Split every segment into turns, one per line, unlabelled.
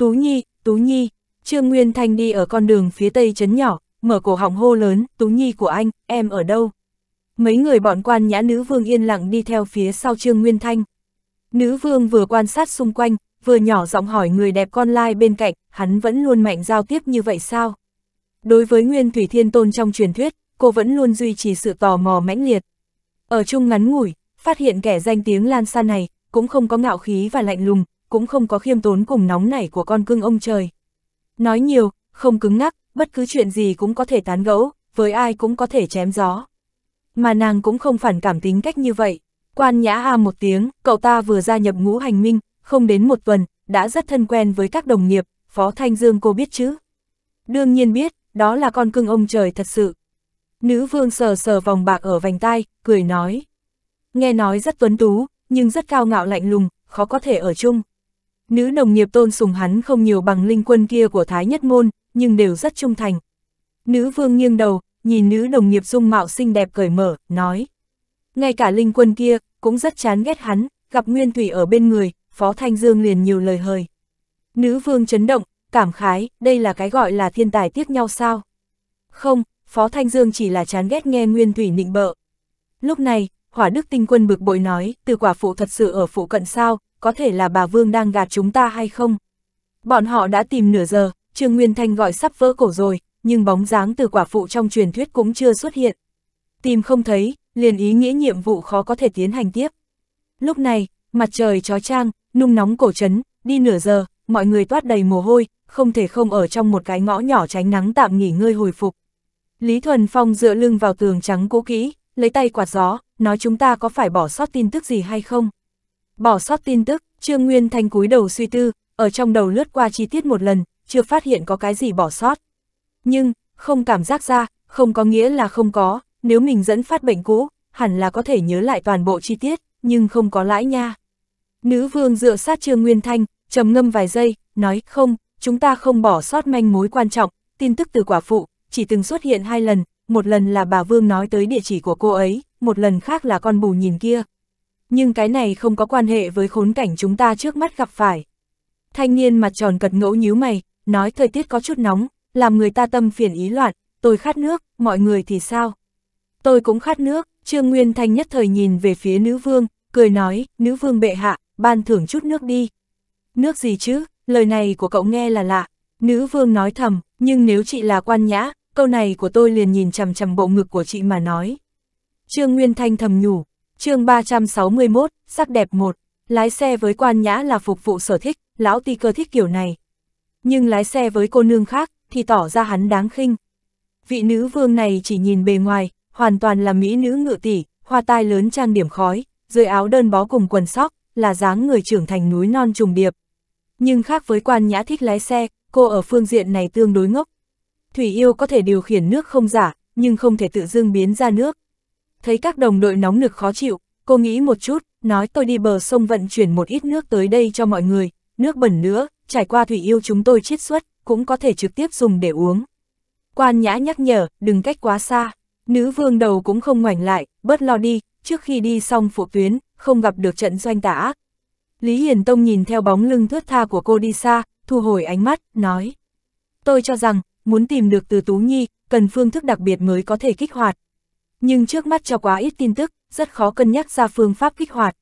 Tú Nhi, Tú Nhi, Trương Nguyên Thanh đi ở con đường phía tây trấn nhỏ, mở cổ họng hô lớn, Tú Nhi của anh, em ở đâu? Mấy người bọn quan nhã nữ vương yên lặng đi theo phía sau Trương Nguyên Thanh. Nữ vương vừa quan sát xung quanh, vừa nhỏ giọng hỏi người đẹp con lai bên cạnh, hắn vẫn luôn mạnh giao tiếp như vậy sao? Đối với Nguyên Thủy Thiên Tôn trong truyền thuyết, cô vẫn luôn duy trì sự tò mò mãnh liệt. Ở chung ngắn ngủi, phát hiện kẻ danh tiếng lan xa này, cũng không có ngạo khí và lạnh lùng, cũng không có khiêm tốn cùng nóng nảy của con cưng ông trời. Nói nhiều, không cứng ngắc, bất cứ chuyện gì cũng có thể tán gẫu, với ai cũng có thể chém gió. Mà nàng cũng không phản cảm tính cách như vậy. Quan nhã a một tiếng, cậu ta vừa gia nhập ngũ hành minh, không đến một tuần, đã rất thân quen với các đồng nghiệp, Phó Thanh Dương cô biết chứ. Đương nhiên biết, đó là con cưng ông trời thật sự. Nữ vương sờ sờ vòng bạc ở vành tai, cười nói. Nghe nói rất tuấn tú, nhưng rất cao ngạo lạnh lùng, khó có thể ở chung. Nữ đồng nghiệp tôn sùng hắn không nhiều bằng linh quân kia của Thái Nhất Môn, nhưng đều rất trung thành. Nữ vương nghiêng đầu, nhìn nữ đồng nghiệp dung mạo xinh đẹp cởi mở, nói. Ngay cả linh quân kia, cũng rất chán ghét hắn, gặp Nguyên Thủy ở bên người, Phó Thanh Dương liền nhiều lời hời. Nữ vương chấn động, cảm khái, đây là cái gọi là thiên tài tiếc nhau sao? Không, Phó Thanh Dương chỉ là chán ghét nghe Nguyên Thủy nịnh bợ. Lúc này, Hỏa Đức Tinh Quân bực bội nói, từ quả phụ thật sự ở phụ cận sao, có thể là bà Vương đang gạt chúng ta hay không? Bọn họ đã tìm nửa giờ, Trương Nguyên Thanh gọi sắp vỡ cổ rồi, nhưng bóng dáng từ quả phụ trong truyền thuyết cũng chưa xuất hiện. Tìm không thấy, liền ý nghĩa nhiệm vụ khó có thể tiến hành tiếp. Lúc này, mặt trời trói trang, nung nóng cổ trấn, đi nửa giờ, mọi người toát đầy mồ hôi, không thể không ở trong một cái ngõ nhỏ tránh nắng tạm nghỉ ngơi hồi phục. Lý Thuần Phong dựa lưng vào tường trắng cũ kỹ, lấy tay quạt gió, nói chúng ta có phải bỏ sót tin tức gì hay không? Bỏ sót tin tức, Trương Nguyên Thanh cúi đầu suy tư, ở trong đầu lướt qua chi tiết một lần, chưa phát hiện có cái gì bỏ sót. Nhưng, không cảm giác ra, không có nghĩa là không có, nếu mình dẫn phát bệnh cũ, hẳn là có thể nhớ lại toàn bộ chi tiết, nhưng không có lãi nha. Nữ vương dựa sát Trương Nguyên Thanh, trầm ngâm vài giây, nói không, chúng ta không bỏ sót manh mối quan trọng, tin tức từ quả phụ, chỉ từng xuất hiện hai lần, một lần là bà Vương nói tới địa chỉ của cô ấy, một lần khác là con bù nhìn kia, nhưng cái này không có quan hệ với khốn cảnh chúng ta trước mắt gặp phải. Thanh niên mặt tròn cật ngẫu nhíu mày, nói thời tiết có chút nóng, làm người ta tâm phiền ý loạn, tôi khát nước, mọi người thì sao? Tôi cũng khát nước, Trương Nguyên Thanh nhất thời nhìn về phía nữ vương, cười nói, nữ vương bệ hạ, ban thưởng chút nước đi. Nước gì chứ, lời này của cậu nghe là lạ, nữ vương nói thầm, nhưng nếu chị là quan nhã, câu này của tôi liền nhìn chằm chằm bộ ngực của chị mà nói. Trương Nguyên Thanh thầm nhủ, chương 361, sắc đẹp một lái xe với quan nhã là phục vụ sở thích, lão ti cơ thích kiểu này. Nhưng lái xe với cô nương khác thì tỏ ra hắn đáng khinh. Vị nữ vương này chỉ nhìn bề ngoài, hoàn toàn là mỹ nữ ngự tỷ, hoa tai lớn trang điểm khói, dưới áo đơn bó cùng quần sóc, là dáng người trưởng thành núi non trùng điệp. Nhưng khác với quan nhã thích lái xe, cô ở phương diện này tương đối ngốc. Thủy yêu có thể điều khiển nước không giả, nhưng không thể tự dưng biến ra nước, thấy các đồng đội nóng nực khó chịu, cô nghĩ một chút, nói tôi đi bờ sông vận chuyển một ít nước tới đây cho mọi người, nước bẩn nữa, trải qua thủy yêu chúng tôi chiết xuất, cũng có thể trực tiếp dùng để uống. Quan nhã nhắc nhở, đừng cách quá xa, nữ vương đầu cũng không ngoảnh lại, bớt lo đi, trước khi đi xong phụ tuyến, không gặp được trận doanh tả ác. Lý Hiền Tông nhìn theo bóng lưng thướt tha của cô đi xa, thu hồi ánh mắt, nói. Tôi cho rằng, muốn tìm được từ Tú Nhi, cần phương thức đặc biệt mới có thể kích hoạt, nhưng trước mắt cho quá ít tin tức, rất khó cân nhắc ra phương pháp kích hoạt.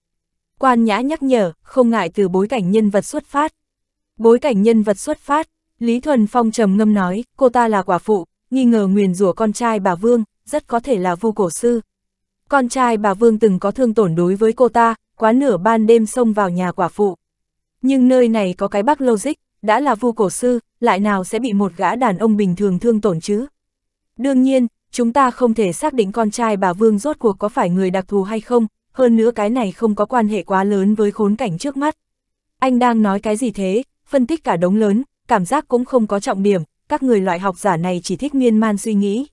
Quan Nhã nhắc nhở, không ngại từ bối cảnh nhân vật xuất phát. Bối cảnh nhân vật xuất phát, Lý Thuần Phong trầm ngâm nói, cô ta là quả phụ, nghi ngờ nguyền rủa con trai bà Vương, rất có thể là vu cổ sư. Con trai bà Vương từng có thương tổn đối với cô ta, quá nửa ban đêm xông vào nhà quả phụ. Nhưng nơi này có cái bác logic, đã là vu cổ sư, lại nào sẽ bị một gã đàn ông bình thường thương tổn chứ? Đương nhiên, chúng ta không thể xác định con trai bà Vương rốt cuộc có phải người đặc thù hay không, hơn nữa cái này không có quan hệ quá lớn với khốn cảnh trước mắt. Anh đang nói cái gì thế, phân tích cả đống lớn, cảm giác cũng không có trọng điểm, các người loại học giả này chỉ thích miên man suy nghĩ.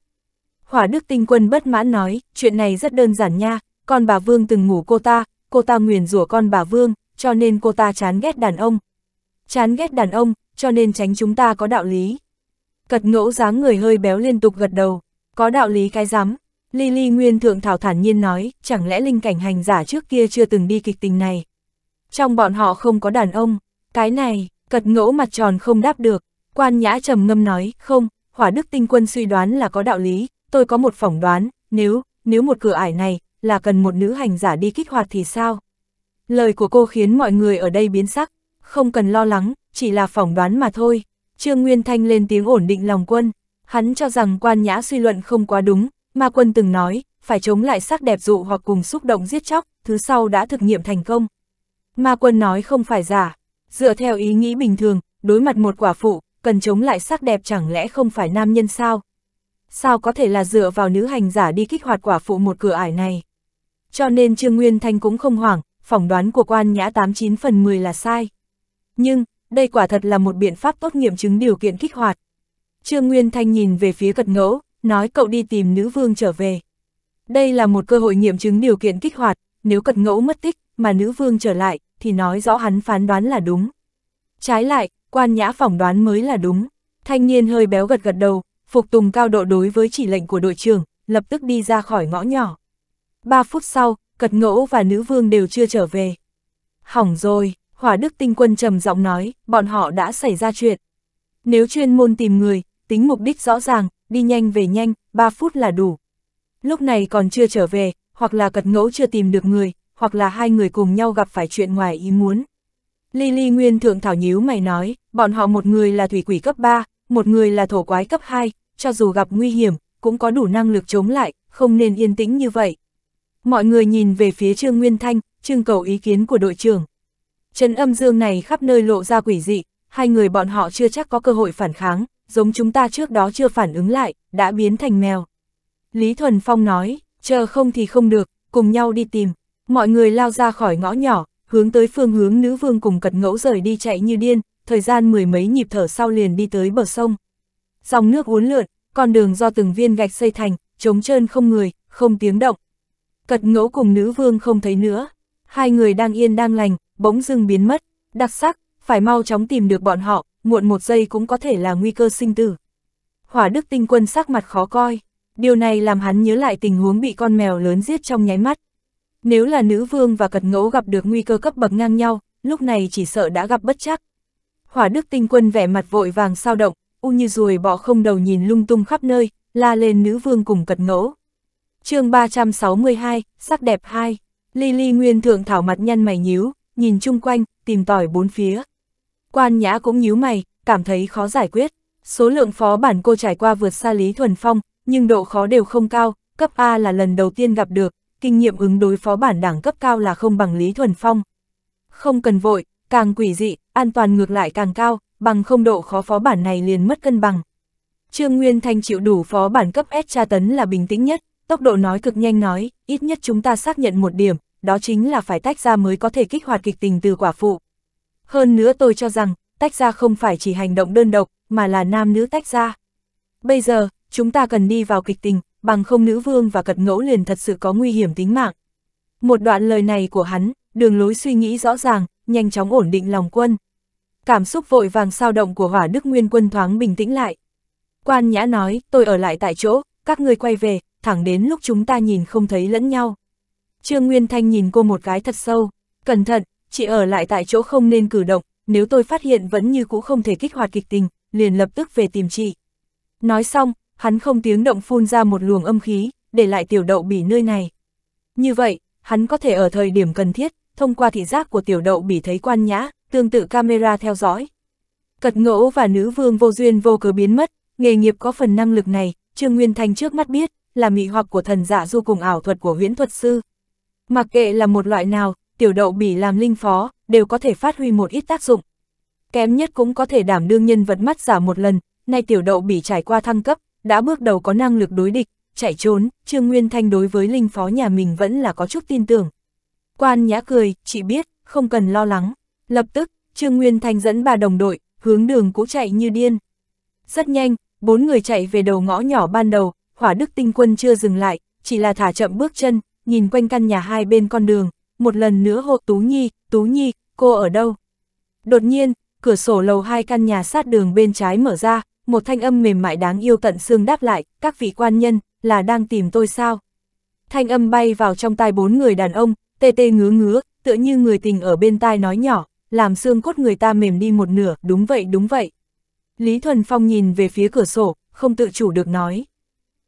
Hỏa Đức Tinh Quân bất mãn nói, chuyện này rất đơn giản nha, con bà Vương từng ngủ cô ta, cô ta nguyền rủa con bà Vương, cho nên cô ta chán ghét đàn ông. Chán ghét đàn ông, cho nên tránh chúng ta có đạo lý. Cật ngỗ dáng người hơi béo liên tục gật đầu. Có đạo lý cái rắm Lily Nguyên Thượng Thảo thản nhiên nói, chẳng lẽ linh cảnh hành giả trước kia chưa từng đi kịch tình này. Trong bọn họ không có đàn ông, cái này, cật ngỗ mặt tròn không đáp được, quan nhã trầm ngâm nói, không, hỏa đức tinh quân suy đoán là có đạo lý, tôi có một phỏng đoán, nếu, nếu một cửa ải này, là cần một nữ hành giả đi kích hoạt thì sao? Lời của cô khiến mọi người ở đây biến sắc, không cần lo lắng, chỉ là phỏng đoán mà thôi. Trương Nguyên Thanh lên tiếng ổn định lòng quân, hắn cho rằng quan nhã suy luận không quá đúng, mà quân từng nói, phải chống lại sắc đẹp dụ hoặc cùng xúc động giết chóc, thứ sau đã thực nghiệm thành công. Ma quân nói không phải giả, dựa theo ý nghĩ bình thường, đối mặt một quả phụ, cần chống lại sắc đẹp chẳng lẽ không phải nam nhân sao? Sao có thể là dựa vào nữ hành giả đi kích hoạt quả phụ một cửa ải này? Cho nên Trương Nguyên Thanh cũng không hoảng, phỏng đoán của quan nhã 89 phần 10 là sai. Nhưng, đây quả thật là một biện pháp tốt nghiệm chứng điều kiện kích hoạt. Trương Nguyên Thanh nhìn về phía cật ngẫu, nói cậu đi tìm nữ vương trở về. Đây là một cơ hội nghiệm chứng điều kiện kích hoạt, nếu cật ngẫu mất tích mà nữ vương trở lại, thì nói rõ hắn phán đoán là đúng. Trái lại, quan nhã phỏng đoán mới là đúng. Thanh niên hơi béo gật gật đầu, phục tùng cao độ đối với chỉ lệnh của đội trưởng, lập tức đi ra khỏi ngõ nhỏ. Ba phút sau, cật ngẫu và nữ vương đều chưa trở về. Hỏng rồi, hỏa đức tinh quân trầm giọng nói, bọn họ đã xảy ra chuyện. Nếu chuyên môn tìm người, tính mục đích rõ ràng, đi nhanh về nhanh, 3 phút là đủ. Lúc này còn chưa trở về, hoặc là cật ngẫu chưa tìm được người, hoặc là hai người cùng nhau gặp phải chuyện ngoài ý muốn. Lily Nguyên Thượng Thảo nhíu mày nói, bọn họ một người là thủy quỷ cấp 3, một người là thổ quái cấp 2, cho dù gặp nguy hiểm, cũng có đủ năng lực chống lại, không nên yên tĩnh như vậy. Mọi người nhìn về phía Trương Nguyên Thanh, trưng cầu ý kiến của đội trưởng. Trấn âm dương này khắp nơi lộ ra quỷ dị, hai người bọn họ chưa chắc có cơ hội phản kháng, giống chúng ta trước đó chưa phản ứng lại, đã biến thành mèo. Lý Thuần Phong nói, chờ không thì không được, cùng nhau đi tìm. Mọi người lao ra khỏi ngõ nhỏ, hướng tới phương hướng nữ vương cùng cật ngẫu rời đi chạy như điên, thời gian mười mấy nhịp thở sau liền đi tới bờ sông. Dòng nước uốn lượn, con đường do từng viên gạch xây thành, trống trơn không người, không tiếng động. Cật ngẫu cùng nữ vương không thấy nữa, hai người đang yên đang lành, bỗng dưng biến mất, đặc sắc, phải mau chóng tìm được bọn họ, muộn một giây cũng có thể là nguy cơ sinh tử. Hỏa đức tinh quân sắc mặt khó coi, điều này làm hắn nhớ lại tình huống bị con mèo lớn giết trong nháy mắt. Nếu là nữ vương và cật ngẫu gặp được nguy cơ cấp bậc ngang nhau, lúc này chỉ sợ đã gặp bất chắc. Hỏa đức tinh quân vẻ mặt vội vàng sao động, u như ruồi bọ không đầu nhìn lung tung khắp nơi, la lên nữ vương cùng cật ngẫu. chương 362, sắc đẹp 2, Lily Nguyên Thượng Thảo mặt nhăn mày nhíu, nhìn chung quanh, tìm tỏi bốn phía. Quan Nhã cũng nhíu mày, cảm thấy khó giải quyết. Số lượng phó bản cô trải qua vượt xa Lý Thuần Phong, nhưng độ khó đều không cao, cấp A là lần đầu tiên gặp được, kinh nghiệm ứng đối phó bản đảng cấp cao là không bằng Lý Thuần Phong. Không cần vội, càng quỷ dị, an toàn ngược lại càng cao, bằng không độ khó phó bản này liền mất cân bằng. Trương Nguyên Thanh chịu đủ phó bản cấp S tra tấn là bình tĩnh nhất, tốc độ nói cực nhanh nói, ít nhất chúng ta xác nhận một điểm, đó chính là phải tách ra mới có thể kích hoạt kịch tình từ quả phụ. Hơn nữa tôi cho rằng, tách ra không phải chỉ hành động đơn độc, mà là nam nữ tách ra. Bây giờ, chúng ta cần đi vào kịch tình, bằng không nữ vương và cật ngẫu liền thật sự có nguy hiểm tính mạng. Một đoạn lời này của hắn, đường lối suy nghĩ rõ ràng, nhanh chóng ổn định lòng quân. Cảm xúc vội vàng sao động của hỏa đức nguyên quân thoáng bình tĩnh lại. Quan nhã nói, tôi ở lại tại chỗ, các ngươi quay về, thẳng đến lúc chúng ta nhìn không thấy lẫn nhau. Trương Nguyên Thanh nhìn cô một cái thật sâu, cẩn thận, chị ở lại tại chỗ không nên cử động, nếu tôi phát hiện vẫn như cũ không thể kích hoạt kịch tình, liền lập tức về tìm chị. Nói xong, hắn không tiếng động phun ra một luồng âm khí, để lại tiểu đậu bỉ nơi này. Như vậy, hắn có thể ở thời điểm cần thiết, thông qua thị giác của tiểu đậu bỉ thấy quan nhã, tương tự camera theo dõi. Cật ngỗ và nữ vương vô duyên vô cớ biến mất, nghề nghiệp có phần năng lực này, Trương Nguyên Thanh trước mắt biết, là mị hoặc của thần giả du cùng ảo thuật của huyễn thuật sư. Mặc kệ là một loại nào, tiểu đậu bỉ làm linh phó, đều có thể phát huy một ít tác dụng. Kém nhất cũng có thể đảm đương nhân vật mắt giả một lần, nay tiểu đậu bỉ trải qua thăng cấp, đã bước đầu có năng lực đối địch, chạy trốn, Trương Nguyên Thanh đối với linh phó nhà mình vẫn là có chút tin tưởng. Quan nhã cười, chị biết, không cần lo lắng. Lập tức, Trương Nguyên Thanh dẫn ba đồng đội, hướng đường cũ chạy như điên. Rất nhanh, bốn người chạy về đầu ngõ nhỏ ban đầu, hỏa đức tinh quân chưa dừng lại, chỉ là thả chậm bước chân, nhìn quanh căn nhà hai bên con đường, một lần nữa hộ Tú Nhi, Tú Nhi, cô ở đâu? Đột nhiên, cửa sổ lầu hai căn nhà sát đường bên trái mở ra, một thanh âm mềm mại đáng yêu tận xương đáp lại, các vị quan nhân, là đang tìm tôi sao? Thanh âm bay vào trong tai bốn người đàn ông, tê tê ngứa ngứa, tựa như người tình ở bên tai nói nhỏ, làm xương cốt người ta mềm đi một nửa, đúng vậy đúng vậy. Lý Thuần Phong nhìn về phía cửa sổ, không tự chủ được nói.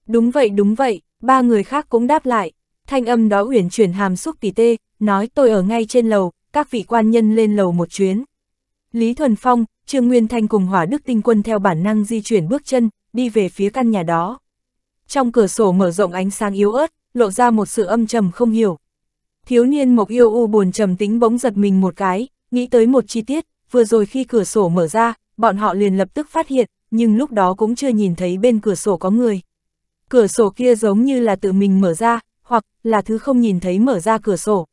Đúng vậy đúng vậy, ba người khác cũng đáp lại, thanh âm đó uyển chuyển hàm xúc tỉ tê, nói tôi ở ngay trên lầu, các vị quan nhân lên lầu một chuyến. Lý Thuần Phong, Trương Nguyên Thanh cùng hỏa đức tinh quân theo bản năng di chuyển bước chân, đi về phía căn nhà đó. Trong cửa sổ mở rộng ánh sáng yếu ớt, lộ ra một sự âm trầm không hiểu. Thiếu niên Mộc Yêu U buồn trầm tính bỗng giật mình một cái, nghĩ tới một chi tiết, vừa rồi khi cửa sổ mở ra, bọn họ liền lập tức phát hiện, nhưng lúc đó cũng chưa nhìn thấy bên cửa sổ có người. Cửa sổ kia giống như là tự mình mở ra, hoặc là thứ không nhìn thấy mở ra cửa sổ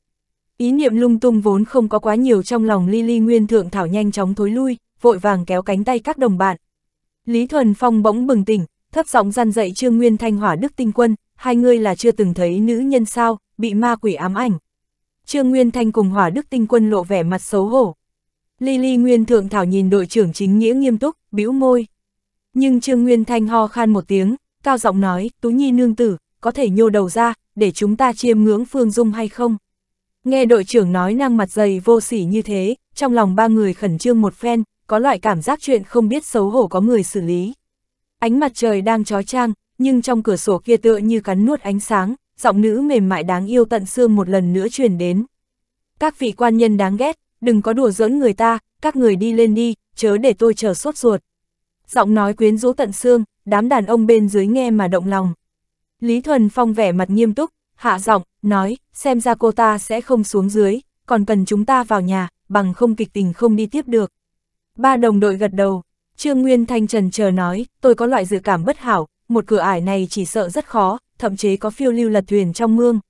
ý niệm lung tung vốn không có quá nhiều trong lòng Lily Nguyên Thượng Thảo nhanh chóng thối lui, vội vàng kéo cánh tay các đồng bạn. Lý Thuần Phong bỗng bừng tỉnh, thấp giọng răn dậy Trương Nguyên Thanh Hỏa Đức Tinh Quân, hai người là chưa từng thấy nữ nhân sao, bị ma quỷ ám ảnh. Trương Nguyên Thanh cùng Hỏa Đức Tinh Quân lộ vẻ mặt xấu hổ. Lily Nguyên Thượng Thảo nhìn đội trưởng chính nghĩa nghiêm túc, bĩu môi. Nhưng Trương Nguyên Thanh ho khan một tiếng, cao giọng nói, Tú Nhi nương tử, có thể nhô đầu ra, để chúng ta chiêm ngưỡng Phương Dung hay không? Nghe đội trưởng nói năng mặt dày vô sỉ như thế, trong lòng ba người khẩn trương một phen, có loại cảm giác chuyện không biết xấu hổ có người xử lý. Ánh mặt trời đang trói trang, nhưng trong cửa sổ kia tựa như cắn nuốt ánh sáng, giọng nữ mềm mại đáng yêu tận xương một lần nữa truyền đến. Các vị quan nhân đáng ghét, đừng có đùa giỡn người ta, các người đi lên đi, chớ để tôi chờ sốt ruột. Giọng nói quyến rũ tận xương, đám đàn ông bên dưới nghe mà động lòng. Lý Thuần Phong vẻ mặt nghiêm túc, hạ giọng, nói, xem ra cô ta sẽ không xuống dưới, còn cần chúng ta vào nhà, bằng không kịch tình không đi tiếp được. Ba đồng đội gật đầu, Trương Nguyên Thanh trần chờ nói, tôi có loại dự cảm bất hảo, một cửa ải này chỉ sợ rất khó, thậm chí có phiêu lưu lật thuyền trong mương.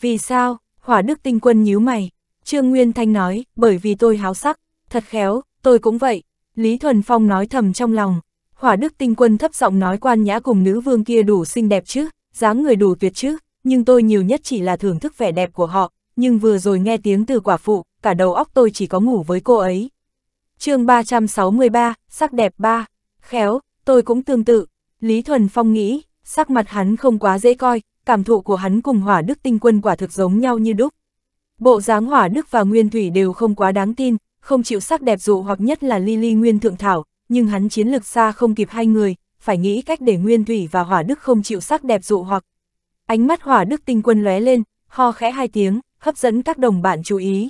Vì sao, hỏa đức tinh quân nhíu mày, Trương Nguyên Thanh nói, bởi vì tôi háo sắc, thật khéo, tôi cũng vậy, Lý Thuần Phong nói thầm trong lòng. Hỏa đức tinh quân thấp giọng nói quan nhã cùng nữ vương kia đủ xinh đẹp chứ, dáng người đủ tuyệt chứ, nhưng tôi nhiều nhất chỉ là thưởng thức vẻ đẹp của họ, nhưng vừa rồi nghe tiếng từ quả phụ, cả đầu óc tôi chỉ có ngủ với cô ấy. chương 363, sắc đẹp 3, khéo, tôi cũng tương tự, Lý Thuần Phong nghĩ, sắc mặt hắn không quá dễ coi, cảm thụ của hắn cùng hỏa đức tinh quân quả thực giống nhau như đúc. Bộ dáng hỏa đức và nguyên thủy đều không quá đáng tin, không chịu sắc đẹp dụ hoặc nhất là Lily Nguyên Thượng Thảo, nhưng hắn chiến lược xa không kịp hai người, phải nghĩ cách để Nguyên Thủy và Hỏa Đức không chịu sắc đẹp dụ hoặc, Ánh mắt hỏa đức tinh quân lóe lên, ho khẽ hai tiếng, hấp dẫn các đồng bạn chú ý.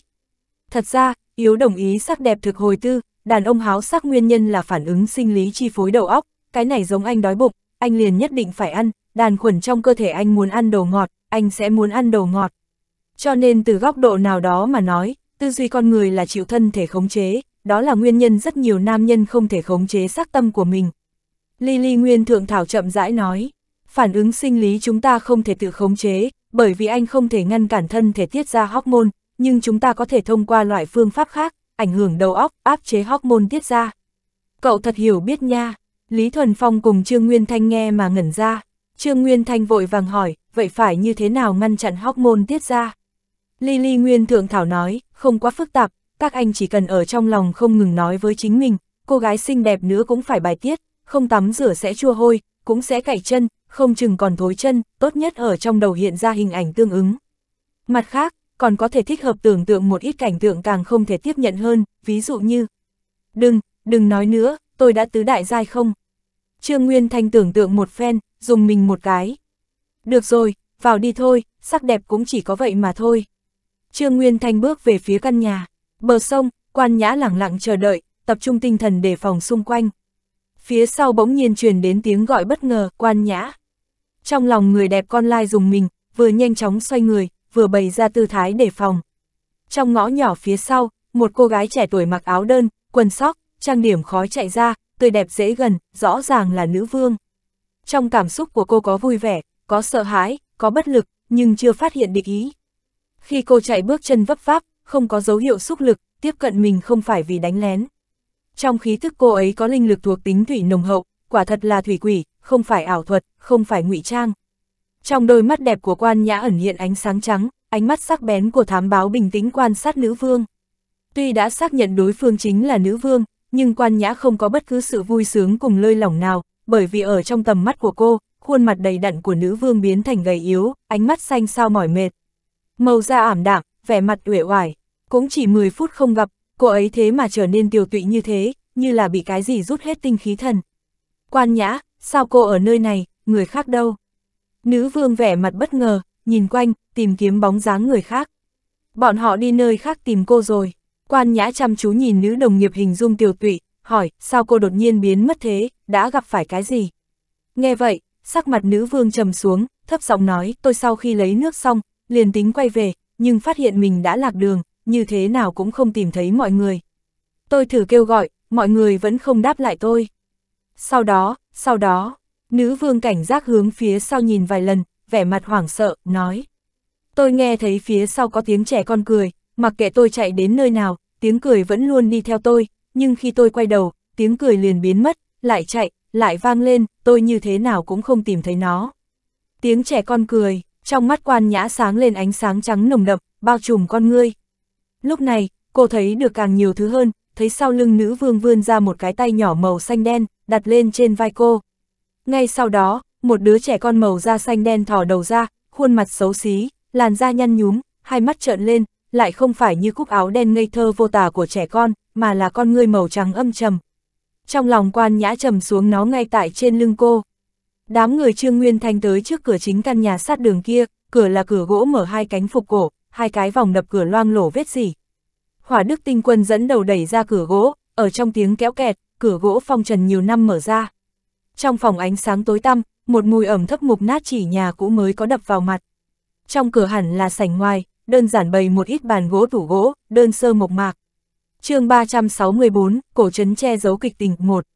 Thật ra, yếu đồng ý sắc đẹp thực hồi tư, đàn ông háo sắc nguyên nhân là phản ứng sinh lý chi phối đầu óc, cái này giống anh đói bụng, anh liền nhất định phải ăn, đàn khuẩn trong cơ thể anh muốn ăn đồ ngọt, anh sẽ muốn ăn đồ ngọt. Cho nên từ góc độ nào đó mà nói, tư duy con người là chịu thân thể khống chế, đó là nguyên nhân rất nhiều nam nhân không thể khống chế sắc tâm của mình. Lily Nguyên Thượng Thảo chậm rãi nói phản ứng sinh lý chúng ta không thể tự khống chế, bởi vì anh không thể ngăn cản thân thể tiết ra hormone, nhưng chúng ta có thể thông qua loại phương pháp khác, ảnh hưởng đầu óc, áp chế hormone tiết ra. Cậu thật hiểu biết nha, Lý Thuần Phong cùng Trương Nguyên Thanh nghe mà ngẩn ra, Trương Nguyên Thanh vội vàng hỏi, vậy phải như thế nào ngăn chặn hormone tiết ra? Lily Nguyên Thượng Thảo nói, không quá phức tạp, các anh chỉ cần ở trong lòng không ngừng nói với chính mình, cô gái xinh đẹp nữa cũng phải bài tiết, không tắm rửa sẽ chua hôi, cũng sẽ cải chân, không chừng còn thối chân, tốt nhất ở trong đầu hiện ra hình ảnh tương ứng. Mặt khác, còn có thể thích hợp tưởng tượng một ít cảnh tượng càng không thể tiếp nhận hơn, ví dụ như Đừng, đừng nói nữa, tôi đã tứ đại giai không? Trương Nguyên Thanh tưởng tượng một phen, dùng mình một cái. Được rồi, vào đi thôi, sắc đẹp cũng chỉ có vậy mà thôi. Trương Nguyên Thanh bước về phía căn nhà, bờ sông, quan nhã lẳng lặng chờ đợi, tập trung tinh thần đề phòng xung quanh. Phía sau bỗng nhiên truyền đến tiếng gọi bất ngờ, quan nhã trong lòng người đẹp con lai dùng mình, vừa nhanh chóng xoay người, vừa bày ra tư thái để phòng. Trong ngõ nhỏ phía sau, một cô gái trẻ tuổi mặc áo đơn, quần sóc, trang điểm khói chạy ra, tươi đẹp dễ gần, rõ ràng là nữ vương. Trong cảm xúc của cô có vui vẻ, có sợ hãi, có bất lực, nhưng chưa phát hiện địch ý. Khi cô chạy bước chân vấp váp, không có dấu hiệu xúc lực, tiếp cận mình không phải vì đánh lén. Trong khí thức cô ấy có linh lực thuộc tính thủy nồng hậu, quả thật là thủy quỷ, không phải ảo thuật, không phải ngụy trang. Trong đôi mắt đẹp của quan nhã ẩn hiện ánh sáng trắng, ánh mắt sắc bén của thám báo bình tĩnh quan sát nữ vương. Tuy đã xác nhận đối phương chính là nữ vương, nhưng quan nhã không có bất cứ sự vui sướng cùng lơi lỏng nào, bởi vì ở trong tầm mắt của cô, khuôn mặt đầy đặn của nữ vương biến thành gầy yếu, ánh mắt xanh sao mỏi mệt. Màu da ảm đạm, vẻ mặt uể oải, cũng chỉ 10 phút không gặp, cô ấy thế mà trở nên tiều tụy như thế, như là bị cái gì rút hết tinh khí thần. Quan nhã, sao cô ở nơi này, người khác đâu? Nữ vương vẻ mặt bất ngờ, nhìn quanh, tìm kiếm bóng dáng người khác. Bọn họ đi nơi khác tìm cô rồi. Quan nhã chăm chú nhìn nữ đồng nghiệp hình dung tiểu tụy, hỏi, sao cô đột nhiên biến mất thế, đã gặp phải cái gì? Nghe vậy, sắc mặt nữ vương trầm xuống, thấp giọng nói, tôi sau khi lấy nước xong, liền tính quay về, nhưng phát hiện mình đã lạc đường, như thế nào cũng không tìm thấy mọi người. Tôi thử kêu gọi, mọi người vẫn không đáp lại tôi. Sau đó, sau đó, nữ vương cảnh giác hướng phía sau nhìn vài lần, vẻ mặt hoảng sợ, nói. Tôi nghe thấy phía sau có tiếng trẻ con cười, mặc kệ tôi chạy đến nơi nào, tiếng cười vẫn luôn đi theo tôi, nhưng khi tôi quay đầu, tiếng cười liền biến mất, lại chạy, lại vang lên, tôi như thế nào cũng không tìm thấy nó. Tiếng trẻ con cười, trong mắt quan nhã sáng lên ánh sáng trắng nồng đậm, bao trùm con ngươi. Lúc này, cô thấy được càng nhiều thứ hơn, thấy sau lưng nữ vương vươn ra một cái tay nhỏ màu xanh đen, đặt lên trên vai cô. Ngay sau đó, một đứa trẻ con màu da xanh đen thỏ đầu ra, khuôn mặt xấu xí, làn da nhăn nhúm, hai mắt trợn lên, lại không phải như cúc áo đen ngây thơ vô tả của trẻ con, mà là con ngươi màu trắng âm trầm. Trong lòng quan nhã trầm xuống nó ngay tại trên lưng cô. Đám người Trương Nguyên Thanh tới trước cửa chính căn nhà sát đường kia, cửa là cửa gỗ mở hai cánh phục cổ, hai cái vòng đập cửa loang lổ vết gì. Hỏa Đức Tinh Quân dẫn đầu đẩy ra cửa gỗ, ở trong tiếng kéo kẹt, cửa gỗ phong trần nhiều năm mở ra. Trong phòng ánh sáng tối tăm, một mùi ẩm thấp mục nát chỉ nhà cũ mới có đập vào mặt. Trong cửa hẳn là sảnh ngoài, đơn giản bày một ít bàn gỗ tủ gỗ, đơn sơ mộc mạc. chương 364, cổ trấn che giấu kịch tình 1.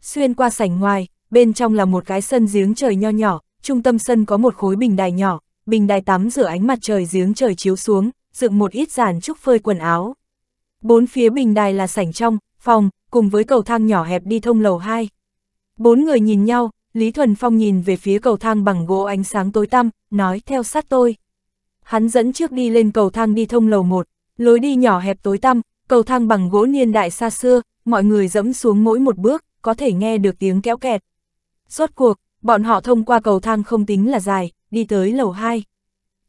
Xuyên qua sảnh ngoài, bên trong là một cái sân giếng trời nho nhỏ, trung tâm sân có một khối bình đài nhỏ, bình đài tắm rửa ánh mặt trời giếng trời chiếu xuống, dựng một ít giàn trúc phơi quần áo. Bốn phía bình đài là sảnh trong, phòng, cùng với cầu thang nhỏ hẹp đi thông lầu 2. Bốn người nhìn nhau, Lý Thuần Phong nhìn về phía cầu thang bằng gỗ ánh sáng tối tăm, nói theo sát tôi. Hắn dẫn trước đi lên cầu thang đi thông lầu 1, lối đi nhỏ hẹp tối tăm, cầu thang bằng gỗ niên đại xa xưa, mọi người dẫm xuống mỗi một bước, có thể nghe được tiếng kéo kẹt. Rốt cuộc, bọn họ thông qua cầu thang không tính là dài, đi tới lầu 2.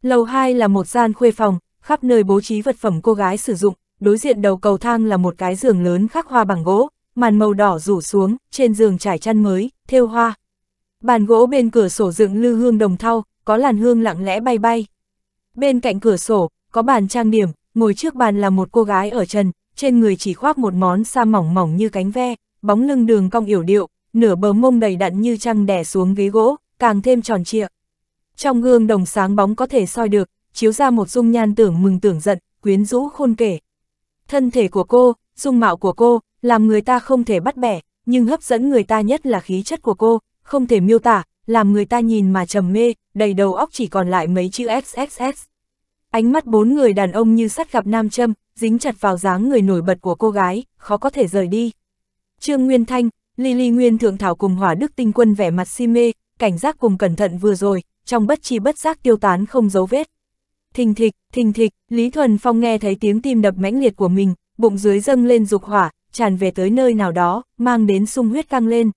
Lầu 2 là một gian khuê phòng, khắp nơi bố trí vật phẩm cô gái sử dụng, đối diện đầu cầu thang là một cái giường lớn khắc hoa bằng gỗ, màn màu đỏ rủ xuống, trên giường trải chăn mới, thêu hoa. Bàn gỗ bên cửa sổ dựng lư hương đồng thau, có làn hương lặng lẽ bay bay. Bên cạnh cửa sổ, có bàn trang điểm, ngồi trước bàn là một cô gái ở trần, trên người chỉ khoác một món sa mỏng mỏng như cánh ve, bóng lưng đường cong yểu điệu, nửa bờ mông đầy đặn như trăng đè xuống ghế gỗ, càng thêm tròn trịa. Trong gương đồng sáng bóng có thể soi được, chiếu ra một dung nhan tưởng mừng tưởng giận, quyến rũ khôn kể. Thân thể của cô, dung mạo của cô, làm người ta không thể bắt bẻ, nhưng hấp dẫn người ta nhất là khí chất của cô, không thể miêu tả, làm người ta nhìn mà trầm mê, đầy đầu óc chỉ còn lại mấy chữ XXX. Ánh mắt bốn người đàn ông như sắt gặp nam châm, dính chặt vào dáng người nổi bật của cô gái, khó có thể rời đi. Trương Nguyên Thanh, Lily Nguyên Thượng Thảo cùng Hỏa Đức Tinh Quân vẻ mặt si mê, cảnh giác cùng cẩn thận vừa rồi, trong bất chi bất giác tiêu tán không dấu vết, thình thịch, thình thịch, Lý Thuần Phong nghe thấy tiếng tim đập mãnh liệt của mình, bụng dưới dâng lên dục hỏa, tràn về tới nơi nào đó, mang đến sung huyết căng lên.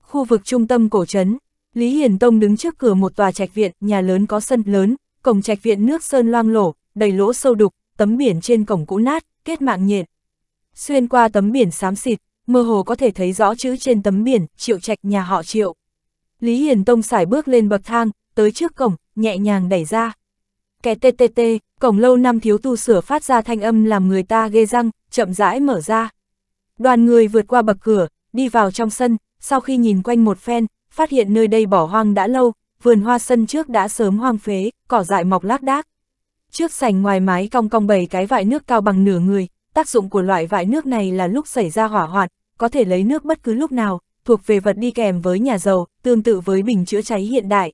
Khu vực trung tâm cổ trấn, Lý Hiển Tông đứng trước cửa một tòa trạch viện, nhà lớn có sân lớn, cổng trạch viện nước sơn loang lổ, đầy lỗ sâu đục, tấm biển trên cổng cũ nát, kết mạng nhện. Xuyên qua tấm biển xám xịt, mơ hồ có thể thấy rõ chữ trên tấm biển, triệu trạch nhà họ triệu. Lý Hiển Tông xài bước lên bậc thang, tới trước cổng, nhẹ nhàng đẩy ra kẹt tê tê tê, cổng lâu năm thiếu tu sửa phát ra thanh âm làm người ta ghê răng, chậm rãi mở ra. Đoàn người vượt qua bậc cửa, đi vào trong sân, sau khi nhìn quanh một phen, phát hiện nơi đây bỏ hoang đã lâu, vườn hoa sân trước đã sớm hoang phế, cỏ dại mọc lác đác. Trước sảnh ngoài mái cong cong bảy cái vại nước cao bằng nửa người, tác dụng của loại vại nước này là lúc xảy ra hỏa hoạn, có thể lấy nước bất cứ lúc nào, thuộc về vật đi kèm với nhà giàu, tương tự với bình chữa cháy hiện đại.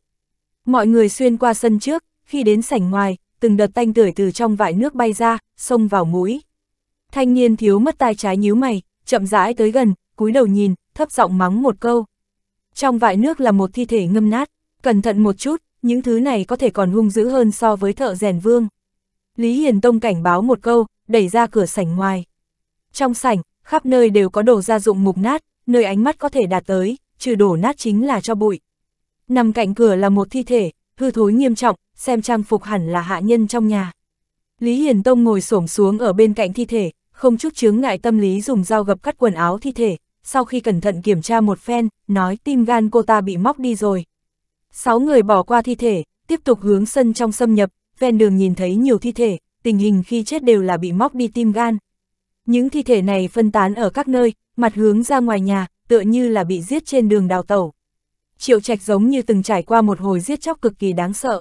Mọi người xuyên qua sân trước, khi đến sảnh ngoài, từng đợt tanh tưởi từ trong vại nước bay ra, xông vào mũi. Thanh niên thiếu mất tai trái nhíu mày, chậm rãi tới gần, cúi đầu nhìn, thấp giọng mắng một câu. Trong vại nước là một thi thể ngâm nát, cẩn thận một chút, những thứ này có thể còn hung dữ hơn so với thợ rèn vương. Lý Hiền Tông cảnh báo một câu, đẩy ra cửa sảnh ngoài. Trong sảnh, khắp nơi đều có đồ gia dụng mục nát, nơi ánh mắt có thể đạt tới, trừ đổ nát chính là cho bụi. Nằm cạnh cửa là một thi thể, hư thối nghiêm trọng, xem trang phục hẳn là hạ nhân trong nhà. Lý Hiền Tông ngồi xổm xuống ở bên cạnh thi thể, không chút chướng ngại tâm lý dùng dao gập cắt quần áo thi thể, sau khi cẩn thận kiểm tra một phen, nói tim gan cô ta bị móc đi rồi. Sáu người bỏ qua thi thể, tiếp tục hướng sân trong xâm nhập, ven đường nhìn thấy nhiều thi thể, tình hình khi chết đều là bị móc đi tim gan. Những thi thể này phân tán ở các nơi, mặt hướng ra ngoài nhà, tựa như là bị giết trên đường đào tẩu. Triệu Trạch giống như từng trải qua một hồi giết chóc cực kỳ đáng sợ.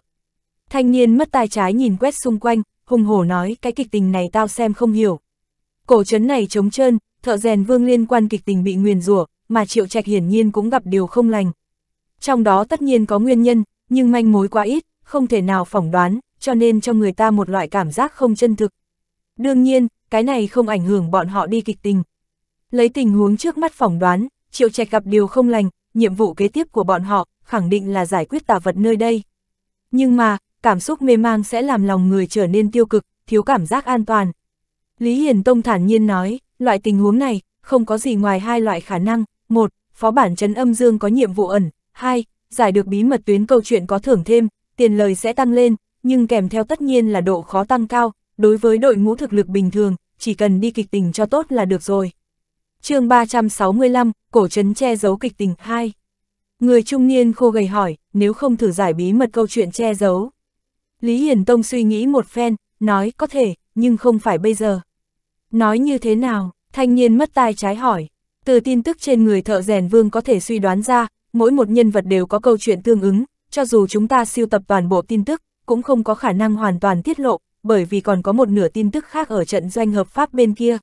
Thanh niên mất tai trái nhìn quét xung quanh, hùng hổ nói cái kịch tình này tao xem không hiểu. Cổ trấn này trống trơn, thợ rèn vương liên quan kịch tình bị nguyền rủa mà Triệu Trạch hiển nhiên cũng gặp điều không lành. Trong đó tất nhiên có nguyên nhân, nhưng manh mối quá ít, không thể nào phỏng đoán, cho nên cho người ta một loại cảm giác không chân thực. Đương nhiên, cái này không ảnh hưởng bọn họ đi kịch tình. Lấy tình huống trước mắt phỏng đoán, Triệu Trạch gặp điều không lành, nhiệm vụ kế tiếp của bọn họ khẳng định là giải quyết tà vật nơi đây. Nhưng mà, cảm xúc mê mang sẽ làm lòng người trở nên tiêu cực, thiếu cảm giác an toàn. Lý Hiền Tông thản nhiên nói, loại tình huống này, không có gì ngoài hai loại khả năng. Một, phó bản trấn âm dương có nhiệm vụ ẩn. Hai, giải được bí mật tuyến câu chuyện có thưởng thêm, tiền lời sẽ tăng lên, nhưng kèm theo tất nhiên là độ khó tăng cao. Đối với đội ngũ thực lực bình thường, chỉ cần đi kịch tình cho tốt là được rồi chương 365, cổ trấn che giấu kịch tình 2. Người trung niên khô gầy hỏi, nếu không thử giải bí mật câu chuyện che giấu. Lý Hiển Tông suy nghĩ một phen, nói có thể, nhưng không phải bây giờ. Nói như thế nào, thanh niên mất tai trái hỏi. Từ tin tức trên người thợ rèn vương có thể suy đoán ra, mỗi một nhân vật đều có câu chuyện tương ứng, cho dù chúng ta siêu tập toàn bộ tin tức, cũng không có khả năng hoàn toàn tiết lộ, bởi vì còn có một nửa tin tức khác ở trận doanh hợp pháp bên kia.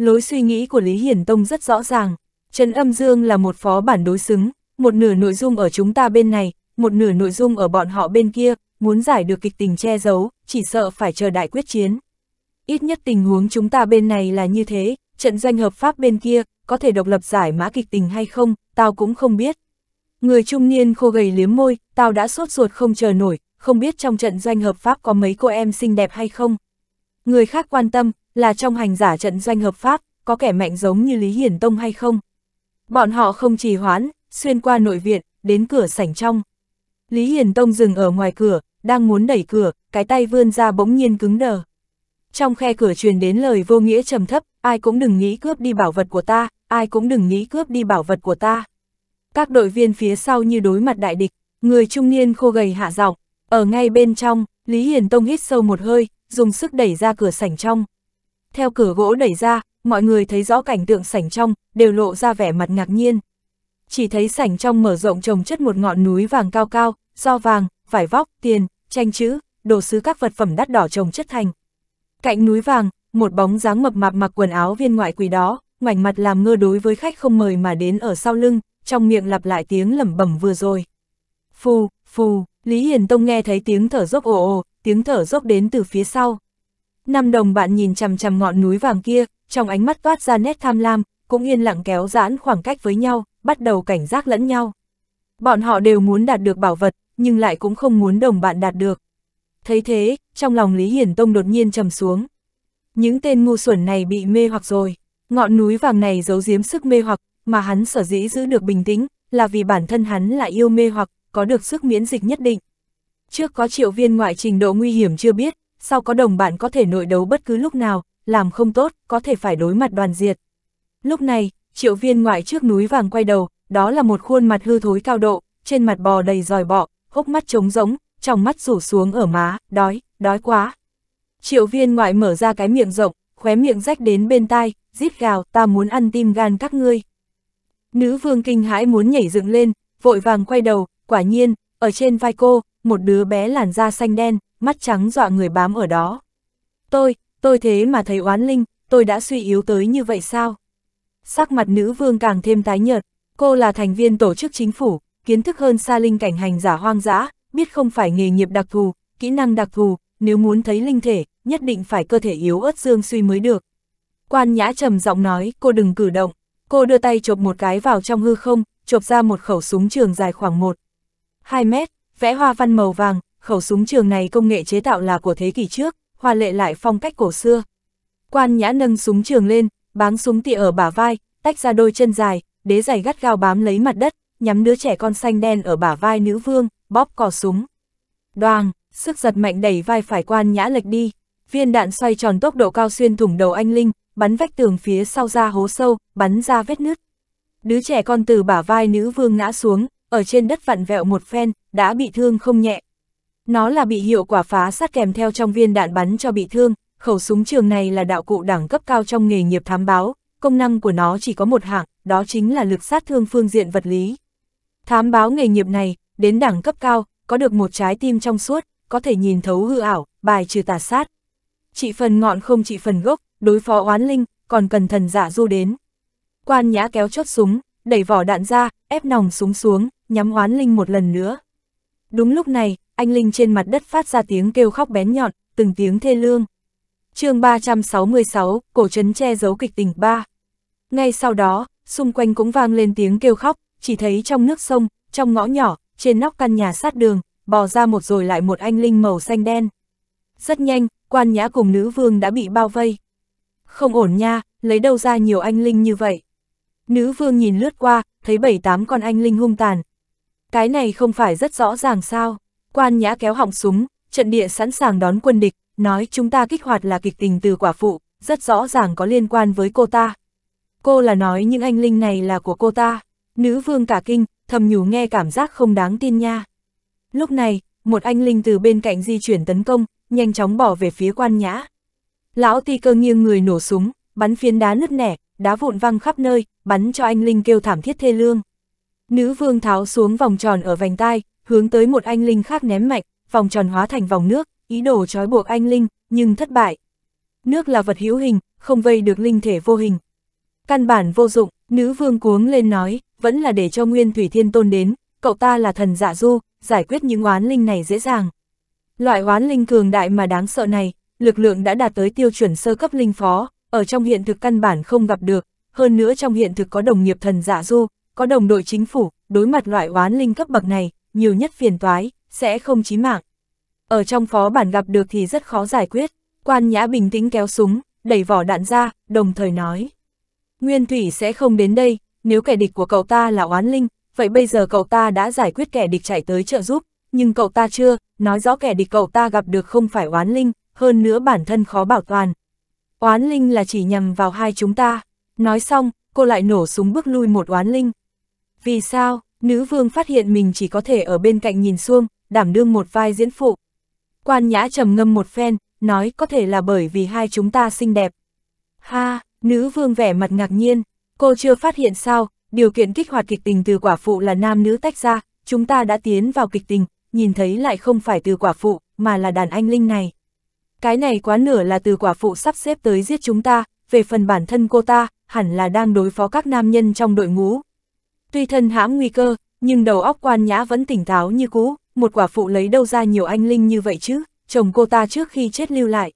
Lối suy nghĩ của Lý Hiển Tông rất rõ ràng, Trấn Âm Dương là một phó bản đối xứng, một nửa nội dung ở chúng ta bên này, một nửa nội dung ở bọn họ bên kia, muốn giải được kịch tình che giấu, chỉ sợ phải chờ đại quyết chiến. Ít nhất tình huống chúng ta bên này là như thế, trận doanh hợp pháp bên kia, có thể độc lập giải mã kịch tình hay không, tao cũng không biết. Người trung niên khô gầy liếm môi, tao đã sốt ruột không chờ nổi, không biết trong trận doanh hợp pháp có mấy cô em xinh đẹp hay không. Người khác quan tâm, là trong hành giả trận doanh hợp pháp, có kẻ mạnh giống như Lý Hiển Tông hay không. Bọn họ không trì hoãn, xuyên qua nội viện, đến cửa sảnh trong. Lý Hiển Tông dừng ở ngoài cửa, đang muốn đẩy cửa, cái tay vươn ra bỗng nhiên cứng đờ. Trong khe cửa truyền đến lời vô nghĩa trầm thấp, ai cũng đừng nghĩ cướp đi bảo vật của ta, ai cũng đừng nghĩ cướp đi bảo vật của ta. Các đội viên phía sau như đối mặt đại địch, người trung niên khô gầy hạ giọng, ở ngay bên trong, Lý Hiển Tông hít sâu một hơi, dùng sức đẩy ra cửa sảnh trong. Theo cửa gỗ đẩy ra, mọi người thấy rõ cảnh tượng sảnh trong, đều lộ ra vẻ mặt ngạc nhiên. Chỉ thấy sảnh trong mở rộng trồng chất một ngọn núi vàng cao cao, do vàng, vải vóc, tiền, tranh chữ, đồ sứ các vật phẩm đắt đỏ trồng chất thành. Cạnh núi vàng, một bóng dáng mập mạp mặc quần áo viên ngoại quỷ đó, ngoảnh mặt làm ngơ đối với khách không mời mà đến ở sau lưng, trong miệng lặp lại tiếng lẩm bẩm vừa rồi. Phù, phù, Lý Hiền Tông nghe thấy tiếng thở dốc ồ ồ, tiếng thở dốc đến từ phía sau năm đồng bạn nhìn chằm chằm ngọn núi vàng kia, trong ánh mắt toát ra nét tham lam, cũng yên lặng kéo giãn khoảng cách với nhau, bắt đầu cảnh giác lẫn nhau. Bọn họ đều muốn đạt được bảo vật, nhưng lại cũng không muốn đồng bạn đạt được. Thấy thế, trong lòng Lý Hiển Tông đột nhiên trầm xuống. Những tên ngu xuẩn này bị mê hoặc rồi, ngọn núi vàng này giấu giếm sức mê hoặc, mà hắn sở dĩ giữ được bình tĩnh, là vì bản thân hắn lại yêu mê hoặc, có được sức miễn dịch nhất định. Trước có triệu viên ngoại trình độ nguy hiểm chưa biết, sau có đồng bạn có thể nội đấu bất cứ lúc nào, làm không tốt, có thể phải đối mặt đoàn diệt. Lúc này, triệu viên ngoại trước núi vàng quay đầu, đó là một khuôn mặt hư thối cao độ, trên mặt bò đầy dòi bọ, hốc mắt trống rỗng, trong mắt rủ xuống ở má, đói, đói quá. Triệu viên ngoại mở ra cái miệng rộng, khóe miệng rách đến bên tai, rít gào, ta muốn ăn tim gan các ngươi. Nữ vương kinh hãi muốn nhảy dựng lên, vội vàng quay đầu, quả nhiên, ở trên vai cô, một đứa bé làn da xanh đen, mắt trắng dọa người bám ở đó. Tôi, tôi thế mà thấy oán linh, tôi đã suy yếu tới như vậy sao? Sắc mặt nữ vương càng thêm tái nhợt, cô là thành viên tổ chức chính phủ, kiến thức hơn xa linh cảnh hành giả hoang dã, biết không phải nghề nghiệp đặc thù, kỹ năng đặc thù, nếu muốn thấy linh thể, nhất định phải cơ thể yếu ớt dương suy mới được. Quan nhã trầm giọng nói, cô đừng cử động, cô đưa tay chộp một cái vào trong hư không, chộp ra một khẩu súng trường dài khoảng 1, 2 mét, vẽ hoa văn màu vàng, khẩu súng trường này công nghệ chế tạo là của thế kỷ trước, hoa lệ lại phong cách cổ xưa. Quan nhã nâng súng trường lên, báng súng tịa ở bả vai, tách ra đôi chân dài, đế giày gắt gao bám lấy mặt đất, nhắm đứa trẻ con xanh đen ở bả vai nữ vương, bóp cò súng. Đoàng, sức giật mạnh đẩy vai phải quan nhã lệch đi, viên đạn xoay tròn tốc độ cao xuyên thủng đầu anh Linh, bắn vách tường phía sau ra hố sâu, bắn ra vết nứt. Đứa trẻ con từ bả vai nữ vương ngã xuống, ở trên đất vặn vẹo một phen, đã bị thương không nhẹ, nó là bị hiệu quả phá sát kèm theo trong viên đạn bắn cho bị thương, khẩu súng trường này là đạo cụ đẳng cấp cao trong nghề nghiệp thám báo, công năng của nó chỉ có một hạng, đó chính là lực sát thương phương diện vật lý. Thám báo nghề nghiệp này, đến đẳng cấp cao, có được một trái tim trong suốt, có thể nhìn thấu hư ảo, bài trừ tà sát. Trị phần ngọn không trị phần gốc, đối phó oán linh, còn cần thần giả dạ du đến. Quan nhã kéo chốt súng, đẩy vỏ đạn ra, ép nòng súng xuống, nhắm oán linh một lần nữa. Đúng lúc này, anh Linh trên mặt đất phát ra tiếng kêu khóc bén nhọn, từng tiếng thê lương. chương 366, cổ trấn che giấu kịch tình 3. Ngay sau đó, xung quanh cũng vang lên tiếng kêu khóc, chỉ thấy trong nước sông, trong ngõ nhỏ, trên nóc căn nhà sát đường, bò ra một rồi lại một anh Linh màu xanh đen. Rất nhanh, quan nhã cùng nữ vương đã bị bao vây. Không ổn nha, lấy đâu ra nhiều anh Linh như vậy. Nữ vương nhìn lướt qua, thấy bảy tám con anh Linh hung tàn. Cái này không phải rất rõ ràng sao. Quan nhã kéo họng súng, trận địa sẵn sàng đón quân địch, nói chúng ta kích hoạt là kịch tình từ quả phụ, rất rõ ràng có liên quan với cô ta. Cô là nói những anh linh này là của cô ta, nữ vương cả kinh, thầm nhủ nghe cảm giác không đáng tin nha. Lúc này, một anh linh từ bên cạnh di chuyển tấn công, nhanh chóng bỏ về phía quan nhã. Lão ti cơ nghiêng người nổ súng, bắn phiến đá nứt nẻ, đá vụn văng khắp nơi, bắn cho anh Linh kêu thảm thiết thê lương. Nữ vương tháo xuống vòng tròn ở vành tai, hướng tới một anh linh khác ném mạnh, vòng tròn hóa thành vòng nước, ý đồ trói buộc anh linh, nhưng thất bại. Nước là vật hữu hình, không vây được linh thể vô hình. Căn bản vô dụng, nữ vương cuống lên nói, vẫn là để cho Nguyên Thủy Thiên Tôn đến, cậu ta là thần dạ du, giải quyết những oán linh này dễ dàng. Loại oán linh cường đại mà đáng sợ này, lực lượng đã đạt tới tiêu chuẩn sơ cấp linh phó, ở trong hiện thực căn bản không gặp được, hơn nữa trong hiện thực có đồng nghiệp thần dạ du, có đồng đội chính phủ, đối mặt loại oán linh cấp bậc này, nhiều nhất phiền toái, sẽ không chí mạng. Ở trong phó bản gặp được thì rất khó giải quyết, quan nhã bình tĩnh kéo súng, đẩy vỏ đạn ra, đồng thời nói. Nguyên Thủy sẽ không đến đây, nếu kẻ địch của cậu ta là oán linh, vậy bây giờ cậu ta đã giải quyết kẻ địch chạy tới trợ giúp, nhưng cậu ta chưa, nói rõ kẻ địch cậu ta gặp được không phải oán linh, hơn nữa bản thân khó bảo toàn. Oán linh là chỉ nhằm vào hai chúng ta. Nói xong, cô lại nổ súng bước lui một oán linh. Vì sao? Nữ vương phát hiện mình chỉ có thể ở bên cạnh nhìn xuông, đảm đương một vai diễn phụ. Quan nhã trầm ngâm một phen, nói có thể là bởi vì hai chúng ta xinh đẹp. Ha, nữ vương vẻ mặt ngạc nhiên, cô chưa phát hiện sao, điều kiện kích hoạt kịch tình từ quả phụ là nam nữ tách ra, chúng ta đã tiến vào kịch tình, nhìn thấy lại không phải từ quả phụ, mà là đàn anh linh này. Cái này quá nửa là từ quả phụ sắp xếp tới giết chúng ta, về phần bản thân cô ta, hẳn là đang đối phó các nam nhân trong đội ngũ, Tuy thân hãm nguy cơ, nhưng đầu óc quan nhã vẫn tỉnh táo như cũ, một quả phụ lấy đâu ra nhiều anh linh như vậy chứ, chồng cô ta trước khi chết lưu lại.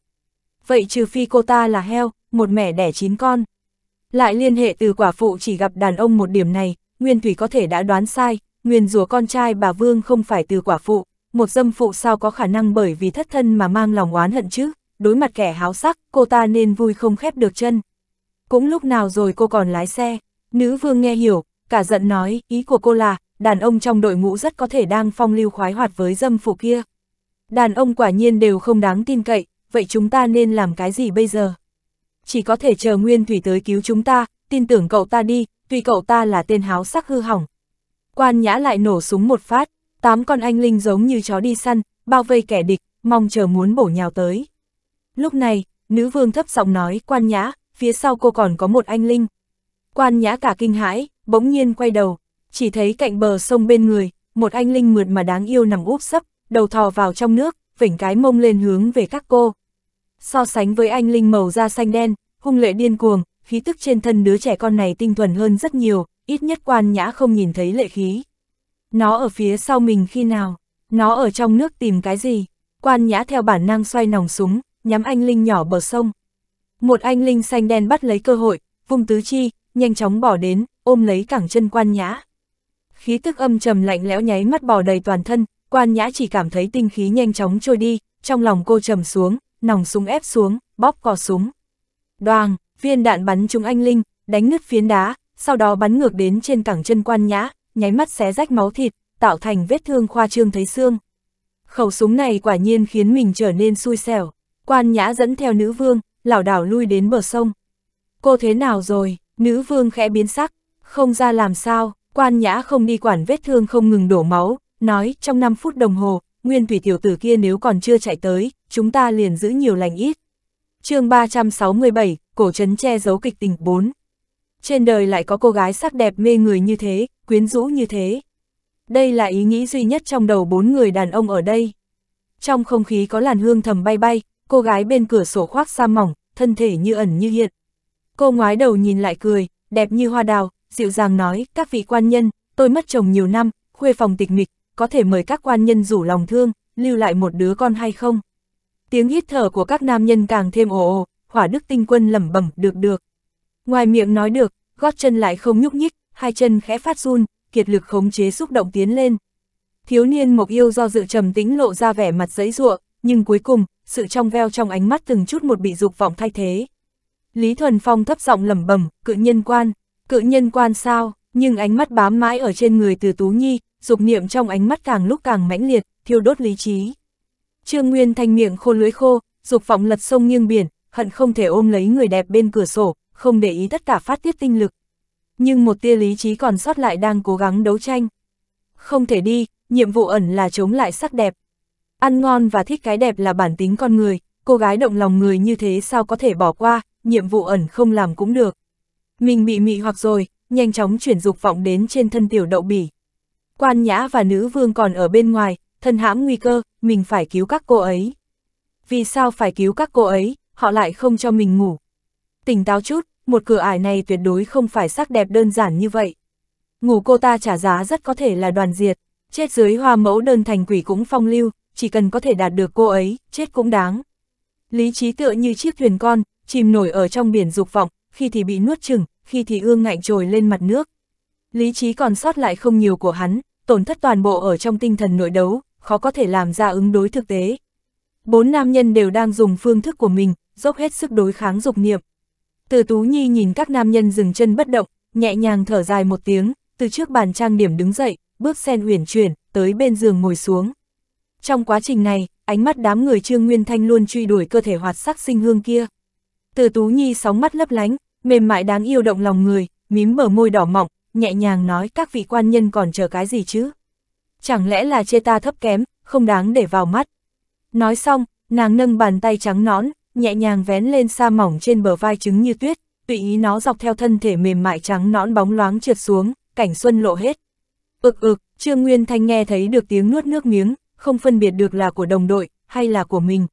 Vậy trừ phi cô ta là heo, một mẻ đẻ chín con. Lại liên hệ từ quả phụ chỉ gặp đàn ông một điểm này, Nguyên Thủy có thể đã đoán sai, Nguyên rùa con trai bà Vương không phải từ quả phụ, một dâm phụ sao có khả năng bởi vì thất thân mà mang lòng oán hận chứ, đối mặt kẻ háo sắc, cô ta nên vui không khép được chân. Cũng lúc nào rồi cô còn lái xe, nữ vương nghe hiểu, cả giận nói, ý của cô là, đàn ông trong đội ngũ rất có thể đang phong lưu khoái hoạt với dâm phụ kia. Đàn ông quả nhiên đều không đáng tin cậy, vậy chúng ta nên làm cái gì bây giờ? Chỉ có thể chờ Nguyên Thủy tới cứu chúng ta, tin tưởng cậu ta đi, tuy cậu ta là tên háo sắc hư hỏng. Quan nhã lại nổ súng một phát, tám con anh linh giống như chó đi săn, bao vây kẻ địch, mong chờ muốn bổ nhào tới. Lúc này, nữ vương thấp giọng nói, quan nhã, phía sau cô còn có một anh linh. Quan nhã cả kinh hãi, bỗng nhiên quay đầu, chỉ thấy cạnh bờ sông bên người, một anh linh mượt mà đáng yêu nằm úp sấp, đầu thò vào trong nước, vỉnh cái mông lên hướng về các cô. So sánh với anh linh màu da xanh đen, hung lệ điên cuồng, khí tức trên thân đứa trẻ con này tinh thuần hơn rất nhiều, ít nhất quan nhã không nhìn thấy lệ khí. Nó ở phía sau mình khi nào? Nó ở trong nước tìm cái gì? Quan nhã theo bản năng xoay nòng súng, nhắm anh linh nhỏ bờ sông. Một anh linh xanh đen bắt lấy cơ hội, vung tứ chi, nhanh chóng bỏ đến, ôm lấy cẳng chân quan nhã. Khí tức âm trầm lạnh lẽo nháy mắt bỏ đầy toàn thân, quan nhã chỉ cảm thấy tinh khí nhanh chóng trôi đi, trong lòng cô trầm xuống, nòng súng ép xuống, bóp cò súng. Đoàng, viên đạn bắn trúng anh Linh, đánh nứt phiến đá, sau đó bắn ngược đến trên cẳng chân quan nhã, nháy mắt xé rách máu thịt, tạo thành vết thương khoa trương thấy xương. Khẩu súng này quả nhiên khiến mình trở nên xui xẻo, quan nhã dẫn theo nữ vương, lảo đảo lui đến bờ sông. Cô thế nào rồi? Nữ vương khẽ biến sắc, không ra làm sao, quan nhã không đi quản vết thương không ngừng đổ máu, nói trong 5 phút đồng hồ, nguyên thủy tiểu tử kia nếu còn chưa chạy tới, chúng ta liền giữ nhiều lành ít. chương 367, cổ trấn che giấu kịch tình 4. Trên đời lại có cô gái sắc đẹp mê người như thế, quyến rũ như thế. Đây là ý nghĩ duy nhất trong đầu bốn người đàn ông ở đây. Trong không khí có làn hương thầm bay bay, cô gái bên cửa sổ khoác xa mỏng, thân thể như ẩn như hiện, Cô ngoái đầu nhìn lại cười, đẹp như hoa đào, dịu dàng nói, các vị quan nhân, tôi mất chồng nhiều năm, khuê phòng tịch mịch, có thể mời các quan nhân rủ lòng thương, lưu lại một đứa con hay không? Tiếng hít thở của các nam nhân càng thêm ồ ồ, hỏa đức tinh quân lẩm bẩm được được. Ngoài miệng nói được, gót chân lại không nhúc nhích, hai chân khẽ phát run, kiệt lực khống chế xúc động tiến lên. Thiếu niên mộc yêu do dự trầm tĩnh lộ ra vẻ mặt giấy ruộng, nhưng cuối cùng, sự trong veo trong ánh mắt từng chút một bị dục vọng thay thế. Lý Thuần Phong thấp giọng lẩm bẩm, cự nhân quan, cự nhân quan sao, nhưng ánh mắt bám mãi ở trên người từ Tú Nhi, dục niệm trong ánh mắt càng lúc càng mãnh liệt, thiêu đốt lý trí. Trương Nguyên thanh miệng khô lưới khô, dục vọng lật sông nghiêng biển, hận không thể ôm lấy người đẹp bên cửa sổ, không để ý tất cả phát tiết tinh lực. Nhưng một tia lý trí còn sót lại đang cố gắng đấu tranh. Không thể đi, nhiệm vụ ẩn là chống lại sắc đẹp. Ăn ngon và thích cái đẹp là bản tính con người, cô gái động lòng người như thế sao có thể bỏ qua, nhiệm vụ ẩn không làm cũng được. Mình bị mị hoặc rồi, nhanh chóng chuyển dục vọng đến trên thân tiểu đậu bỉ. Quan nhã và nữ vương còn ở bên ngoài, thân hãm nguy cơ, mình phải cứu các cô ấy. Vì sao phải cứu các cô ấy, họ lại không cho mình ngủ. Tỉnh táo chút, một cửa ải này tuyệt đối không phải sắc đẹp đơn giản như vậy. Ngủ cô ta trả giá rất có thể là đoàn diệt, chết dưới hoa mẫu đơn thành quỷ cũng phong lưu, chỉ cần có thể đạt được cô ấy, chết cũng đáng. Lý trí tựa như chiếc thuyền con, chìm nổi ở trong biển dục vọng, khi thì bị nuốt chừng, khi thì ương ngạnh trồi lên mặt nước. Lý trí còn sót lại không nhiều của hắn, tổn thất toàn bộ ở trong tinh thần nội đấu, khó có thể làm ra ứng đối thực tế. Bốn nam nhân đều đang dùng phương thức của mình, dốc hết sức đối kháng dục niệm. Từ Tú Nhi nhìn các nam nhân dừng chân bất động, nhẹ nhàng thở dài một tiếng, từ trước bàn trang điểm đứng dậy, bước sen huyền chuyển, tới bên giường ngồi xuống. Trong quá trình này, ánh mắt đám người Trương Nguyên Thanh luôn truy đuổi cơ thể hoạt sắc sinh hương kia. Từ Tú Nhi sóng mắt lấp lánh, mềm mại đáng yêu động lòng người, mím mở môi đỏ mọng, nhẹ nhàng nói các vị quan nhân còn chờ cái gì chứ? Chẳng lẽ là chê ta thấp kém, không đáng để vào mắt? Nói xong, nàng nâng bàn tay trắng nõn, nhẹ nhàng vén lên sa mỏng trên bờ vai trứng như tuyết, tùy ý nó dọc theo thân thể mềm mại trắng nõn bóng loáng trượt xuống, cảnh xuân lộ hết. Ực ực, Trương Nguyên Thanh nghe thấy được tiếng nuốt nước miếng, không phân biệt được là của đồng đội, hay là của mình.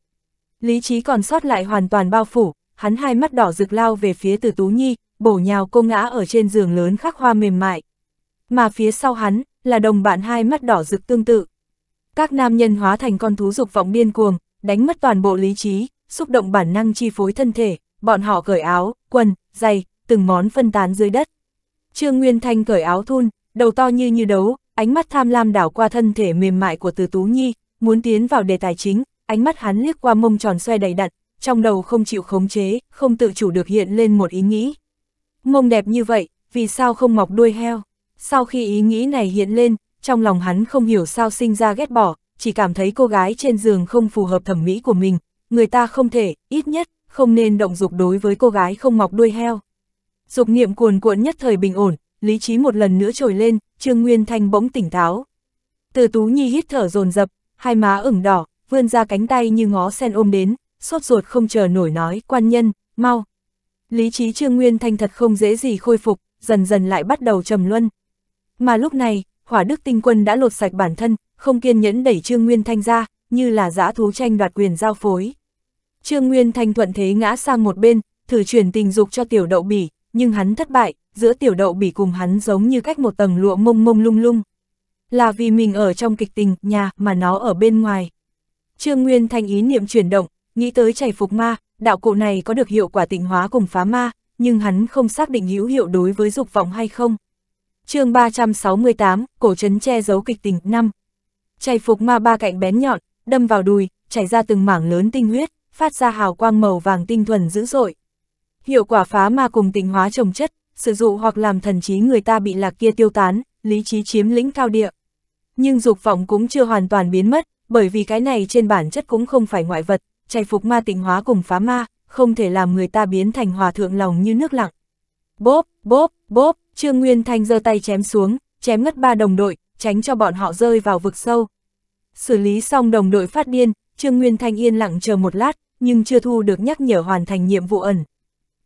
Lý trí còn sót lại hoàn toàn bao phủ, hắn hai mắt đỏ rực lao về phía từ Tú Nhi, bổ nhào cô ngã ở trên giường lớn khắc hoa mềm mại. Mà phía sau hắn, là đồng bạn hai mắt đỏ rực tương tự. Các nam nhân hóa thành con thú dục vọng điên cuồng, đánh mất toàn bộ lý trí, xúc động bản năng chi phối thân thể, bọn họ cởi áo, quần, giày, từng món phân tán dưới đất. Trương Nguyên Thanh cởi áo thun, đầu to như như đấu, ánh mắt tham lam đảo qua thân thể mềm mại của Từ Tú Nhi, muốn tiến vào đề tài chính, ánh mắt hắn liếc qua mông tròn xoe đầy đặn, trong đầu không chịu khống chế, không tự chủ được hiện lên một ý nghĩ. Mông đẹp như vậy, vì sao không mọc đuôi heo? Sau khi ý nghĩ này hiện lên, trong lòng hắn không hiểu sao sinh ra ghét bỏ, chỉ cảm thấy cô gái trên giường không phù hợp thẩm mỹ của mình, người ta không thể, ít nhất, không nên động dục đối với cô gái không mọc đuôi heo. Dục niệm cuồn cuộn nhất thời bình ổn, lý trí một lần nữa trồi lên, Trương Nguyên Thanh bỗng tỉnh táo. Từ Tú Nhi hít thở dồn dập, hai má ửng đỏ, vươn ra cánh tay như ngó sen ôm đến, sốt ruột không chờ nổi nói, quan nhân, mau. Lý trí Trương Nguyên Thanh thật không dễ gì khôi phục, dần dần lại bắt đầu trầm luân. Mà lúc này, hỏa đức tinh quân đã lột sạch bản thân, không kiên nhẫn đẩy Trương Nguyên Thanh ra, như là giã thú tranh đoạt quyền giao phối. Trương Nguyên Thanh thuận thế ngã sang một bên, thử chuyển tình dục cho tiểu đậu bỉ, nhưng hắn thất bại, giữa tiểu đậu bỉ cùng hắn giống như cách một tầng lụa mông mông lung lung. Là vì mình ở trong kịch tình, nhà, mà nó ở bên ngoài. Trương Nguyên Thanh ý niệm chuyển động, Nghĩ tới chảy phục ma, đạo cụ này có được hiệu quả tịnh hóa cùng phá ma, nhưng hắn không xác định hữu hiệu đối với dục vọng hay không. chương 368, cổ trấn che giấu kịch tình 5. Chảy phục ma ba cạnh bén nhọn, đâm vào đùi, chảy ra từng mảng lớn tinh huyết, phát ra hào quang màu vàng tinh thuần dữ dội. Hiệu quả phá ma cùng tịnh hóa trồng chất, sử dụng hoặc làm thần trí người ta bị lạc kia tiêu tán, lý trí chiếm lĩnh cao địa. Nhưng dục vọng cũng chưa hoàn toàn biến mất, bởi vì cái này trên bản chất cũng không phải ngoại vật, chạy phục ma tịnh hóa cùng phá ma, không thể làm người ta biến thành hòa thượng lòng như nước lặng. Bốp, bốp, bốp, Trương Nguyên Thanh giơ tay chém xuống, chém ngất ba đồng đội, tránh cho bọn họ rơi vào vực sâu. Xử lý xong đồng đội phát điên, Trương Nguyên Thanh yên lặng chờ một lát, nhưng chưa thu được nhắc nhở hoàn thành nhiệm vụ ẩn.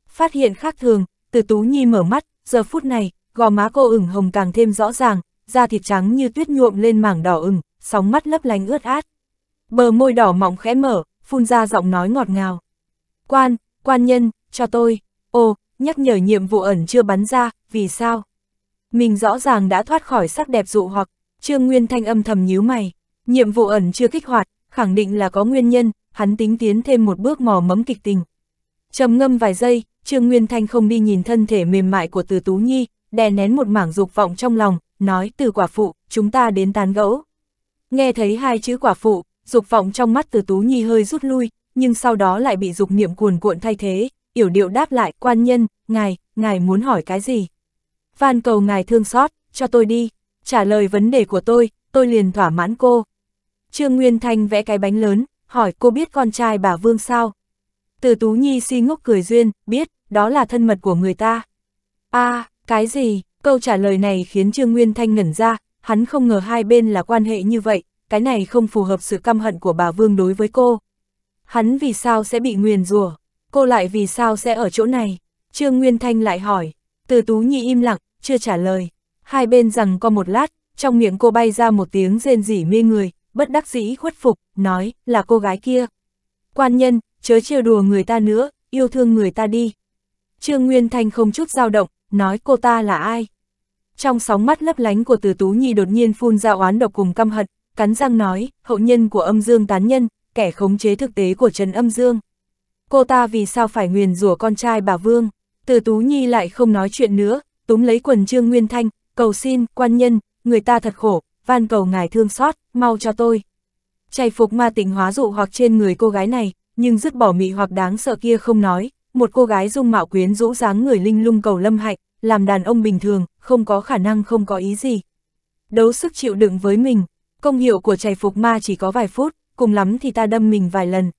Phát hiện khác thường, từ Tú Nhi mở mắt, giờ phút này, gò má cô ửng hồng càng thêm rõ ràng, da thịt trắng như tuyết nhuộm lên mảng đỏ ửng, sóng mắt lấp lánh ướt át. Bờ môi đỏ mỏng khẽ mở, phun ra giọng nói ngọt ngào. Quan, quan nhân, cho tôi, ồ, nhắc nhở nhiệm vụ ẩn chưa bắn ra, vì sao? Mình rõ ràng đã thoát khỏi sắc đẹp dụ hoặc, Trương Nguyên Thanh âm thầm nhíu mày, nhiệm vụ ẩn chưa kích hoạt, khẳng định là có nguyên nhân, hắn tính tiến thêm một bước mò mẫm kịch tình. trầm ngâm vài giây, Trương Nguyên Thanh không đi nhìn thân thể mềm mại của Từ Tú Nhi, đè nén một mảng dục vọng trong lòng, nói từ quả phụ, chúng ta đến tán gẫu. Nghe thấy hai chữ quả phụ, dục vọng trong mắt từ Tú Nhi hơi rút lui, nhưng sau đó lại bị dục niệm cuồn cuộn thay thế, yểu điệu đáp lại, quan nhân, ngài, ngài muốn hỏi cái gì? van cầu ngài thương xót, cho tôi đi, trả lời vấn đề của tôi, tôi liền thỏa mãn cô. Trương Nguyên Thanh vẽ cái bánh lớn, hỏi cô biết con trai bà Vương sao? Từ Tú Nhi si ngốc cười duyên, biết, đó là thân mật của người ta. a à, cái gì, câu trả lời này khiến Trương Nguyên Thanh ngẩn ra, hắn không ngờ hai bên là quan hệ như vậy, cái này không phù hợp sự căm hận của bà Vương đối với cô. Hắn vì sao sẽ bị nguyền rủa cô lại vì sao sẽ ở chỗ này? Trương Nguyên Thanh lại hỏi, từ tú nhi im lặng, chưa trả lời. Hai bên rằng có một lát, trong miệng cô bay ra một tiếng rên rỉ mê người, bất đắc dĩ khuất phục, nói, là cô gái kia. Quan nhân, chớ trêu đùa người ta nữa, yêu thương người ta đi. Trương Nguyên Thanh không chút dao động, nói cô ta là ai? Trong sóng mắt lấp lánh của Từ Tú Nhi đột nhiên phun ra oán độc cùng căm hận, cắn răng nói, hậu nhân của âm dương tán nhân, kẻ khống chế thực tế của Trần âm dương. Cô ta vì sao phải nguyền rủa con trai bà Vương? Từ Tú Nhi lại không nói chuyện nữa, túm lấy quần Trương Nguyên Thanh, cầu xin, quan nhân, người ta thật khổ, van cầu ngài thương xót, mau cho tôi. Chạy phục ma tịnh hóa dụ hoặc trên người cô gái này, nhưng dứt bỏ mị hoặc đáng sợ kia không nói, một cô gái dung mạo quyến rũ dáng người linh lung cầu lâm hạnh, làm đàn ông bình thường, không có khả năng không có ý gì. Đấu sức chịu đựng với mình, Công hiệu của chày phục ma chỉ có vài phút, cùng lắm thì ta đâm mình vài lần.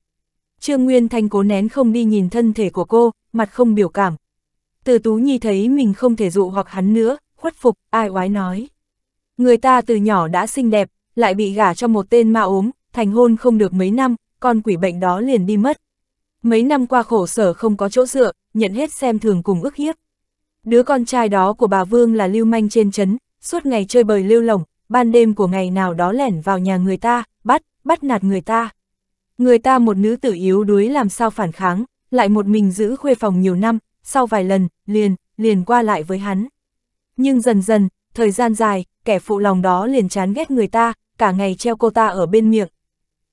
Trương Nguyên Thanh cố nén không đi nhìn thân thể của cô, mặt không biểu cảm. Từ Tú Nhi thấy mình không thể dụ hoặc hắn nữa, khuất phục, ai oái nói. Người ta từ nhỏ đã xinh đẹp, lại bị gả cho một tên ma ốm, thành hôn không được mấy năm, con quỷ bệnh đó liền đi mất. Mấy năm qua khổ sở không có chỗ dựa, nhận hết xem thường cùng ức hiếp. Đứa con trai đó của bà Vương là lưu manh trên chấn, suốt ngày chơi bời Lưu Lồng ban đêm của ngày nào đó lẻn vào nhà người ta, bắt, bắt nạt người ta. Người ta một nữ tử yếu đuối làm sao phản kháng, lại một mình giữ khuê phòng nhiều năm, sau vài lần, liền, liền qua lại với hắn. Nhưng dần dần, thời gian dài, kẻ phụ lòng đó liền chán ghét người ta, cả ngày treo cô ta ở bên miệng.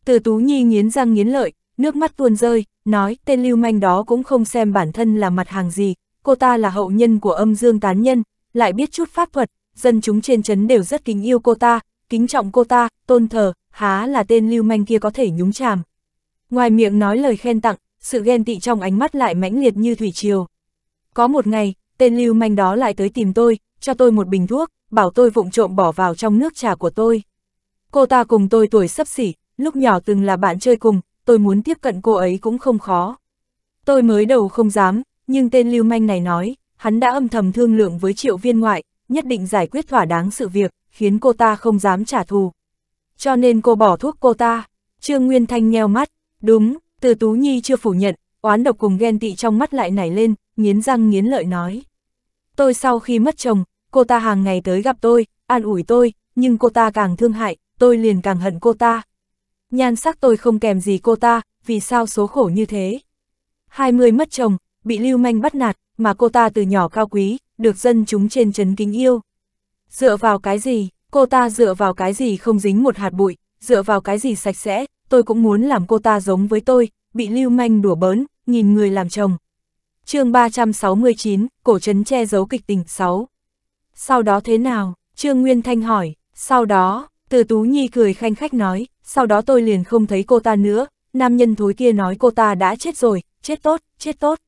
Từ Tú Nhi nghiến răng nghiến lợi, nước mắt tuôn rơi, nói tên lưu manh đó cũng không xem bản thân là mặt hàng gì, cô ta là hậu nhân của âm dương tán nhân, lại biết chút pháp thuật, dân chúng trên chấn đều rất kính yêu cô ta, kính trọng cô ta, tôn thờ, há là tên lưu manh kia có thể nhúng chàm. Ngoài miệng nói lời khen tặng, sự ghen tị trong ánh mắt lại mãnh liệt như thủy triều. Có một ngày, tên lưu manh đó lại tới tìm tôi, cho tôi một bình thuốc, bảo tôi vụng trộm bỏ vào trong nước trà của tôi. Cô ta cùng tôi tuổi sấp xỉ, lúc nhỏ từng là bạn chơi cùng, tôi muốn tiếp cận cô ấy cũng không khó. Tôi mới đầu không dám, nhưng tên lưu manh này nói, hắn đã âm thầm thương lượng với triệu viên ngoại, nhất định giải quyết thỏa đáng sự việc, khiến cô ta không dám trả thù. Cho nên cô bỏ thuốc cô ta, Trương Nguyên Thanh nheo mắt, đúng, từ Tú Nhi chưa phủ nhận, oán độc cùng ghen tị trong mắt lại nảy lên, nghiến răng nghiến lợi nói. Tôi sau khi mất chồng, cô ta hàng ngày tới gặp tôi, an ủi tôi, nhưng cô ta càng thương hại, tôi liền càng hận cô ta. Nhan sắc tôi không kèm gì cô ta, vì sao số khổ như thế? hai mươi mất chồng, bị lưu manh bắt nạt, mà cô ta từ nhỏ cao quý, được dân chúng trên chấn kính yêu. Dựa vào cái gì, cô ta dựa vào cái gì không dính một hạt bụi, dựa vào cái gì sạch sẽ, tôi cũng muốn làm cô ta giống với tôi, bị lưu manh đùa bỡn, nhìn người làm chồng. chương 369, cổ trấn che giấu kịch tình 6. Sau đó thế nào, Trương Nguyên Thanh hỏi, sau đó, từ Tú Nhi cười khanh khách nói, sau đó tôi liền không thấy cô ta nữa, nam nhân thối kia nói cô ta đã chết rồi, chết tốt, chết tốt.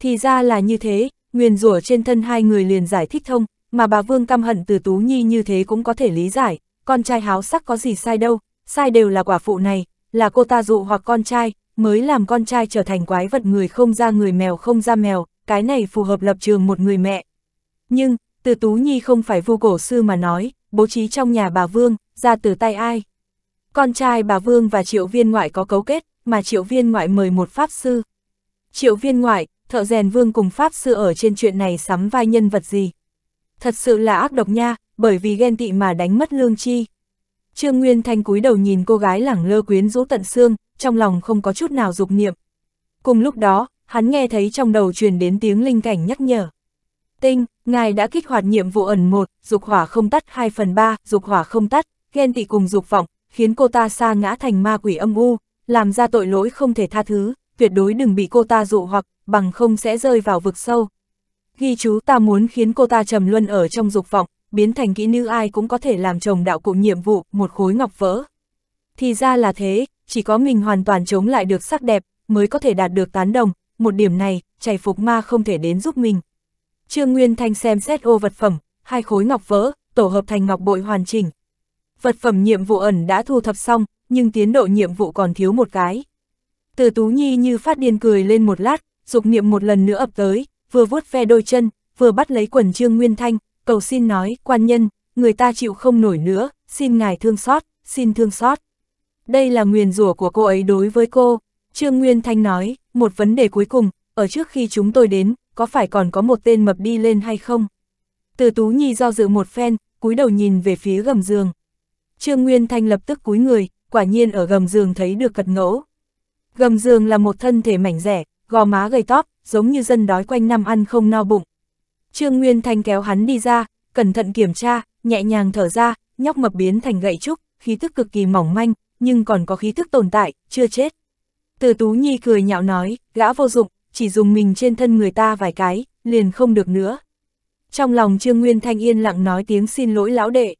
Thì ra là như thế, nguyền rủa trên thân hai người liền giải thích thông, mà bà Vương căm hận từ Tú Nhi như thế cũng có thể lý giải, con trai háo sắc có gì sai đâu, sai đều là quả phụ này, là cô ta dụ hoặc con trai, mới làm con trai trở thành quái vật người không ra người mèo không ra mèo, cái này phù hợp lập trường một người mẹ. Nhưng, từ Tú Nhi không phải vu cổ sư mà nói, bố trí trong nhà bà Vương, ra từ tay ai. Con trai bà Vương và triệu viên ngoại có cấu kết, mà triệu viên ngoại mời một pháp sư. Triệu viên ngoại, thợ rèn vương cùng Pháp sư ở trên chuyện này sắm vai nhân vật gì. Thật sự là ác độc nha, bởi vì ghen tị mà đánh mất lương chi. Trương Nguyên Thanh cúi đầu nhìn cô gái lẳng lơ quyến rũ tận xương, trong lòng không có chút nào dục niệm. Cùng lúc đó, hắn nghe thấy trong đầu truyền đến tiếng linh cảnh nhắc nhở. Tinh, ngài đã kích hoạt nhiệm vụ ẩn 1, dục hỏa không tắt 2 phần 3, dục hỏa không tắt, ghen tị cùng dục vọng, khiến cô ta sa ngã thành ma quỷ âm u, làm ra tội lỗi không thể tha thứ, tuyệt đối đừng bị cô ta dụ hoặc, bằng không sẽ rơi vào vực sâu. Ghi chú ta muốn khiến cô ta trầm luân ở trong dục vọng, biến thành kỹ nữ ai cũng có thể làm chồng đạo cụ nhiệm vụ, một khối ngọc vỡ. Thì ra là thế, chỉ có mình hoàn toàn chống lại được sắc đẹp, mới có thể đạt được tán đồng, một điểm này, chảy phục ma không thể đến giúp mình. Trương Nguyên Thanh xem xét ô vật phẩm, hai khối ngọc vỡ, tổ hợp thành ngọc bội hoàn chỉnh. Vật phẩm nhiệm vụ ẩn đã thu thập xong, nhưng tiến độ nhiệm vụ còn thiếu một cái. Từ Tú Nhi như phát điên cười lên một lát, dục niệm một lần nữa ập tới, vừa vuốt ve đôi chân, vừa bắt lấy quần Trương Nguyên Thanh, cầu xin nói, quan nhân, người ta chịu không nổi nữa, xin ngài thương xót, xin thương xót. Đây là nguyền rủa của cô ấy đối với cô. Trương Nguyên Thanh nói, một vấn đề cuối cùng, ở trước khi chúng tôi đến, có phải còn có một tên mập đi lên hay không? Từ Tú Nhi do dự một phen, cúi đầu nhìn về phía gầm giường. Trương Nguyên Thanh lập tức cúi người, quả nhiên ở gầm giường thấy được cật ngẫu. Gầm giường là một thân thể mảnh rẻ, gò má gầy tóc, giống như dân đói quanh năm ăn không no bụng. Trương Nguyên Thanh kéo hắn đi ra, cẩn thận kiểm tra, nhẹ nhàng thở ra, nhóc mập biến thành gậy trúc, khí thức cực kỳ mỏng manh, nhưng còn có khí thức tồn tại, chưa chết. Từ Tú Nhi cười nhạo nói, gã vô dụng, chỉ dùng mình trên thân người ta vài cái, liền không được nữa. Trong lòng Trương Nguyên Thanh yên lặng nói tiếng xin lỗi lão đệ.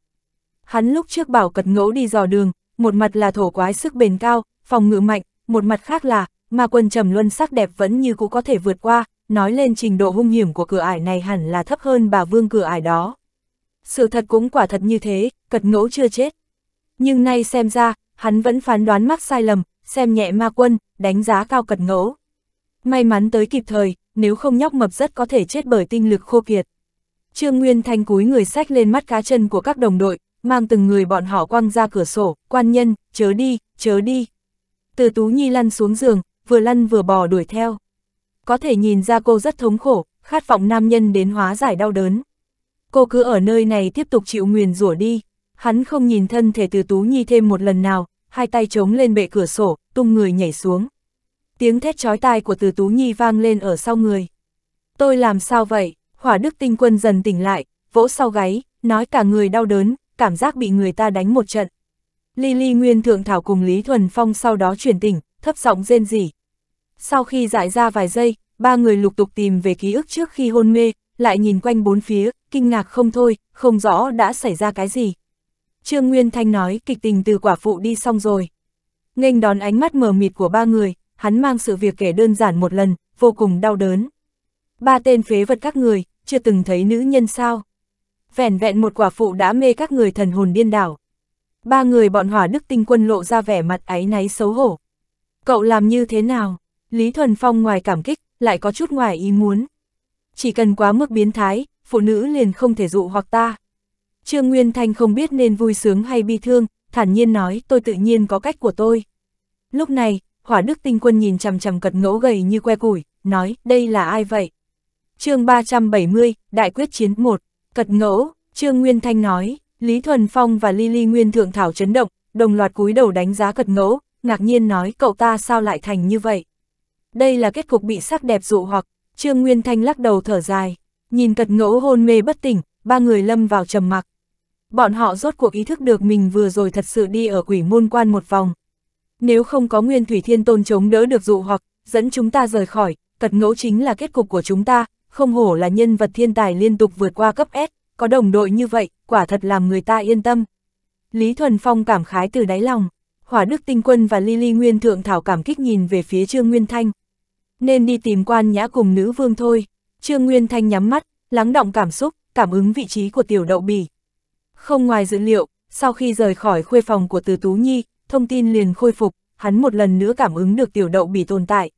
Hắn lúc trước bảo cật ngẫu đi dò đường, một mặt là thổ quái sức bền cao, phòng ngự mạnh, một mặt khác là, ma quân trầm luân sắc đẹp vẫn như cũ có thể vượt qua, nói lên trình độ hung hiểm của cửa ải này hẳn là thấp hơn bà vương cửa ải đó. Sự thật cũng quả thật như thế, cật ngỗ chưa chết. Nhưng nay xem ra, hắn vẫn phán đoán mắc sai lầm, xem nhẹ ma quân, đánh giá cao cật ngỗ May mắn tới kịp thời, nếu không nhóc mập rất có thể chết bởi tinh lực khô kiệt. Trương Nguyên Thanh cúi người sách lên mắt cá chân của các đồng đội, mang từng người bọn họ quăng ra cửa sổ, quan nhân, chớ đi, chớ đi, từ Tú Nhi lăn xuống giường, vừa lăn vừa bò đuổi theo. Có thể nhìn ra cô rất thống khổ, khát vọng nam nhân đến hóa giải đau đớn. Cô cứ ở nơi này tiếp tục chịu nguyền rủa đi. Hắn không nhìn thân thể từ Tú Nhi thêm một lần nào, hai tay chống lên bệ cửa sổ, tung người nhảy xuống. Tiếng thét chói tai của từ Tú Nhi vang lên ở sau người. Tôi làm sao vậy? Hỏa Đức Tinh Quân dần tỉnh lại, vỗ sau gáy, nói cả người đau đớn, cảm giác bị người ta đánh một trận. Lily Nguyên Thượng Thảo cùng Lý Thuần Phong sau đó chuyển tỉnh, thấp giọng rên rỉ. Sau khi dại ra vài giây, ba người lục tục tìm về ký ức trước khi hôn mê, lại nhìn quanh bốn phía, kinh ngạc không thôi, không rõ đã xảy ra cái gì. Trương Nguyên Thanh nói kịch tình từ quả phụ đi xong rồi. nghênh đón ánh mắt mờ mịt của ba người, hắn mang sự việc kể đơn giản một lần, vô cùng đau đớn. Ba tên phế vật các người, chưa từng thấy nữ nhân sao. Vẻn vẹn một quả phụ đã mê các người thần hồn điên đảo. Ba người bọn hỏa đức tinh quân lộ ra vẻ mặt áy náy xấu hổ. Cậu làm như thế nào? Lý Thuần Phong ngoài cảm kích, lại có chút ngoài ý muốn. Chỉ cần quá mức biến thái, phụ nữ liền không thể dụ hoặc ta. Trương Nguyên Thanh không biết nên vui sướng hay bi thương, thản nhiên nói tôi tự nhiên có cách của tôi. Lúc này, hỏa đức tinh quân nhìn chằm chằm cật ngỗ gầy như que củi, nói đây là ai vậy? chương 370, Đại quyết chiến 1, cật ngỗ, Trương Nguyên Thanh nói, Lý Thuần Phong và Lily Nguyên Thượng Thảo chấn động, đồng loạt cúi đầu đánh giá cật ngẫu, ngạc nhiên nói cậu ta sao lại thành như vậy. Đây là kết cục bị sắc đẹp dụ hoặc, Trương Nguyên Thanh lắc đầu thở dài, nhìn cật ngẫu hôn mê bất tỉnh, ba người lâm vào trầm mặc. Bọn họ rốt cuộc ý thức được mình vừa rồi thật sự đi ở quỷ môn quan một vòng. Nếu không có Nguyên Thủy Thiên Tôn chống đỡ được dụ hoặc, dẫn chúng ta rời khỏi, cật ngẫu chính là kết cục của chúng ta, không hổ là nhân vật thiên tài liên tục vượt qua cấp S, có đồng đội như vậy, quả thật làm người ta yên tâm. Lý Thuần Phong cảm khái từ đáy lòng, Hỏa Đức Tinh Quân và Lily Nguyên Thượng Thảo cảm kích nhìn về phía Trương Nguyên Thanh. Nên đi tìm quan nhã cùng nữ vương thôi. Trương Nguyên Thanh nhắm mắt, lắng động cảm xúc, cảm ứng vị trí của tiểu đậu bỉ. Không ngoài dữ liệu, sau khi rời khỏi khuê phòng của Từ Tú Nhi, thông tin liền khôi phục, hắn một lần nữa cảm ứng được tiểu đậu bỉ tồn tại.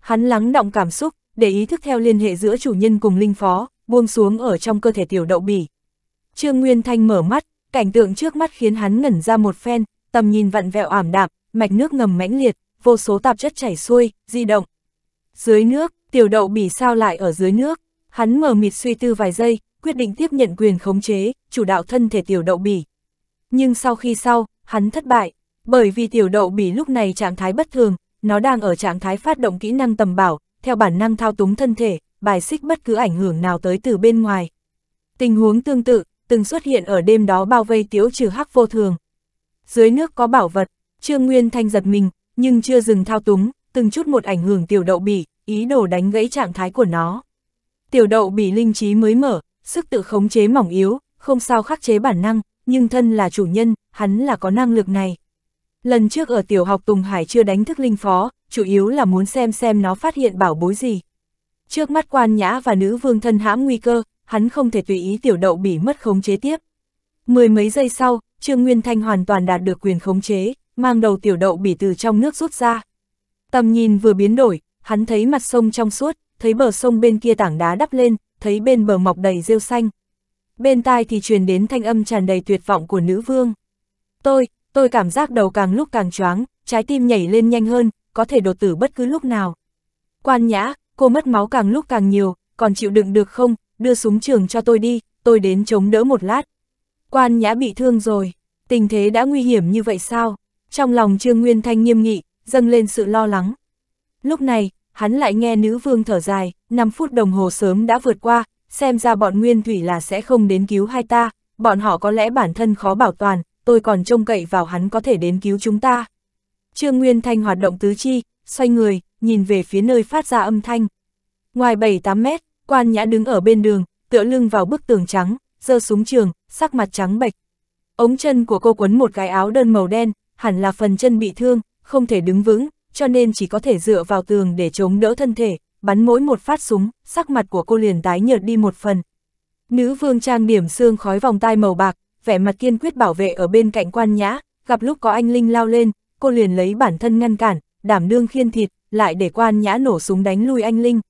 Hắn lắng động cảm xúc, để ý thức theo liên hệ giữa chủ nhân cùng linh phó, buông xuống ở trong cơ thể tiểu đậu bỉ. Trương Nguyên Thanh mở mắt, cảnh tượng trước mắt khiến hắn ngẩn ra một phen, tầm nhìn vặn vẹo ảm đạm, mạch nước ngầm mãnh liệt, vô số tạp chất chảy xuôi, di động. Dưới nước, tiểu đậu bỉ sao lại ở dưới nước? Hắn mở mịt suy tư vài giây, quyết định tiếp nhận quyền khống chế, chủ đạo thân thể tiểu đậu bỉ. Nhưng sau khi sau, hắn thất bại, bởi vì tiểu đậu bỉ lúc này trạng thái bất thường, nó đang ở trạng thái phát động kỹ năng tầm bảo, theo bản năng thao túng thân thể, bài xích bất cứ ảnh hưởng nào tới từ bên ngoài. Tình huống tương tự, từng xuất hiện ở đêm đó bao vây tiếu trừ hắc vô thường. Dưới nước có bảo vật, Trương Nguyên Thanh giật mình, nhưng chưa dừng thao túng, từng chút một ảnh hưởng tiểu đậu bỉ, ý đồ đánh gãy trạng thái của nó. Tiểu đậu bỉ linh trí mới mở, sức tự khống chế mỏng yếu, không sao khắc chế bản năng, nhưng thân là chủ nhân, hắn là có năng lực này. Lần trước ở tiểu học Tùng Hải chưa đánh thức linh phó, chủ yếu là muốn xem xem nó phát hiện bảo bối gì. Trước mắt quan nhã và nữ vương thân hãm nguy cơ, hắn không thể tùy ý tiểu đậu bỉ mất khống chế tiếp. Mười mấy giây sau, Trương Nguyên Thanh hoàn toàn đạt được quyền khống chế, mang đầu tiểu đậu bỉ từ trong nước rút ra. Tầm nhìn vừa biến đổi, hắn thấy mặt sông trong suốt, thấy bờ sông bên kia tảng đá đắp lên, thấy bên bờ mọc đầy rêu xanh. Bên tai thì truyền đến thanh âm tràn đầy tuyệt vọng của nữ vương. Tôi, tôi cảm giác đầu càng lúc càng choáng, trái tim nhảy lên nhanh hơn, có thể đột tử bất cứ lúc nào. Quan nhã, cô mất máu càng lúc càng nhiều, còn chịu đựng được không, đưa súng trường cho tôi đi, tôi đến chống đỡ một lát. Quan nhã bị thương rồi, tình thế đã nguy hiểm như vậy sao? Trong lòng Trương Nguyên Thanh nghiêm nghị, dâng lên sự lo lắng. Lúc này, hắn lại nghe nữ vương thở dài, 5 phút đồng hồ sớm đã vượt qua, xem ra bọn Nguyên Thủy là sẽ không đến cứu hai ta, bọn họ có lẽ bản thân khó bảo toàn, tôi còn trông cậy vào hắn có thể đến cứu chúng ta. Trương Nguyên Thanh hoạt động tứ chi, xoay người, nhìn về phía nơi phát ra âm thanh. Ngoài 7-8 mét, quan nhã đứng ở bên đường, tựa lưng vào bức tường trắng, giơ súng trường, sắc mặt trắng bệch. Ống chân của cô quấn một cái áo đơn màu đen, hẳn là phần chân bị thương, không thể đứng vững, cho nên chỉ có thể dựa vào tường để chống đỡ thân thể, bắn mỗi một phát súng, sắc mặt của cô liền tái nhợt đi một phần. Nữ vương trang điểm xương khói vòng tai màu bạc, vẻ mặt kiên quyết bảo vệ ở bên cạnh quan nhã, gặp lúc có anh Linh lao lên, cô liền lấy bản thân ngăn cản, đảm đương khiên thịt, lại để quan nhã nổ súng đánh lui anh Linh.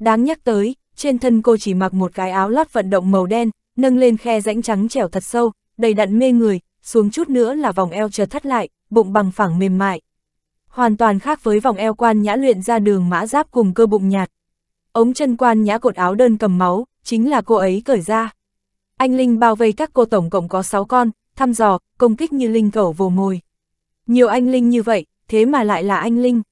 Đáng nhắc tới, trên thân cô chỉ mặc một cái áo lót vận động màu đen, nâng lên khe rãnh trắng trẻo thật sâu, đầy đặn mê người, xuống chút nữa là vòng eo chợt thắt lại, bụng bằng phẳng mềm mại. Hoàn toàn khác với vòng eo quan nhã luyện ra đường mã giáp cùng cơ bụng nhạt. Ống chân quan nhã cột áo đơn cầm máu, chính là cô ấy cởi ra. Anh Linh bao vây các cô tổng cộng có 6 con, thăm dò, công kích như Linh cẩu vồ mồi. Nhiều anh Linh như vậy, thế mà lại là anh Linh.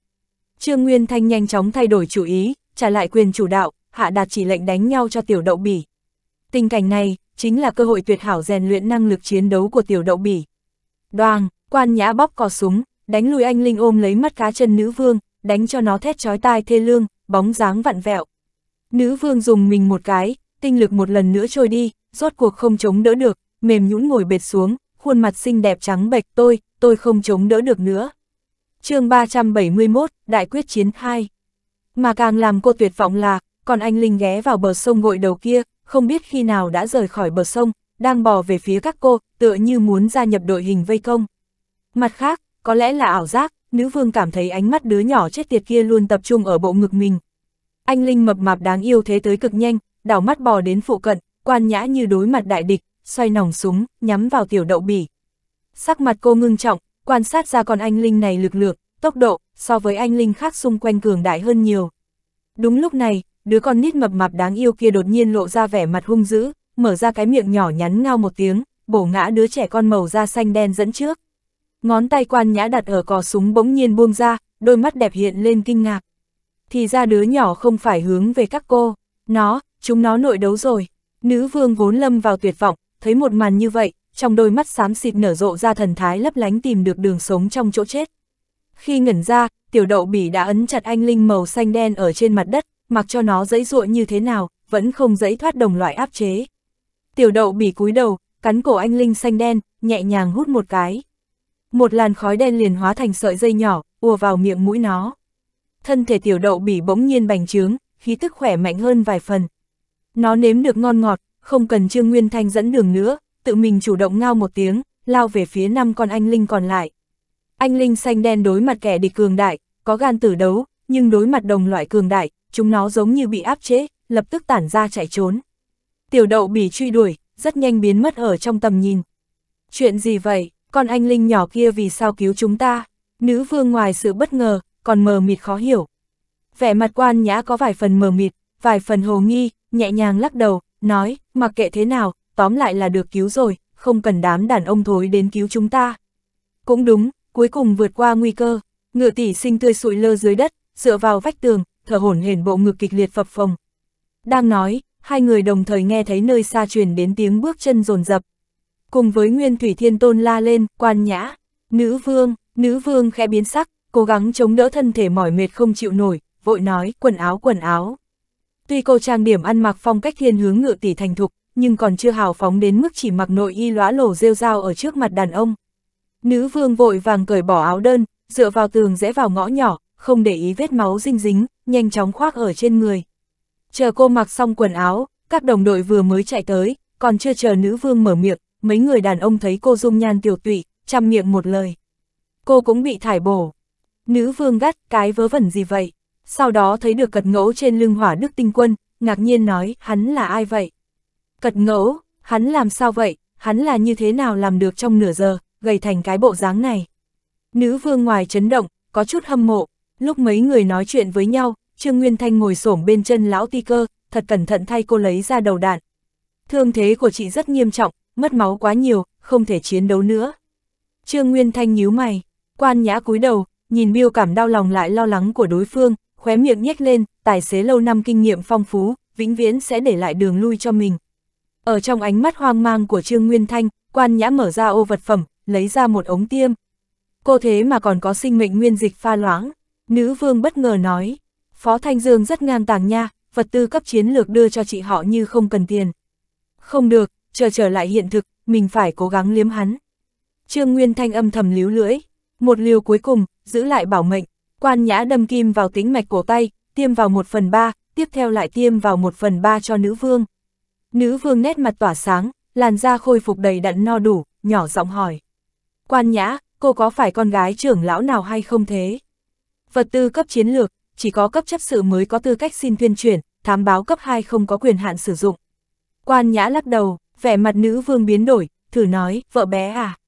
Trương Nguyên Thanh nhanh chóng thay đổi chủ ý, trả lại quyền chủ đạo, hạ đạt chỉ lệnh đánh nhau cho tiểu đậu bỉ. Tình cảnh này, chính là cơ hội tuyệt hảo rèn luyện năng lực chiến đấu của tiểu đậu bỉ. Đoàn quan nhã bóp cò súng, đánh lùi anh Linh ôm lấy mắt cá chân nữ vương, đánh cho nó thét chói tai thê lương, bóng dáng vặn vẹo. Nữ vương dùng mình một cái, tinh lực một lần nữa trôi đi, rốt cuộc không chống đỡ được, mềm nhũn ngồi bệt xuống, khuôn mặt xinh đẹp trắng bệch tôi, tôi không chống đỡ được nữa chương 371, Đại quyết chiến 2. Mà càng làm cô tuyệt vọng là, còn anh Linh ghé vào bờ sông gội đầu kia, không biết khi nào đã rời khỏi bờ sông, đang bò về phía các cô, tựa như muốn gia nhập đội hình vây công. Mặt khác, có lẽ là ảo giác, nữ vương cảm thấy ánh mắt đứa nhỏ chết tiệt kia luôn tập trung ở bộ ngực mình. Anh Linh mập mạp đáng yêu thế tới cực nhanh, đảo mắt bò đến phụ cận, quan nhã như đối mặt đại địch, xoay nòng súng, nhắm vào tiểu đậu bỉ. Sắc mặt cô ngưng trọng, Quan sát ra con anh Linh này lực lượng tốc độ, so với anh Linh khác xung quanh cường đại hơn nhiều. Đúng lúc này, đứa con nít mập mạp đáng yêu kia đột nhiên lộ ra vẻ mặt hung dữ, mở ra cái miệng nhỏ nhắn ngao một tiếng, bổ ngã đứa trẻ con màu da xanh đen dẫn trước. Ngón tay quan nhã đặt ở cò súng bỗng nhiên buông ra, đôi mắt đẹp hiện lên kinh ngạc. Thì ra đứa nhỏ không phải hướng về các cô, nó, chúng nó nội đấu rồi. Nữ vương vốn lâm vào tuyệt vọng, thấy một màn như vậy, trong đôi mắt xám xịt nở rộ ra thần thái lấp lánh tìm được đường sống trong chỗ chết. Khi ngẩn ra, tiểu đậu bỉ đã ấn chặt anh linh màu xanh đen ở trên mặt đất, mặc cho nó dẫy dụa như thế nào, vẫn không dẫy thoát đồng loại áp chế. Tiểu đậu bỉ cúi đầu, cắn cổ anh linh xanh đen, nhẹ nhàng hút một cái. Một làn khói đen liền hóa thành sợi dây nhỏ, ùa vào miệng mũi nó. Thân thể tiểu đậu bỉ bỗng nhiên bành trướng, khí tức khỏe mạnh hơn vài phần. Nó nếm được ngon ngọt, không cần Trương Nguyên Thanh dẫn đường nữa, tự mình chủ động ngao một tiếng, lao về phía năm con anh linh còn lại. Anh linh xanh đen đối mặt kẻ địch cường đại, có gan tử đấu, nhưng đối mặt đồng loại cường đại, chúng nó giống như bị áp chế, lập tức tản ra chạy trốn. Tiểu đậu bị truy đuổi, rất nhanh biến mất ở trong tầm nhìn. Chuyện gì vậy, con anh linh nhỏ kia vì sao cứu chúng ta? Nữ vương ngoài sự bất ngờ, còn mờ mịt khó hiểu. Vẻ mặt quan nhã có vài phần mờ mịt, vài phần hồ nghi, nhẹ nhàng lắc đầu, nói, mặc kệ thế nào, tóm lại là được cứu rồi, không cần đám đàn ông thối đến cứu chúng ta. Cũng đúng, cuối cùng vượt qua nguy cơ, ngựa tỷ sinh tươi sụi lơ dưới đất, dựa vào vách tường, thở hổn hển bộ ngực kịch liệt phập phồng. Đang nói, hai người đồng thời nghe thấy nơi xa truyền đến tiếng bước chân rồn rập. Cùng với Nguyên Thủy Thiên Tôn la lên, quan nhã, nữ vương, nữ vương khẽ biến sắc, cố gắng chống đỡ thân thể mỏi mệt không chịu nổi, vội nói, quần áo, quần áo. Tuy cô trang điểm ăn mặc phong cách thiên hướng ngựa tỷ thành thục, nhưng còn chưa hào phóng đến mức chỉ mặc nội y lóa lổ rêu rao ở trước mặt đàn ông. Nữ vương vội vàng cởi bỏ áo đơn, dựa vào tường rẽ vào ngõ nhỏ, không để ý vết máu dinh dính, nhanh chóng khoác ở trên người. Chờ cô mặc xong quần áo, các đồng đội vừa mới chạy tới, còn chưa chờ nữ vương mở miệng, mấy người đàn ông thấy cô dung nhan tiểu tụy, chăm miệng một lời. Cô cũng bị thải bổ. Nữ vương gắt, cái vớ vẩn gì vậy? Sau đó thấy được cật ngẫu trên lưng hỏa đức tinh quân, ngạc nhiên nói, hắn là ai vậy? Cật ngẫu, hắn làm sao vậy, hắn là như thế nào làm được trong nửa giờ, gầy thành cái bộ dáng này. Nữ vương ngoài chấn động, có chút hâm mộ, lúc mấy người nói chuyện với nhau, Trương Nguyên Thanh ngồi xổm bên chân lão ti cơ, thật cẩn thận thay cô lấy ra đầu đạn. Thương thế của chị rất nghiêm trọng, mất máu quá nhiều, không thể chiến đấu nữa. Trương Nguyên Thanh nhíu mày, quan nhã cúi đầu, nhìn biêu cảm đau lòng lại lo lắng của đối phương, khóe miệng nhếch lên, tài xế lâu năm kinh nghiệm phong phú, vĩnh viễn sẽ để lại đường lui cho mình, ở trong ánh mắt hoang mang của Trương Nguyên Thanh, quan nhã mở ra ô vật phẩm, lấy ra một ống tiêm. Cô thế mà còn có sinh mệnh nguyên dịch pha loãng. Nữ vương bất ngờ nói, Phó Thanh Dương rất ngang tàng nha, vật tư cấp chiến lược đưa cho chị họ như không cần tiền. Không được, chờ trở lại hiện thực, mình phải cố gắng liếm hắn. Trương Nguyên Thanh âm thầm líu lưỡi, một liều cuối cùng, giữ lại bảo mệnh, quan nhã đâm kim vào tính mạch cổ tay, tiêm vào một phần ba, tiếp theo lại tiêm vào một phần ba cho nữ vương. Nữ vương nét mặt tỏa sáng, làn da khôi phục đầy đặn no đủ, nhỏ giọng hỏi. Quan nhã, cô có phải con gái trưởng lão nào hay không thế? Vật tư cấp chiến lược, chỉ có cấp chấp sự mới có tư cách xin tuyên truyền, thám báo cấp 2 không có quyền hạn sử dụng. Quan nhã lắc đầu, vẻ mặt nữ vương biến đổi, thử nói, vợ bé à.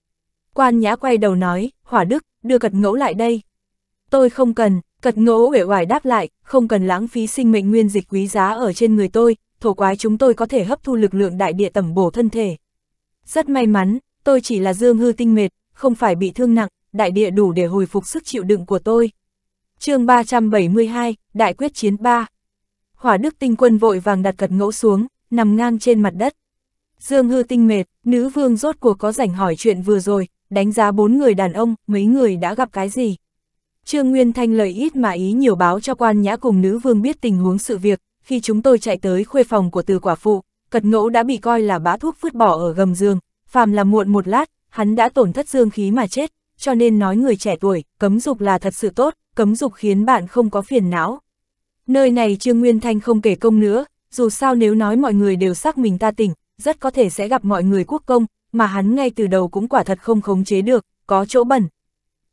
Quan nhã quay đầu nói, hỏa đức, đưa cật ngẫu lại đây. Tôi không cần, cật ngỗ uể oải đáp lại, không cần lãng phí sinh mệnh nguyên dịch quý giá ở trên người tôi, thổ quái chúng tôi có thể hấp thu lực lượng đại địa tẩm bổ thân thể. Rất may mắn, tôi chỉ là dương hư tinh mệt, không phải bị thương nặng, đại địa đủ để hồi phục sức chịu đựng của tôi. chương 372, Đại quyết chiến 3 Hỏa đức tinh quân vội vàng đặt cật ngẫu xuống, nằm ngang trên mặt đất. Dương hư tinh mệt, nữ vương rốt cuộc có rảnh hỏi chuyện vừa rồi, đánh giá bốn người đàn ông, mấy người đã gặp cái gì. Trương Nguyên Thanh lời ít mà ý nhiều báo cho quan nhã cùng nữ vương biết tình huống sự việc, khi chúng tôi chạy tới khuê phòng của từ quả phụ, cật ngẫu đã bị coi là bã thuốc vứt bỏ ở gầm giường, phàm là muộn một lát, hắn đã tổn thất dương khí mà chết, cho nên nói người trẻ tuổi, cấm dục là thật sự tốt, cấm dục khiến bạn không có phiền não. Nơi này Trương Nguyên Thanh không kể công nữa, dù sao nếu nói mọi người đều sắc mình ta tỉnh, rất có thể sẽ gặp mọi người quốc công, mà hắn ngay từ đầu cũng quả thật không khống chế được, có chỗ bẩn.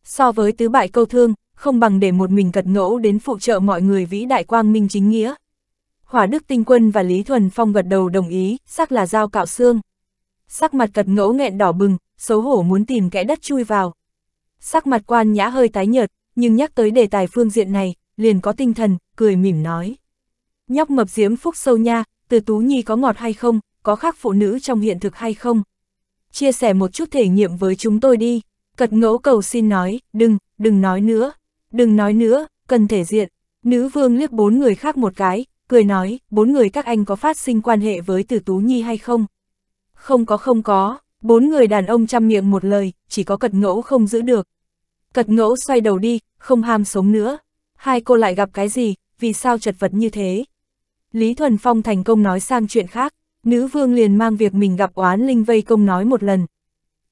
So với tứ bại câu thương, không bằng để một mình cật ngẫu đến phụ trợ mọi người vĩ đại quang minh chính nghĩa. Hỏa Đức Tinh Quân và Lý Thuần Phong gật đầu đồng ý, sắc là dao cạo xương. Sắc mặt cật ngỗ nghẹn đỏ bừng, xấu hổ muốn tìm kẽ đất chui vào. Sắc mặt quan nhã hơi tái nhợt, nhưng nhắc tới đề tài phương diện này, liền có tinh thần, cười mỉm nói. Nhóc mập diễm phúc sâu nha, từ Tú Nhi có ngọt hay không, có khác phụ nữ trong hiện thực hay không? Chia sẻ một chút thể nghiệm với chúng tôi đi. Cật ngỗ cầu xin nói, đừng, đừng nói nữa, đừng nói nữa, cần thể diện. Nữ vương liếc bốn người khác một cái, cười nói, bốn người các anh có phát sinh quan hệ với Tử Tú Nhi hay không? Không có không có, bốn người đàn ông chăm miệng một lời, chỉ có cật ngẫu không giữ được. Cật ngẫu xoay đầu đi, không ham sống nữa. Hai cô lại gặp cái gì, vì sao chật vật như thế? Lý Thuần Phong thành công nói sang chuyện khác, nữ vương liền mang việc mình gặp oán linh vây công nói một lần.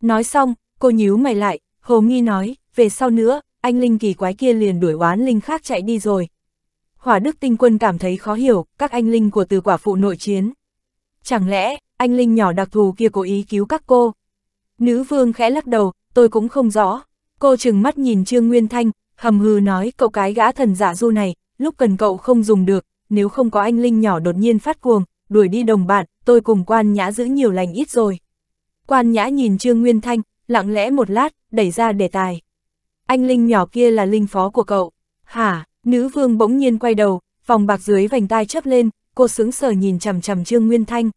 Nói xong, cô nhíu mày lại, hồ nghi nói, về sau nữa, anh linh kỳ quái kia liền đuổi oán linh khác chạy đi rồi, hỏa đức tinh quân cảm thấy khó hiểu, các anh linh của từ quả phụ nội chiến. Chẳng lẽ, anh linh nhỏ đặc thù kia cố ý cứu các cô? Nữ vương khẽ lắc đầu, tôi cũng không rõ. Cô chừng mắt nhìn Trương Nguyên Thanh, hầm hừ nói cậu cái gã thần giả du này, lúc cần cậu không dùng được, nếu không có anh linh nhỏ đột nhiên phát cuồng, đuổi đi đồng bạn, tôi cùng quan nhã giữ nhiều lành ít rồi. Quan nhã nhìn Trương Nguyên Thanh, lặng lẽ một lát, đẩy ra đề tài. Anh linh nhỏ kia là linh phó của cậu. Hả? Nữ vương bỗng nhiên quay đầu, vòng bạc dưới vành tai chấp lên, cô sững sờ nhìn chằm chằm Trương Nguyên Thanh.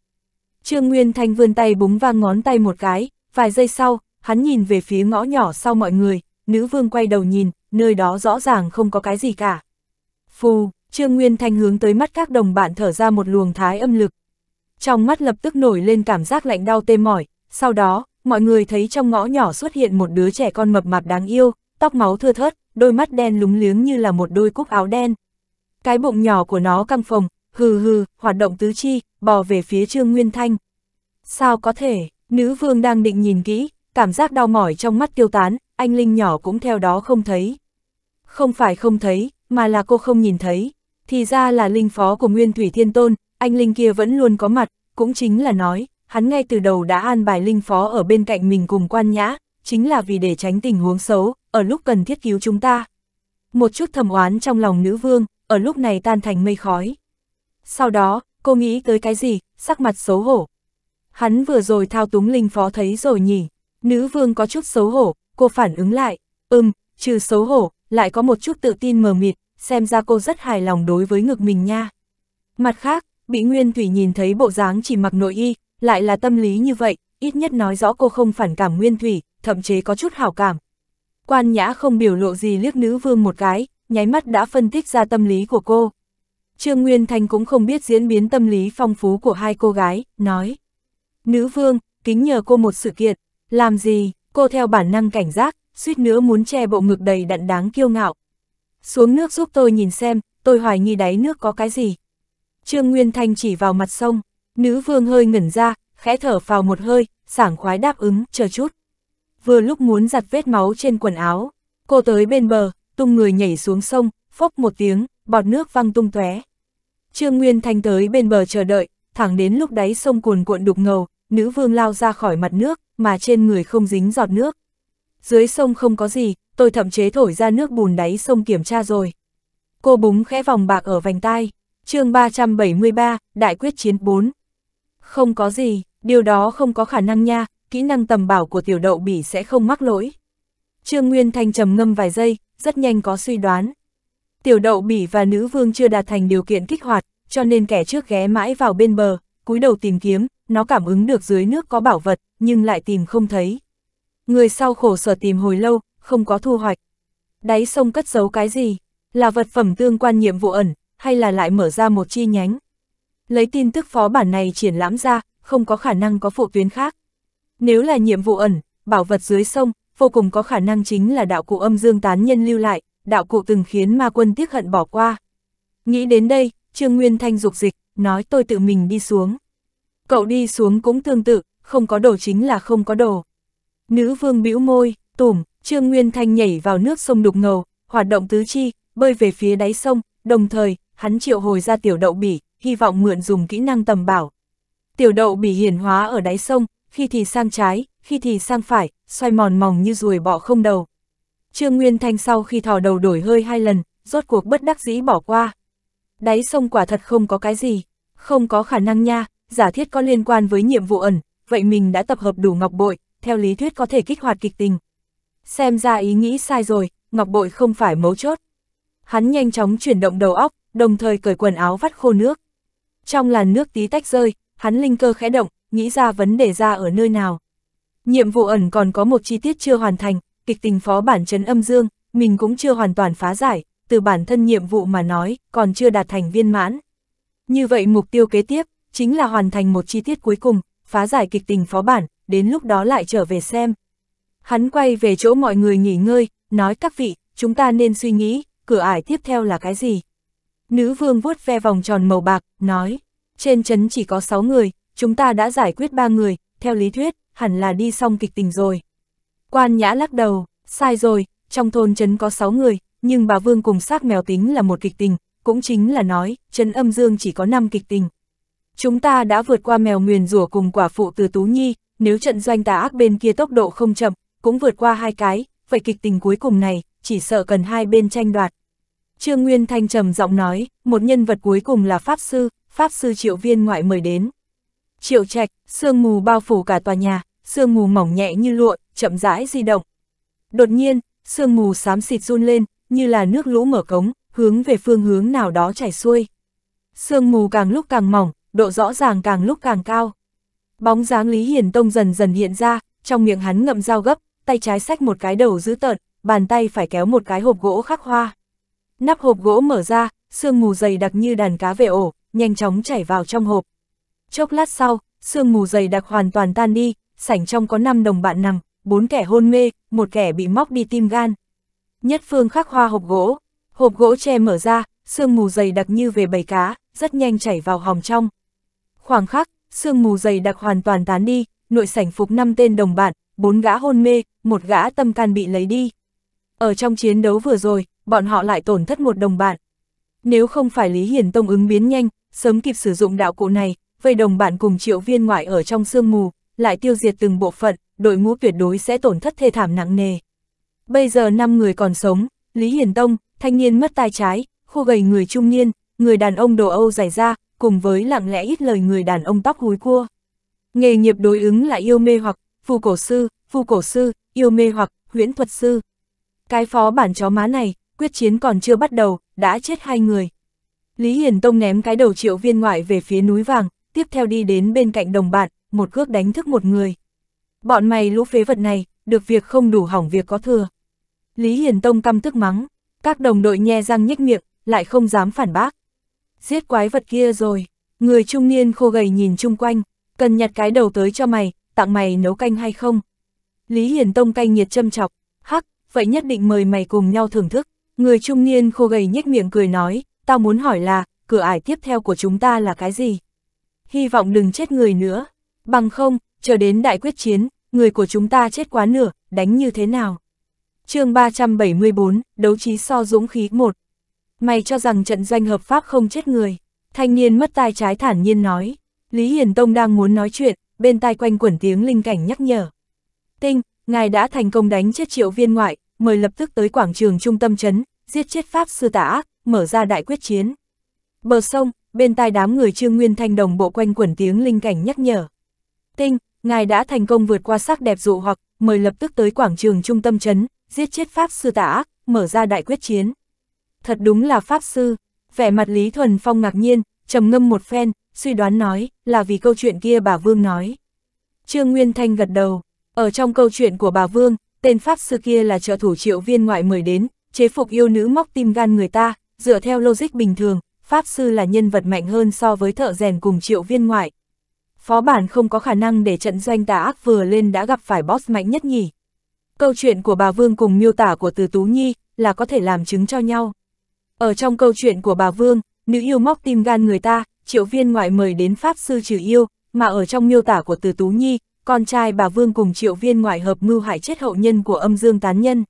Trương Nguyên Thanh vươn tay búng vang ngón tay một cái, vài giây sau, hắn nhìn về phía ngõ nhỏ sau mọi người, nữ vương quay đầu nhìn, nơi đó rõ ràng không có cái gì cả. Phù, Trương Nguyên Thanh hướng tới mắt các đồng bạn thở ra một luồng thái âm lực. Trong mắt lập tức nổi lên cảm giác lạnh đau tê mỏi, sau đó, mọi người thấy trong ngõ nhỏ xuất hiện một đứa trẻ con mập mạp đáng yêu, tóc máu thưa thớt, đôi mắt đen lúng liếng như là một đôi cúc áo đen. Cái bụng nhỏ của nó căng phồng, hừ hừ, hoạt động tứ chi, bò về phía Trương Nguyên Thanh. Sao có thể, nữ vương đang định nhìn kỹ, cảm giác đau mỏi trong mắt tiêu tán, anh Linh nhỏ cũng theo đó không thấy. Không phải không thấy, mà là cô không nhìn thấy. Thì ra là Linh phó của Nguyên Thủy Thiên Tôn, anh Linh kia vẫn luôn có mặt, cũng chính là nói, hắn ngay từ đầu đã an bài Linh phó ở bên cạnh mình cùng quan nhã, chính là vì để tránh tình huống xấu, ở lúc cần thiết cứu chúng ta. Một chút thầm oán trong lòng nữ vương, ở lúc này tan thành mây khói. Sau đó, cô nghĩ tới cái gì, sắc mặt xấu hổ. Hắn vừa rồi thao túng linh phó thấy rồi nhỉ, nữ vương có chút xấu hổ, cô phản ứng lại, ừm, trừ xấu hổ, lại có một chút tự tin mờ mịt, xem ra cô rất hài lòng đối với ngực mình nha. Mặt khác, bị Nguyên Thủy nhìn thấy bộ dáng chỉ mặc nội y, lại là tâm lý như vậy, ít nhất nói rõ cô không phản cảm Nguyên Thủy, thậm chí có chút hảo cảm. Quan Nhã không biểu lộ gì liếc nữ vương một cái, nháy mắt đã phân tích ra tâm lý của cô. Trương Nguyên Thanh cũng không biết diễn biến tâm lý phong phú của hai cô gái, nói. Nữ vương, kính nhờ cô một sự kiện, làm gì, cô theo bản năng cảnh giác, suýt nữa muốn che bộ ngực đầy đặn đáng kiêu ngạo. Xuống nước giúp tôi nhìn xem, tôi hoài nghi đáy nước có cái gì. Trương Nguyên Thanh chỉ vào mặt sông, nữ vương hơi ngẩn ra, khẽ thở vào một hơi, sảng khoái đáp ứng, chờ chút. Vừa lúc muốn giặt vết máu trên quần áo, cô tới bên bờ, tung người nhảy xuống sông, phốc một tiếng, bọt nước văng tung tóe. Trương Nguyên Thanh tới bên bờ chờ đợi, thẳng đến lúc đáy sông cuồn cuộn đục ngầu, nữ vương lao ra khỏi mặt nước, mà trên người không dính giọt nước. Dưới sông không có gì, tôi thậm chế thổi ra nước bùn đáy sông kiểm tra rồi. Cô búng khẽ vòng bạc ở vành tai, chương 373, Đại quyết chiến 4. Không có gì, Điều đó không có khả năng nha, kỹ năng tầm bảo của tiểu đậu bỉ sẽ không mắc lỗi. Trương Nguyên Thanh trầm ngâm vài giây, rất nhanh có suy đoán. Tiểu đậu bỉ và nữ vương chưa đạt thành điều kiện kích hoạt, cho nên kẻ trước ghé mãi vào bên bờ, cúi đầu tìm kiếm, nó cảm ứng được dưới nước có bảo vật, nhưng lại tìm không thấy. Người sau khổ sở tìm hồi lâu, không có thu hoạch. Đáy sông cất giấu cái gì? Là vật phẩm tương quan nhiệm vụ ẩn, hay là lại mở ra một chi nhánh? Lấy tin tức phó bản này triển lãm ra, không có khả năng có phụ tuyến khác. Nếu là nhiệm vụ ẩn, bảo vật dưới sông, vô cùng có khả năng chính là đạo cụ âm dương tán nhân lưu lại, đạo cụ từng khiến ma quân tiếc hận bỏ qua. Nghĩ đến đây, Trương Nguyên Thanh dục dịch, nói tôi tự mình đi xuống. Cậu đi xuống cũng tương tự, không có đồ chính là không có đồ. Nữ vương bĩu môi, tủm, Trương Nguyên Thanh nhảy vào nước sông đục ngầu, hoạt động tứ chi, bơi về phía đáy sông, đồng thời, hắn triệu hồi ra tiểu đậu bỉ, hy vọng mượn dùng kỹ năng tầm bảo, Tiểu đậu bị hiển hóa ở đáy sông, khi thì sang trái, khi thì sang phải, xoay mòn mỏng như ruồi bọ không đầu. Trương Nguyên Thanh sau khi thò đầu đổi hơi hai lần, rốt cuộc bất đắc dĩ bỏ qua. Đáy sông quả thật không có cái gì, không có khả năng nha, giả thiết có liên quan với nhiệm vụ ẩn, vậy mình đã tập hợp đủ ngọc bội, theo lý thuyết có thể kích hoạt kịch tình. Xem ra ý nghĩ sai rồi, ngọc bội không phải mấu chốt. Hắn nhanh chóng chuyển động đầu óc, đồng thời cởi quần áo vắt khô nước. Trong làn nước tí tách rơi, hắn linh cơ khẽ động, nghĩ ra vấn đề ra ở nơi nào. Nhiệm vụ ẩn còn có một chi tiết chưa hoàn thành, kịch tình phó bản chấn âm dương, mình cũng chưa hoàn toàn phá giải, từ bản thân nhiệm vụ mà nói, còn chưa đạt thành viên mãn. Như vậy mục tiêu kế tiếp, chính là hoàn thành một chi tiết cuối cùng, phá giải kịch tình phó bản, đến lúc đó lại trở về xem. Hắn quay về chỗ mọi người nghỉ ngơi, nói các vị, chúng ta nên suy nghĩ, cửa ải tiếp theo là cái gì? Nữ vương vuốt ve vòng tròn màu bạc, nói trên chấn chỉ có 6 người, chúng ta đã giải quyết 3 người, theo lý thuyết, hẳn là đi xong kịch tình rồi. Quan Nhã lắc đầu, sai rồi, trong thôn chấn có 6 người, nhưng bà Vương cùng xác mèo tính là một kịch tình, cũng chính là nói, chấn âm dương chỉ có 5 kịch tình. Chúng ta đã vượt qua mèo nguyền rủa cùng quả phụ từ Tú Nhi, nếu trận doanh tà ác bên kia tốc độ không chậm, cũng vượt qua hai cái, vậy kịch tình cuối cùng này, chỉ sợ cần hai bên tranh đoạt. Trương Nguyên Thanh trầm giọng nói, một nhân vật cuối cùng là Pháp Sư, Pháp sư triệu viên ngoại mời đến. Triệu trạch, sương mù bao phủ cả tòa nhà, sương mù mỏng nhẹ như lụa, chậm rãi di động. Đột nhiên, sương mù xám xịt run lên, như là nước lũ mở cống, hướng về phương hướng nào đó chảy xuôi. Sương mù càng lúc càng mỏng, độ rõ ràng càng lúc càng cao. Bóng dáng Lý Hiển Tông dần dần hiện ra, trong miệng hắn ngậm dao gấp, tay trái xách một cái đầu giữ tợn, bàn tay phải kéo một cái hộp gỗ khắc hoa. Nắp hộp gỗ mở ra, sương mù dày đặc như đàn cá về ổ, nhanh chóng chảy vào trong hộp. Chốc lát sau, sương mù dày đặc hoàn toàn tan đi, sảnh trong có 5 đồng bạn nằm, bốn kẻ hôn mê, một kẻ bị móc đi tim gan. Nhất phương khắc hoa hộp gỗ, hộp gỗ che mở ra, sương mù dày đặc như về bầy cá, rất nhanh chảy vào hòm trong. Khoảng khắc, sương mù dày đặc hoàn toàn tán đi, nội sảnh phục năm tên đồng bạn, bốn gã hôn mê, một gã tâm can bị lấy đi. Ở trong chiến đấu vừa rồi, bọn họ lại tổn thất một đồng bạn. Nếu không phải Lý Hiển Tông ứng biến nhanh, sớm kịp sử dụng đạo cụ này, vây đồng bạn cùng triệu viên ngoại ở trong sương mù, lại tiêu diệt từng bộ phận, đội ngũ tuyệt đối sẽ tổn thất thê thảm nặng nề. Bây giờ 5 người còn sống, Lý hiền Tông, thanh niên mất tai trái, khô gầy người trung niên, người đàn ông đồ Âu dài ra, cùng với lặng lẽ ít lời người đàn ông tóc húi cua. Nghề nghiệp đối ứng là yêu mê hoặc, phù cổ sư, phù cổ sư, yêu mê hoặc, huyễn thuật sư. Cái phó bản chó má này, quyết chiến còn chưa bắt đầu, đã chết hai người. Lý Hiền Tông ném cái đầu triệu viên ngoại về phía núi vàng, tiếp theo đi đến bên cạnh đồng bạn, một cước đánh thức một người. Bọn mày lũ phế vật này, được việc không đủ hỏng việc có thừa. Lý Hiền Tông căm tức mắng, các đồng đội nhe răng nhếch miệng, lại không dám phản bác. Giết quái vật kia rồi, người trung niên khô gầy nhìn chung quanh, cần nhặt cái đầu tới cho mày, tặng mày nấu canh hay không? Lý Hiền Tông canh nhiệt châm chọc, hắc, vậy nhất định mời mày cùng nhau thưởng thức. Người trung niên khô gầy nhếch miệng cười nói, tao muốn hỏi là, cửa ải tiếp theo của chúng ta là cái gì? Hy vọng đừng chết người nữa. Bằng không, chờ đến đại quyết chiến, người của chúng ta chết quá nửa, đánh như thế nào? chương 374, đấu trí so dũng khí 1. Mày cho rằng trận doanh hợp pháp không chết người. Thanh niên mất tai trái thản nhiên nói. Lý Hiền Tông đang muốn nói chuyện, bên tai quanh quẩn tiếng linh cảnh nhắc nhở. Tinh, ngài đã thành công đánh chết triệu viên ngoại, mời lập tức tới quảng trường trung tâm chấn, giết chết Pháp sư tả ác, mở ra đại quyết chiến. Bờ sông, bên tai đám người Trương Nguyên Thanh đồng bộ quanh quẩn tiếng linh cảnh nhắc nhở. Tinh, ngài đã thành công vượt qua sắc đẹp dụ hoặc, mời lập tức tới quảng trường trung tâm chấn giết chết Pháp Sư Tả Ác, mở ra đại quyết chiến. Thật đúng là Pháp Sư, vẻ mặt Lý Thuần Phong ngạc nhiên, trầm ngâm một phen, suy đoán nói, là vì câu chuyện kia bà Vương nói. Trương Nguyên Thanh gật đầu, ở trong câu chuyện của bà Vương, tên Pháp Sư kia là trợ thủ triệu viên ngoại mời đến, chế phục yêu nữ móc tim gan người ta, dựa theo logic bình thường, Pháp Sư là nhân vật mạnh hơn so với thợ rèn cùng triệu viên ngoại. Phó bản không có khả năng để trận doanh tà ác vừa lên đã gặp phải boss mạnh nhất nhỉ. Câu chuyện của bà Vương cùng miêu tả của Từ Tú Nhi là có thể làm chứng cho nhau. Ở trong câu chuyện của bà Vương, nữ yêu móc tim gan người ta, triệu viên ngoại mời đến Pháp Sư trừ yêu, mà ở trong miêu tả của Từ Tú Nhi, con trai bà Vương cùng triệu viên ngoại hợp mưu hại chết hậu nhân của âm dương tán nhân.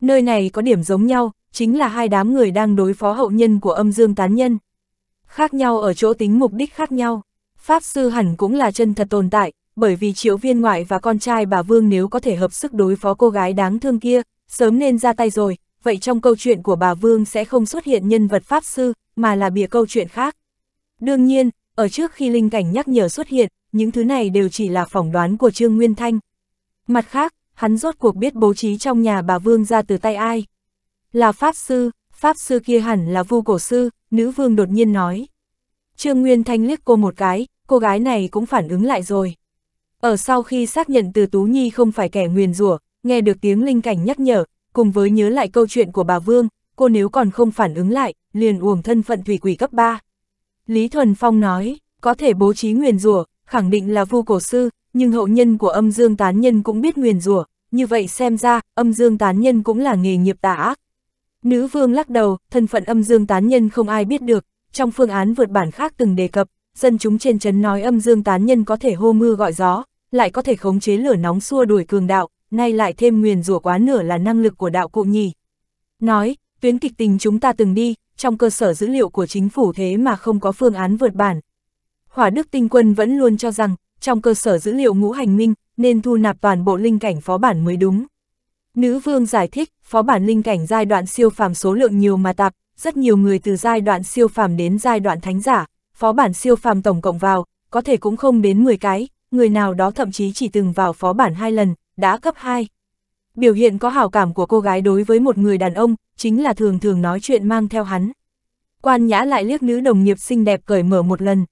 Nơi này có điểm giống nhau, chính là hai đám người đang đối phó hậu nhân của âm dương tán nhân. Khác nhau ở chỗ tính mục đích khác nhau, Pháp Sư hẳn cũng là chân thật tồn tại, bởi vì triệu viên ngoại và con trai bà Vương nếu có thể hợp sức đối phó cô gái đáng thương kia, sớm nên ra tay rồi, vậy trong câu chuyện của bà Vương sẽ không xuất hiện nhân vật Pháp Sư, mà là bìa câu chuyện khác. Đương nhiên, ở trước khi linh cảnh nhắc nhở xuất hiện, những thứ này đều chỉ là phỏng đoán của Trương Nguyên Thanh. Mặt khác, hắn rốt cuộc biết bố trí trong nhà bà Vương ra từ tay ai. Là Pháp Sư, Pháp Sư kia hẳn là Vu Cổ Sư, nữ vương đột nhiên nói. Trương Nguyên Thanh liếc cô một cái, cô gái này cũng phản ứng lại rồi. Ở sau khi xác nhận từ Tú Nhi không phải kẻ nguyền rủa, nghe được tiếng linh cảnh nhắc nhở, cùng với nhớ lại câu chuyện của bà Vương, cô nếu còn không phản ứng lại, liền uổng thân phận thủy quỷ cấp 3. Lý Thuần Phong nói, có thể bố trí nguyền rủa, khẳng định là vu cổ sư, nhưng hậu nhân của âm dương tán nhân cũng biết nguyền rủa, như vậy xem ra, âm dương tán nhân cũng là nghề nghiệp tà ác, Nữ vương lắc đầu, thân phận âm dương tán nhân không ai biết được, trong phương án vượt bản khác từng đề cập, dân chúng trên chấn nói âm dương tán nhân có thể hô mưa gọi gió, lại có thể khống chế lửa nóng xua đuổi cường đạo, nay lại thêm nguyền rủa quá nửa là năng lực của đạo cụ nhì. Nói, tuyến kịch tình chúng ta từng đi, trong cơ sở dữ liệu của chính phủ thế mà không có phương án vượt bản. Hỏa Đức Tinh Quân vẫn luôn cho rằng, trong cơ sở dữ liệu ngũ hành minh, nên thu nạp toàn bộ linh cảnh phó bản mới đúng. Nữ vương giải thích, phó bản linh cảnh giai đoạn siêu phàm số lượng nhiều mà tạp, rất nhiều người từ giai đoạn siêu phàm đến giai đoạn thánh giả, phó bản siêu phàm tổng cộng vào, có thể cũng không đến 10 cái, người nào đó thậm chí chỉ từng vào phó bản hai lần, đã cấp 2. Biểu hiện có hào cảm của cô gái đối với một người đàn ông, chính là thường thường nói chuyện mang theo hắn. Quan nhã lại liếc nữ đồng nghiệp xinh đẹp cởi mở một lần.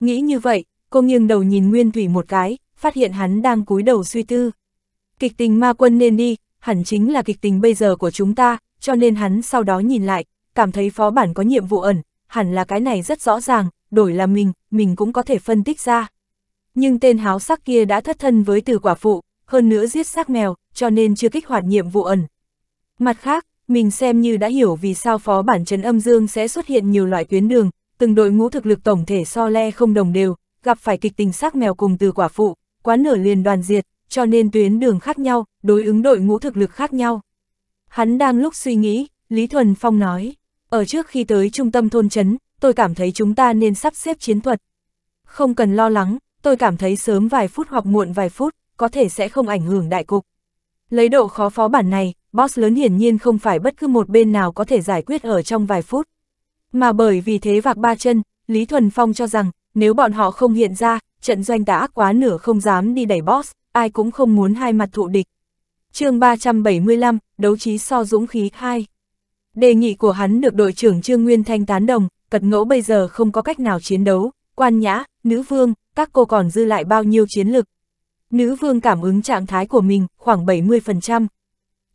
Nghĩ như vậy, cô nghiêng đầu nhìn Nguyên Thủy một cái, phát hiện hắn đang cúi đầu suy tư. Kịch tình ma quân nên đi, hẳn chính là kịch tình bây giờ của chúng ta, cho nên hắn sau đó nhìn lại, cảm thấy phó bản có nhiệm vụ ẩn, hẳn là cái này rất rõ ràng, đổi là mình, mình cũng có thể phân tích ra. Nhưng tên háo sắc kia đã thất thân với từ quả phụ, hơn nữa giết xác mèo, cho nên chưa kích hoạt nhiệm vụ ẩn. Mặt khác, mình xem như đã hiểu vì sao phó bản trấn âm dương sẽ xuất hiện nhiều loại tuyến đường, từng đội ngũ thực lực tổng thể so le không đồng đều, gặp phải kịch tình xác mèo cùng từ quả phụ, quá nửa liền đoàn diệt, cho nên tuyến đường khác nhau, đối ứng đội ngũ thực lực khác nhau. Hắn đang lúc suy nghĩ, Lý Thuần Phong nói, ở trước khi tới trung tâm thôn chấn, tôi cảm thấy chúng ta nên sắp xếp chiến thuật. Không cần lo lắng, tôi cảm thấy sớm vài phút hoặc muộn vài phút, có thể sẽ không ảnh hưởng đại cục. Lấy độ khó phó bản này, boss lớn hiển nhiên không phải bất cứ một bên nào có thể giải quyết ở trong vài phút. Mà bởi vì thế vạc ba chân, Lý Thuần Phong cho rằng, nếu bọn họ không hiện ra, trận doanh đã quá nửa không dám đi đẩy boss, ai cũng không muốn hai mặt thụ địch. chương 375, đấu trí so dũng khí 2. Đề nghị của hắn được đội trưởng Trương Nguyên Thanh tán đồng, cật ngẫu bây giờ không có cách nào chiến đấu, quan nhã, nữ vương, các cô còn dư lại bao nhiêu chiến lực. Nữ vương cảm ứng trạng thái của mình, khoảng 70%.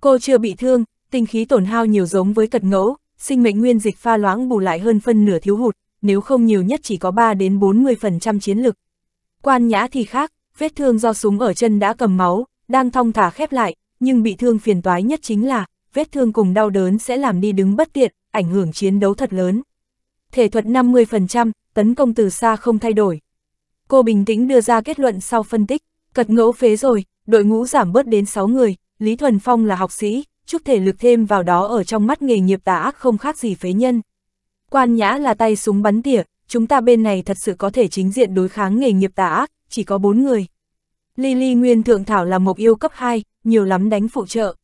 Cô chưa bị thương, tinh khí tổn hao nhiều giống với cật ngẫu, sinh mệnh nguyên dịch pha loãng bù lại hơn phân nửa thiếu hụt, nếu không nhiều nhất chỉ có 3 đến 40% chiến lực. Quan nhã thì khác, vết thương do súng ở chân đã cầm máu, đang thong thả khép lại, nhưng bị thương phiền toái nhất chính là, vết thương cùng đau đớn sẽ làm đi đứng bất tiện, ảnh hưởng chiến đấu thật lớn. Thể thuật 50%, tấn công từ xa không thay đổi. Cô bình tĩnh đưa ra kết luận sau phân tích, cật ngẫu phế rồi, đội ngũ giảm bớt đến 6 người, Lý Thuần Phong là học sĩ, chúc thể lực thêm vào đó ở trong mắt nghề nghiệp tà ác không khác gì phế nhân. Quan nhã là tay súng bắn tỉa, chúng ta bên này thật sự có thể chính diện đối kháng nghề nghiệp tà ác, chỉ có bốn người. Lily Nguyên Thượng Thảo là mục yêu cấp 2, nhiều lắm đánh phụ trợ.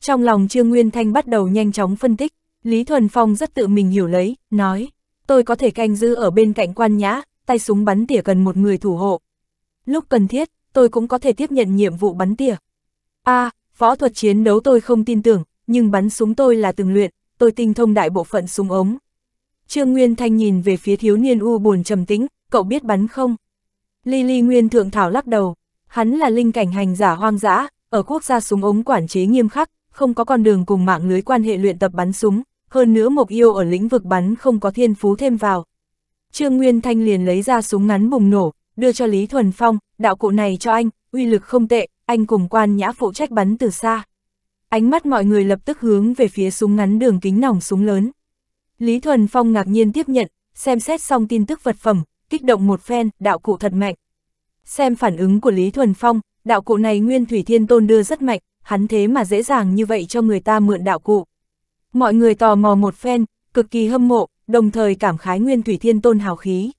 Trong lòng Trương Nguyên Thanh bắt đầu nhanh chóng phân tích, Lý Thuần Phong rất tự mình hiểu lấy, nói, tôi có thể canh giữ ở bên cạnh quan nhã, tay súng bắn tỉa cần một người thủ hộ. Lúc cần thiết, tôi cũng có thể tiếp nhận nhiệm vụ bắn tỉa. A, à, võ thuật chiến đấu tôi không tin tưởng, nhưng bắn súng tôi là từng luyện, tôi tinh thông đại bộ phận súng ống. Trương Nguyên Thanh nhìn về phía thiếu niên u buồn trầm tĩnh, cậu biết bắn không? Lily Nguyên Thượng Thảo lắc đầu, hắn là linh cảnh hành giả hoang dã, ở quốc gia súng ống quản chế nghiêm khắc, không có con đường cùng mạng lưới quan hệ luyện tập bắn súng, hơn nữa mục Yêu ở lĩnh vực bắn không có thiên phú thêm vào. Trương Nguyên Thanh liền lấy ra súng ngắn bùng nổ, đưa cho Lý Thuần Phong, đạo cụ này cho anh, uy lực không tệ, anh cùng quan nhã phụ trách bắn từ xa. Ánh mắt mọi người lập tức hướng về phía súng ngắn đường kính nòng súng lớn. Lý Thuần Phong ngạc nhiên tiếp nhận, xem xét xong tin tức vật phẩm, kích động một phen, đạo cụ thật mạnh. Xem phản ứng của Lý Thuần Phong, đạo cụ này Nguyên Thủy Thiên Tôn đưa rất mạnh, hắn thế mà dễ dàng như vậy cho người ta mượn đạo cụ. Mọi người tò mò một phen, cực kỳ hâm mộ, đồng thời cảm khái Nguyên Thủy Thiên Tôn hào khí.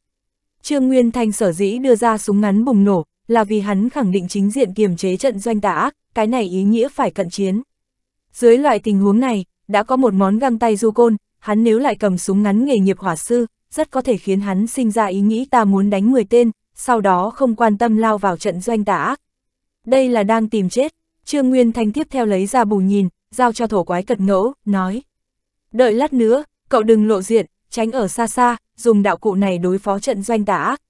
Trương Nguyên Thanh sở dĩ đưa ra súng ngắn bùng nổ, là vì hắn khẳng định chính diện kiềm chế trận doanh tà ác, cái này ý nghĩa phải cận chiến. Dưới loại tình huống này, đã có một món găng tay du côn, hắn nếu lại cầm súng ngắn nghề nghiệp hỏa sư, rất có thể khiến hắn sinh ra ý nghĩ ta muốn đánh 10 tên, sau đó không quan tâm lao vào trận doanh tả ác. Đây là đang tìm chết, Trương Nguyên Thanh tiếp theo lấy ra bù nhìn, giao cho thổ quái cật ngẫu, nói. Đợi lát nữa, cậu đừng lộ diện, tránh ở xa xa, dùng đạo cụ này đối phó trận doanh tả ác.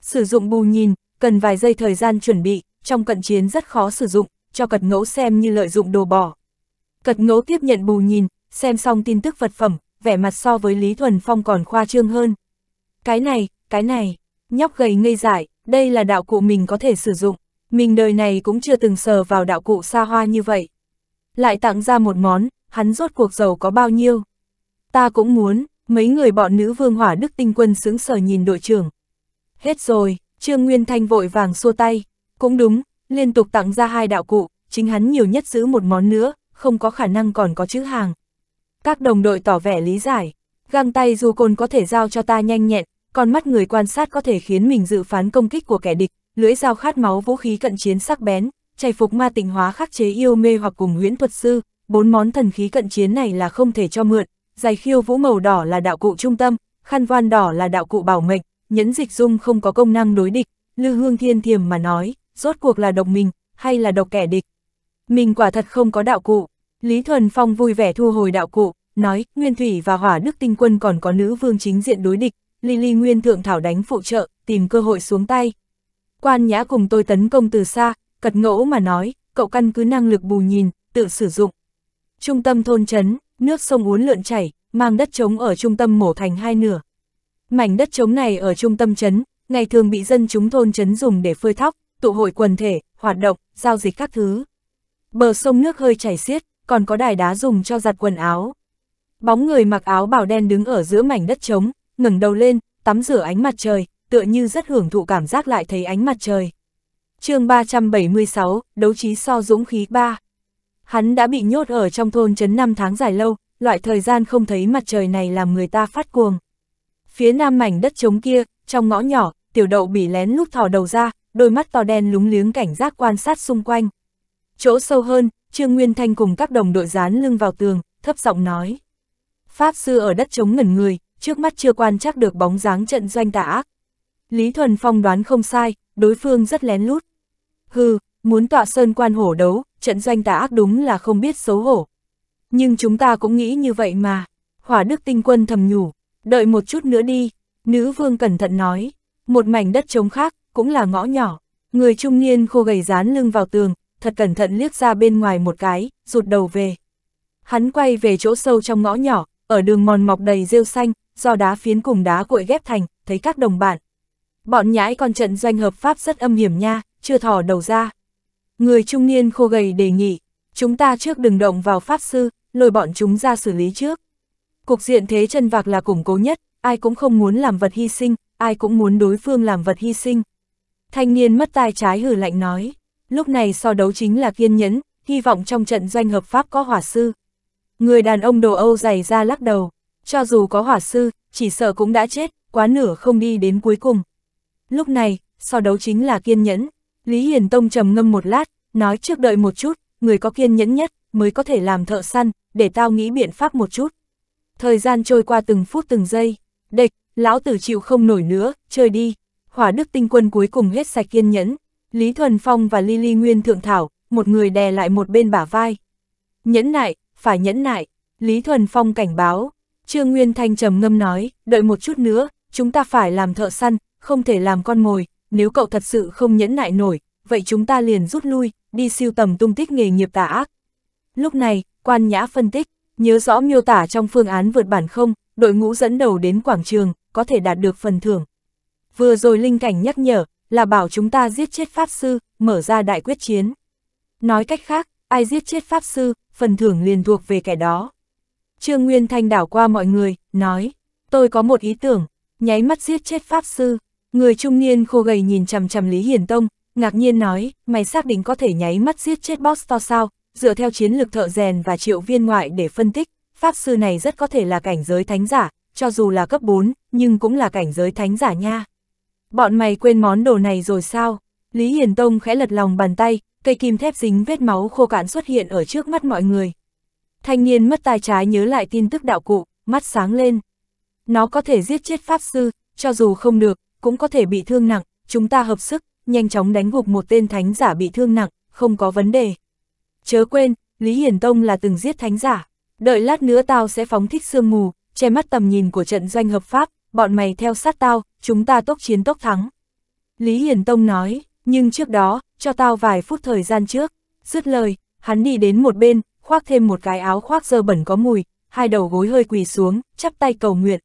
Sử dụng bù nhìn, cần vài giây thời gian chuẩn bị, trong cận chiến rất khó sử dụng, cho cật ngẫu xem như lợi dụng đồ bỏ. Cật ngẫu tiếp nhận bù nhìn, xem xong tin tức vật phẩm, vẻ mặt so với Lý Thuần Phong còn khoa trương hơn. Cái này, cái này, nhóc gầy ngây dại, đây là đạo cụ mình có thể sử dụng, mình đời này cũng chưa từng sờ vào đạo cụ xa hoa như vậy. Lại tặng ra một món, hắn rốt cuộc giàu có bao nhiêu. Ta cũng muốn, mấy người bọn nữ vương hỏa đức tinh quân sướng sở nhìn đội trưởng. Hết rồi, Trương Nguyên Thanh vội vàng xua tay, cũng đúng, liên tục tặng ra hai đạo cụ, chính hắn nhiều nhất giữ một món nữa, không có khả năng còn có chữ hàng. Các đồng đội tỏ vẻ lý giải. Găng tay dù côn có thể giao cho ta nhanh nhẹn, còn mắt người quan sát có thể khiến mình dự phán công kích của kẻ địch, lưỡi dao khát máu vũ khí cận chiến sắc bén, chảy phục ma tịnh hóa khắc chế yêu mê hoặc cùng huyễn thuật sư, bốn món thần khí cận chiến này là không thể cho mượn, giày khiêu vũ màu đỏ là đạo cụ trung tâm, khăn voan đỏ là đạo cụ bảo mệnh, nhẫn dịch dung không có công năng đối địch, Lư Hương Thiên Thiềm mà nói, rốt cuộc là độc mình, hay là độc kẻ địch. Mình quả thật không có đạo cụ, Lý Thuần Phong vui vẻ thu hồi đạo cụ, nói, Nguyên Thủy và Hỏa Đức Tinh Quân còn có nữ vương chính diện đối địch, Lily Nguyên Thượng Thảo đánh phụ trợ, tìm cơ hội xuống tay. Quan Nhã cùng tôi tấn công từ xa, cật ngẫu mà nói, cậu căn cứ năng lực bù nhìn, tự sử dụng. Trung tâm thôn trấn, nước sông uốn lượn chảy, mang đất trống ở trung tâm mổ thành hai nửa. Mảnh đất trống này ở trung tâm trấn, ngày thường bị dân chúng thôn trấn dùng để phơi thóc, tụ hội quần thể, hoạt động, giao dịch các thứ. Bờ sông nước hơi chảy xiết, còn có đài đá dùng cho giặt quần áo. Bóng người mặc áo bảo đen đứng ở giữa mảnh đất trống, ngẩng đầu lên, tắm rửa ánh mặt trời, tựa như rất hưởng thụ cảm giác lại thấy ánh mặt trời. chương 376, đấu trí so dũng khí 3. Hắn đã bị nhốt ở trong thôn trấn 5 tháng dài lâu, loại thời gian không thấy mặt trời này làm người ta phát cuồng. Phía nam mảnh đất trống kia, trong ngõ nhỏ, tiểu đậu bị lén lút thò đầu ra, đôi mắt to đen lúng liếng cảnh giác quan sát xung quanh. Chỗ sâu hơn, Trương Nguyên Thanh cùng các đồng đội dán lưng vào tường, thấp giọng nói. Pháp sư ở đất chống ngẩn người, trước mắt chưa quan chắc được bóng dáng trận doanh tà ác. Lý Thuần Phong đoán không sai, đối phương rất lén lút. Hừ, muốn tọa sơn quan hổ đấu, trận doanh tà ác đúng là không biết xấu hổ. Nhưng chúng ta cũng nghĩ như vậy mà. Hỏa Đức Tinh Quân thầm nhủ, đợi một chút nữa đi, nữ vương cẩn thận nói. Một mảnh đất trống khác, cũng là ngõ nhỏ, người trung niên khô gầy dán lưng vào tường, thật cẩn thận liếc ra bên ngoài một cái, rụt đầu về. Hắn quay về chỗ sâu trong ngõ nhỏ, ở đường mòn mọc đầy rêu xanh, do đá phiến cùng đá cội ghép thành, thấy các đồng bạn. Bọn nhãi con trận doanh hợp pháp rất âm hiểm nha, chưa thò đầu ra. Người trung niên khô gầy đề nghị, chúng ta trước đừng động vào pháp sư, lôi bọn chúng ra xử lý trước. Cục diện thế chân vạc là củng cố nhất, ai cũng không muốn làm vật hy sinh, ai cũng muốn đối phương làm vật hy sinh. Thanh niên mất tai trái hử lạnh nói. Lúc này so đấu chính là kiên nhẫn, hy vọng trong trận doanh hợp pháp có hỏa sư. Người đàn ông đồ Âu dày ra lắc đầu, cho dù có hỏa sư, chỉ sợ cũng đã chết, quá nửa không đi đến cuối cùng. Lúc này, so đấu chính là kiên nhẫn. Lý Hiền Tông trầm ngâm một lát, nói trước đợi một chút, người có kiên nhẫn nhất mới có thể làm thợ săn, để tao nghĩ biện pháp một chút. Thời gian trôi qua từng phút từng giây, địch, lão tử chịu không nổi nữa, chơi đi. Hỏa đức tinh quân cuối cùng hết sạch kiên nhẫn, Lý Thuần Phong và Lily Nguyên Thượng Thảo, một người đè lại một bên bả vai. Nhẫn nại, phải nhẫn nại, Lý Thuần Phong cảnh báo. Trương Nguyên Thanh trầm ngâm nói, đợi một chút nữa, chúng ta phải làm thợ săn, không thể làm con mồi, nếu cậu thật sự không nhẫn nại nổi, vậy chúng ta liền rút lui, đi siêu tầm tung tích nghề nghiệp tà ác. Lúc này, quan nhã phân tích, nhớ rõ miêu tả trong phương án vượt bản không, đội ngũ dẫn đầu đến quảng trường, có thể đạt được phần thưởng. Vừa rồi Linh Cảnh nhắc nhở, là bảo chúng ta giết chết Pháp Sư, mở ra đại quyết chiến. Nói cách khác, ai giết chết Pháp Sư, phần thưởng liền thuộc về kẻ đó. Trương Nguyên Thanh đảo qua mọi người, nói, tôi có một ý tưởng, nháy mắt giết chết Pháp Sư. Người trung niên khô gầy nhìn chằm chằm Lý hiền Tông, ngạc nhiên nói, mày xác định có thể nháy mắt giết chết boss to sao, dựa theo chiến lược thợ rèn và triệu viên ngoại để phân tích, Pháp Sư này rất có thể là cảnh giới thánh giả, cho dù là cấp 4, nhưng cũng là cảnh giới thánh giả nha. Bọn mày quên món đồ này rồi sao? Lý Hiền Tông khẽ lật lòng bàn tay, cây kim thép dính vết máu khô cạn xuất hiện ở trước mắt mọi người. Thanh niên mất tay trái nhớ lại tin tức đạo cụ, mắt sáng lên. Nó có thể giết chết Pháp Sư, cho dù không được, cũng có thể bị thương nặng, chúng ta hợp sức, nhanh chóng đánh gục một tên thánh giả bị thương nặng, không có vấn đề. Chớ quên, Lý Hiền Tông là từng giết thánh giả, đợi lát nữa tao sẽ phóng thích sương mù, che mắt tầm nhìn của trận doanh hợp pháp, bọn mày theo sát tao, chúng ta tốc chiến tốc thắng. Lý Hiền Tông nói, nhưng trước đó, cho tao vài phút thời gian trước. Dứt lời, hắn đi đến một bên, khoác thêm một cái áo khoác dơ bẩn có mùi, hai đầu gối hơi quỳ xuống, chắp tay cầu nguyện.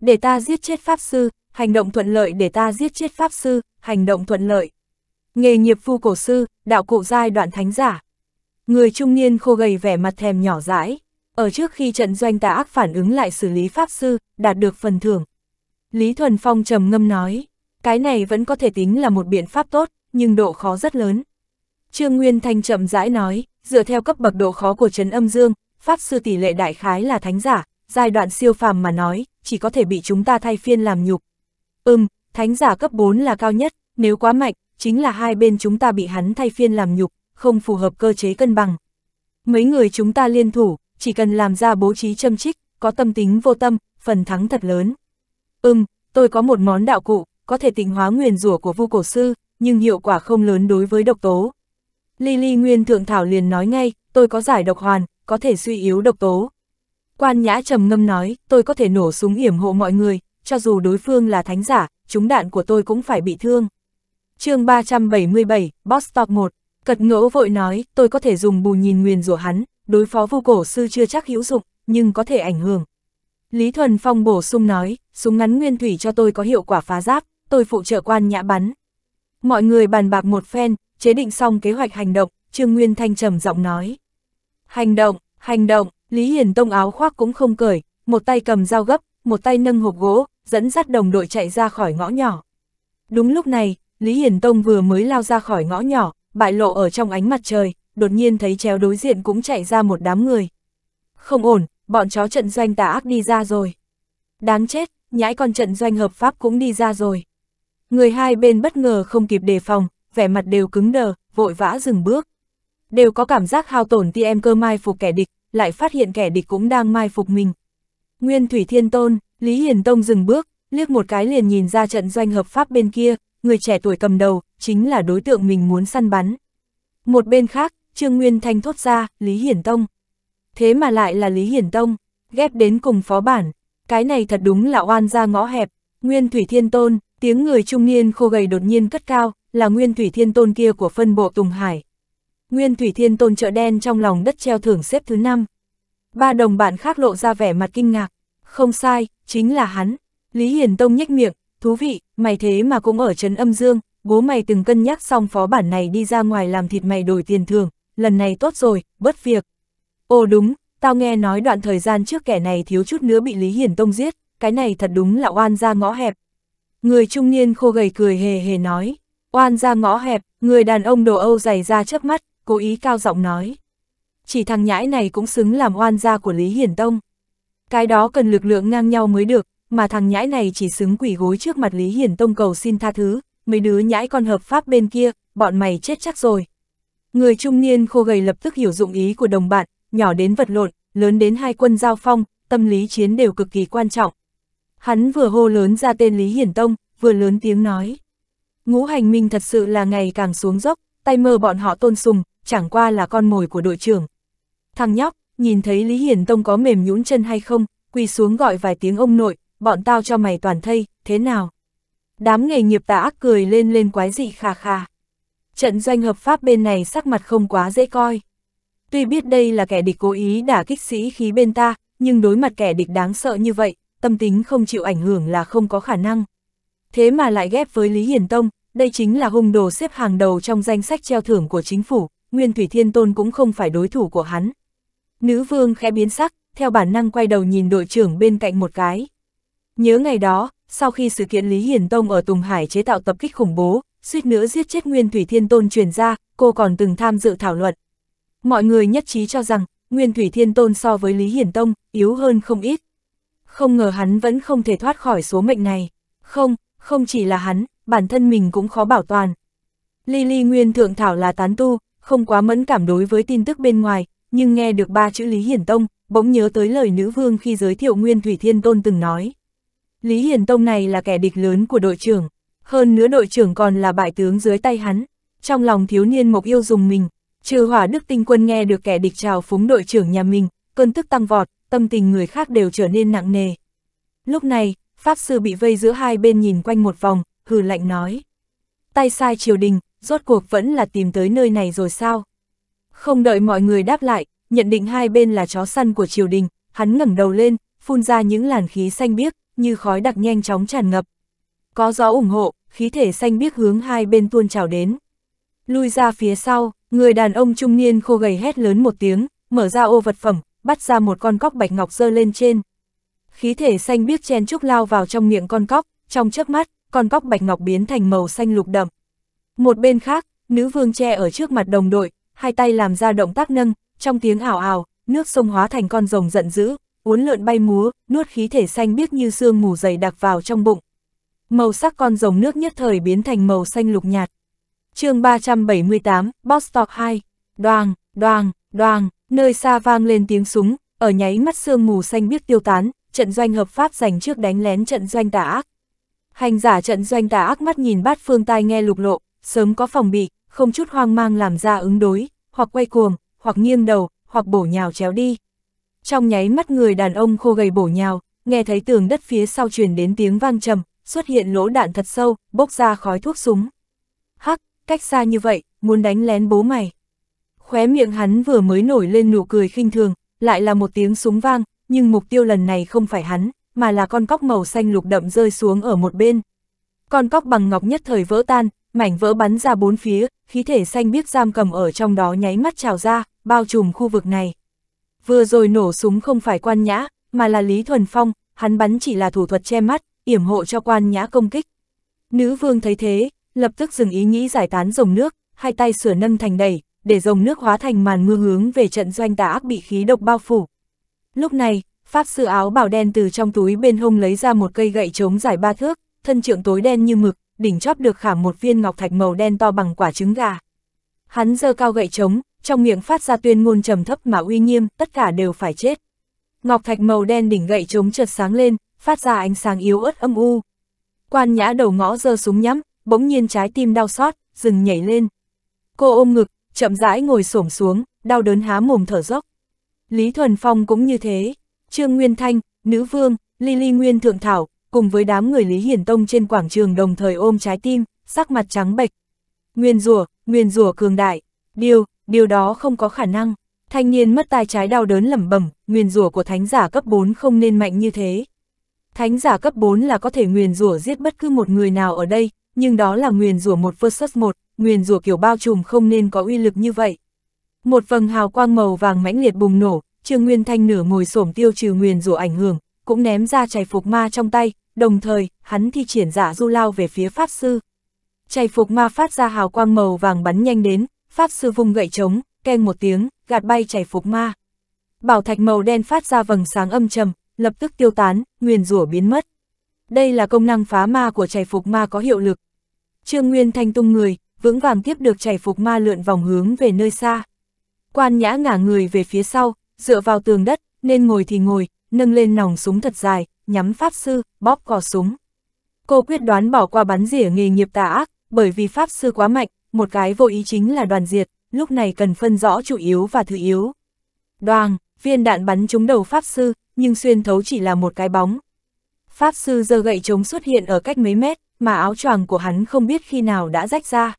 Để ta giết chết Pháp Sư, hành động thuận lợi để ta giết chết Pháp Sư, hành động thuận lợi. Nghề nghiệp phu cổ sư, đạo cụ giai đoạn thánh giả. Người trung niên khô gầy vẻ mặt thèm nhỏ dãi. Ở trước khi trận doanh ta ác phản ứng lại xử lý Pháp Sư, đạt được phần thưởng. Lý Thuần Phong trầm ngâm nói, cái này vẫn có thể tính là một biện pháp tốt, nhưng độ khó rất lớn. Trương Nguyên Thanh chậm rãi nói, dựa theo cấp bậc độ khó của Trấn Âm Dương, Pháp Sư tỷ lệ đại khái là thánh giả, giai đoạn siêu phàm mà nói, chỉ có thể bị chúng ta thay phiên làm nhục. Ừm, thánh giả cấp 4 là cao nhất, nếu quá mạnh, chính là hai bên chúng ta bị hắn thay phiên làm nhục, không phù hợp cơ chế cân bằng. Mấy người chúng ta liên thủ, chỉ cần làm ra bố trí châm trích, có tâm tính vô tâm, phần thắng thật lớn. Ừm, tôi có một món đạo cụ, có thể tịnh hóa nguyền rủa của vu cổ sư, nhưng hiệu quả không lớn đối với độc tố. Lily Nguyên Thượng Thảo liền nói ngay, tôi có giải độc hoàn, có thể suy yếu độc tố. Quan Nhã trầm ngâm nói, tôi có thể nổ súng hiểm hộ mọi người, cho dù đối phương là thánh giả, chúng đạn của tôi cũng phải bị thương. chương 377, Bostock 1, Cật ngỗ vội nói, tôi có thể dùng bù nhìn nguyền rủa hắn, đối phó vu cổ sư chưa chắc hữu dụng, nhưng có thể ảnh hưởng. Lý Thuần Phong bổ sung nói, súng ngắn nguyên thủy cho tôi có hiệu quả phá giáp, tôi phụ trợ quan nhã bắn. Mọi người bàn bạc một phen, chế định xong kế hoạch hành động, Trương Nguyên Thanh trầm giọng nói. Hành động, hành động, Lý Hiền Tông áo khoác cũng không cởi, một tay cầm dao gấp, một tay nâng hộp gỗ, dẫn dắt đồng đội chạy ra khỏi ngõ nhỏ. Đúng lúc này, Lý Hiền Tông vừa mới lao ra khỏi ngõ nhỏ, bại lộ ở trong ánh mặt trời, đột nhiên thấy chéo đối diện cũng chạy ra một đám người. Không ổn, bọn chó trận doanh tà ác đi ra rồi. Đáng chết, nhãi con trận doanh hợp pháp cũng đi ra rồi. Người hai bên bất ngờ không kịp đề phòng, vẻ mặt đều cứng đờ, vội vã dừng bước. Đều có cảm giác hao tổn tiêm cơ mai phục kẻ địch, lại phát hiện kẻ địch cũng đang mai phục mình. Nguyên Thủy Thiên Tôn, Lý Hiền Tông dừng bước, liếc một cái liền nhìn ra trận doanh hợp pháp bên kia, người trẻ tuổi cầm đầu, chính là đối tượng mình muốn săn bắn. Một bên khác, Trương Nguyên Thanh thốt ra, Lý Hiển Tông, thế mà lại là Lý Hiển Tông, ghép đến cùng phó bản, cái này thật đúng là oan ra ngõ hẹp, Nguyên Thủy Thiên Tôn, tiếng người trung niên khô gầy đột nhiên cất cao, là Nguyên Thủy Thiên Tôn kia của phân bộ Tùng Hải. Nguyên Thủy Thiên Tôn chợ đen trong lòng đất treo thưởng xếp thứ năm Ba đồng bạn khác lộ ra vẻ mặt kinh ngạc, không sai, chính là hắn. Lý Hiển Tông nhếch miệng, thú vị, mày thế mà cũng ở trấn âm dương, bố mày từng cân nhắc xong phó bản này đi ra ngoài làm thịt mày đổi tiền thường, lần này tốt rồi, bớt việc, Ồ đúng, tao nghe nói đoạn thời gian trước kẻ này thiếu chút nữa bị Lý Hiển Tông giết, cái này thật đúng là oan ra ngõ hẹp. Người trung niên khô gầy cười hề hề nói, oan ra ngõ hẹp, người đàn ông đồ Âu dày ra chớp mắt, cố ý cao giọng nói. Chỉ thằng nhãi này cũng xứng làm oan gia của Lý Hiển Tông. Cái đó cần lực lượng ngang nhau mới được, mà thằng nhãi này chỉ xứng quỷ gối trước mặt Lý Hiển Tông cầu xin tha thứ, mấy đứa nhãi con hợp pháp bên kia, bọn mày chết chắc rồi. Người trung niên khô gầy lập tức hiểu dụng ý của đồng bạn, nhỏ đến vật lộn, lớn đến hai quân giao phong, tâm lý chiến đều cực kỳ quan trọng. Hắn vừa hô lớn ra tên Lý Hiển Tông, vừa lớn tiếng nói. Ngũ hành minh thật sự là ngày càng xuống dốc, tay mơ bọn họ tôn sùng, chẳng qua là con mồi của đội trưởng. Thằng nhóc, nhìn thấy Lý Hiển Tông có mềm nhũn chân hay không, quỳ xuống gọi vài tiếng ông nội, bọn tao cho mày toàn thây, thế nào? Đám nghề nghiệp tà ác cười lên lên quái dị khà khà. Trận doanh hợp pháp bên này sắc mặt không quá dễ coi. Tuy biết đây là kẻ địch cố ý đả kích sĩ khí bên ta, nhưng đối mặt kẻ địch đáng sợ như vậy, tâm tính không chịu ảnh hưởng là không có khả năng. Thế mà lại ghép với Lý Hiền Tông, đây chính là hung đồ xếp hàng đầu trong danh sách treo thưởng của chính phủ, Nguyên Thủy Thiên Tôn cũng không phải đối thủ của hắn. Nữ vương khẽ biến sắc, theo bản năng quay đầu nhìn đội trưởng bên cạnh một cái. Nhớ ngày đó, sau khi sự kiện Lý Hiền Tông ở Tùng Hải chế tạo tập kích khủng bố, suýt nữa giết chết Nguyên Thủy Thiên Tôn truyền ra, cô còn từng tham dự thảo luận, mọi người nhất trí cho rằng Nguyên Thủy Thiên Tôn so với Lý Hiển Tông yếu hơn không ít. Không ngờ hắn vẫn không thể thoát khỏi số mệnh này. Không, không chỉ là hắn, bản thân mình cũng khó bảo toàn. Lily Nguyên Thượng Thảo là tán tu, không quá mẫn cảm đối với tin tức bên ngoài, nhưng nghe được ba chữ Lý Hiển Tông, bỗng nhớ tới lời nữ vương khi giới thiệu Nguyên Thủy Thiên Tôn từng nói. Lý Hiển Tông này là kẻ địch lớn của đội trưởng, hơn nữa đội trưởng còn là bại tướng dưới tay hắn. Trong lòng thiếu niên Mộc Yêu dùng mình, Trừ hỏa đức tinh quân nghe được kẻ địch trào phúng đội trưởng nhà mình, cơn tức tăng vọt, tâm tình người khác đều trở nên nặng nề. Lúc này, Pháp Sư bị vây giữa hai bên nhìn quanh một vòng, hừ lạnh nói. Tay sai triều đình, rốt cuộc vẫn là tìm tới nơi này rồi sao? Không đợi mọi người đáp lại, nhận định hai bên là chó săn của triều đình, hắn ngẩng đầu lên, phun ra những làn khí xanh biếc, như khói đặc nhanh chóng tràn ngập. Có gió ủng hộ, khí thể xanh biếc hướng hai bên tuôn trào đến. Lui ra phía sau, người đàn ông trung niên khô gầy hét lớn một tiếng, mở ra ô vật phẩm, bắt ra một con cóc bạch ngọc dơ lên trên. Khí thể xanh biếc chen trúc lao vào trong miệng con cóc, trong chớp mắt, con cóc bạch ngọc biến thành màu xanh lục đậm. Một bên khác, nữ vương che ở trước mặt đồng đội, hai tay làm ra động tác nâng, trong tiếng ảo ảo, nước sông hóa thành con rồng giận dữ, uốn lượn bay múa, nuốt khí thể xanh biếc như sương mù dày đặc vào trong bụng. Màu sắc con rồng nước nhất thời biến thành màu xanh lục nhạt chương 378, Bostock 2, đoàn đoàn đoàn nơi xa vang lên tiếng súng, ở nháy mắt sương mù xanh biếc tiêu tán, trận doanh hợp pháp giành trước đánh lén trận doanh tà ác. Hành giả trận doanh tà ác mắt nhìn bát phương tai nghe lục lộ, sớm có phòng bị, không chút hoang mang làm ra ứng đối, hoặc quay cuồng, hoặc nghiêng đầu, hoặc bổ nhào chéo đi. Trong nháy mắt người đàn ông khô gầy bổ nhào, nghe thấy tường đất phía sau truyền đến tiếng vang trầm, xuất hiện lỗ đạn thật sâu, bốc ra khói thuốc súng. Hắc, cách xa như vậy, muốn đánh lén bố mày. Khóe miệng hắn vừa mới nổi lên nụ cười khinh thường, lại là một tiếng súng vang, nhưng mục tiêu lần này không phải hắn, mà là con cóc màu xanh lục đậm rơi xuống ở một bên. Con cóc bằng ngọc nhất thời vỡ tan, mảnh vỡ bắn ra bốn phía, khí thể xanh biếc giam cầm ở trong đó nháy mắt trào ra, bao trùm khu vực này. Vừa rồi nổ súng không phải quan nhã, mà là Lý Thuần Phong, hắn bắn chỉ là thủ thuật che mắt, yểm hộ cho quan nhã công kích. Nữ vương thấy thế, lập tức dừng ý nghĩ giải tán dòng nước, hai tay sửa nâng thành đẩy, để dòng nước hóa thành màn mưa hướng về trận doanh tà ác bị khí độc bao phủ. Lúc này, Pháp sư áo bào đen từ trong túi bên hông lấy ra một cây gậy chống dài ba thước, thân trượng tối đen như mực, đỉnh chóp được khảm một viên ngọc thạch màu đen to bằng quả trứng gà. Hắn giơ cao gậy chống, trong miệng phát ra tuyên ngôn trầm thấp mà uy nghiêm, tất cả đều phải chết. Ngọc thạch màu đen đỉnh gậy chống chợt sáng lên, phát ra ánh sáng yếu ớt âm u. Quan nhã đầu ngõ giơ súng nhắm, bỗng nhiên trái tim đau xót, dừng nhảy lên. Cô ôm ngực, chậm rãi ngồi xổm xuống, đau đớn há mồm thở dốc. Lý Thuần Phong cũng như thế, Trương Nguyên Thanh, Nữ Vương, Lily Nguyên Thượng Thảo, cùng với đám người Lý Hiển Tông trên quảng trường đồng thời ôm trái tim, sắc mặt trắng bệch. Nguyên rùa nguyên rùa cường đại, điều, điều đó không có khả năng. Thanh niên mất tai trái đau đớn lẩm bẩm, nguyên rủa của thánh giả cấp 4 không nên mạnh như thế. Thánh giả cấp 4 là có thể nguyên rủa giết bất cứ một người nào ở đây, nhưng đó là nguyền rủa một versus một, nguyền rủa kiểu bao trùm không nên có uy lực như vậy. Một vầng hào quang màu vàng mãnh liệt bùng nổ, Trương Nguyên Thanh nửa ngồi xổm tiêu trừ nguyền rủa ảnh hưởng, cũng ném ra chày phục ma trong tay, đồng thời, hắn thi triển giả du lao về phía pháp sư. Chày phục ma phát ra hào quang màu vàng bắn nhanh đến, pháp sư vung gậy trống, keng một tiếng, gạt bay chày phục ma. Bảo thạch màu đen phát ra vầng sáng âm trầm, lập tức tiêu tán, nguyền rủa biến mất đây là công năng phá ma của chảy phục ma có hiệu lực. Trương Nguyên Thanh tung người, vững vàng tiếp được chảy phục ma lượn vòng hướng về nơi xa. Quan nhã ngả người về phía sau, dựa vào tường đất, nên ngồi thì ngồi, nâng lên nòng súng thật dài, nhắm pháp sư, bóp cò súng. Cô quyết đoán bỏ qua bắn rỉa nghề nghiệp tà ác, bởi vì pháp sư quá mạnh, một cái vô ý chính là đoàn diệt, lúc này cần phân rõ chủ yếu và thứ yếu. Đoàn, viên đạn bắn trúng đầu pháp sư, nhưng xuyên thấu chỉ là một cái bóng, Pháp sư giơ gậy chống xuất hiện ở cách mấy mét, mà áo choàng của hắn không biết khi nào đã rách ra.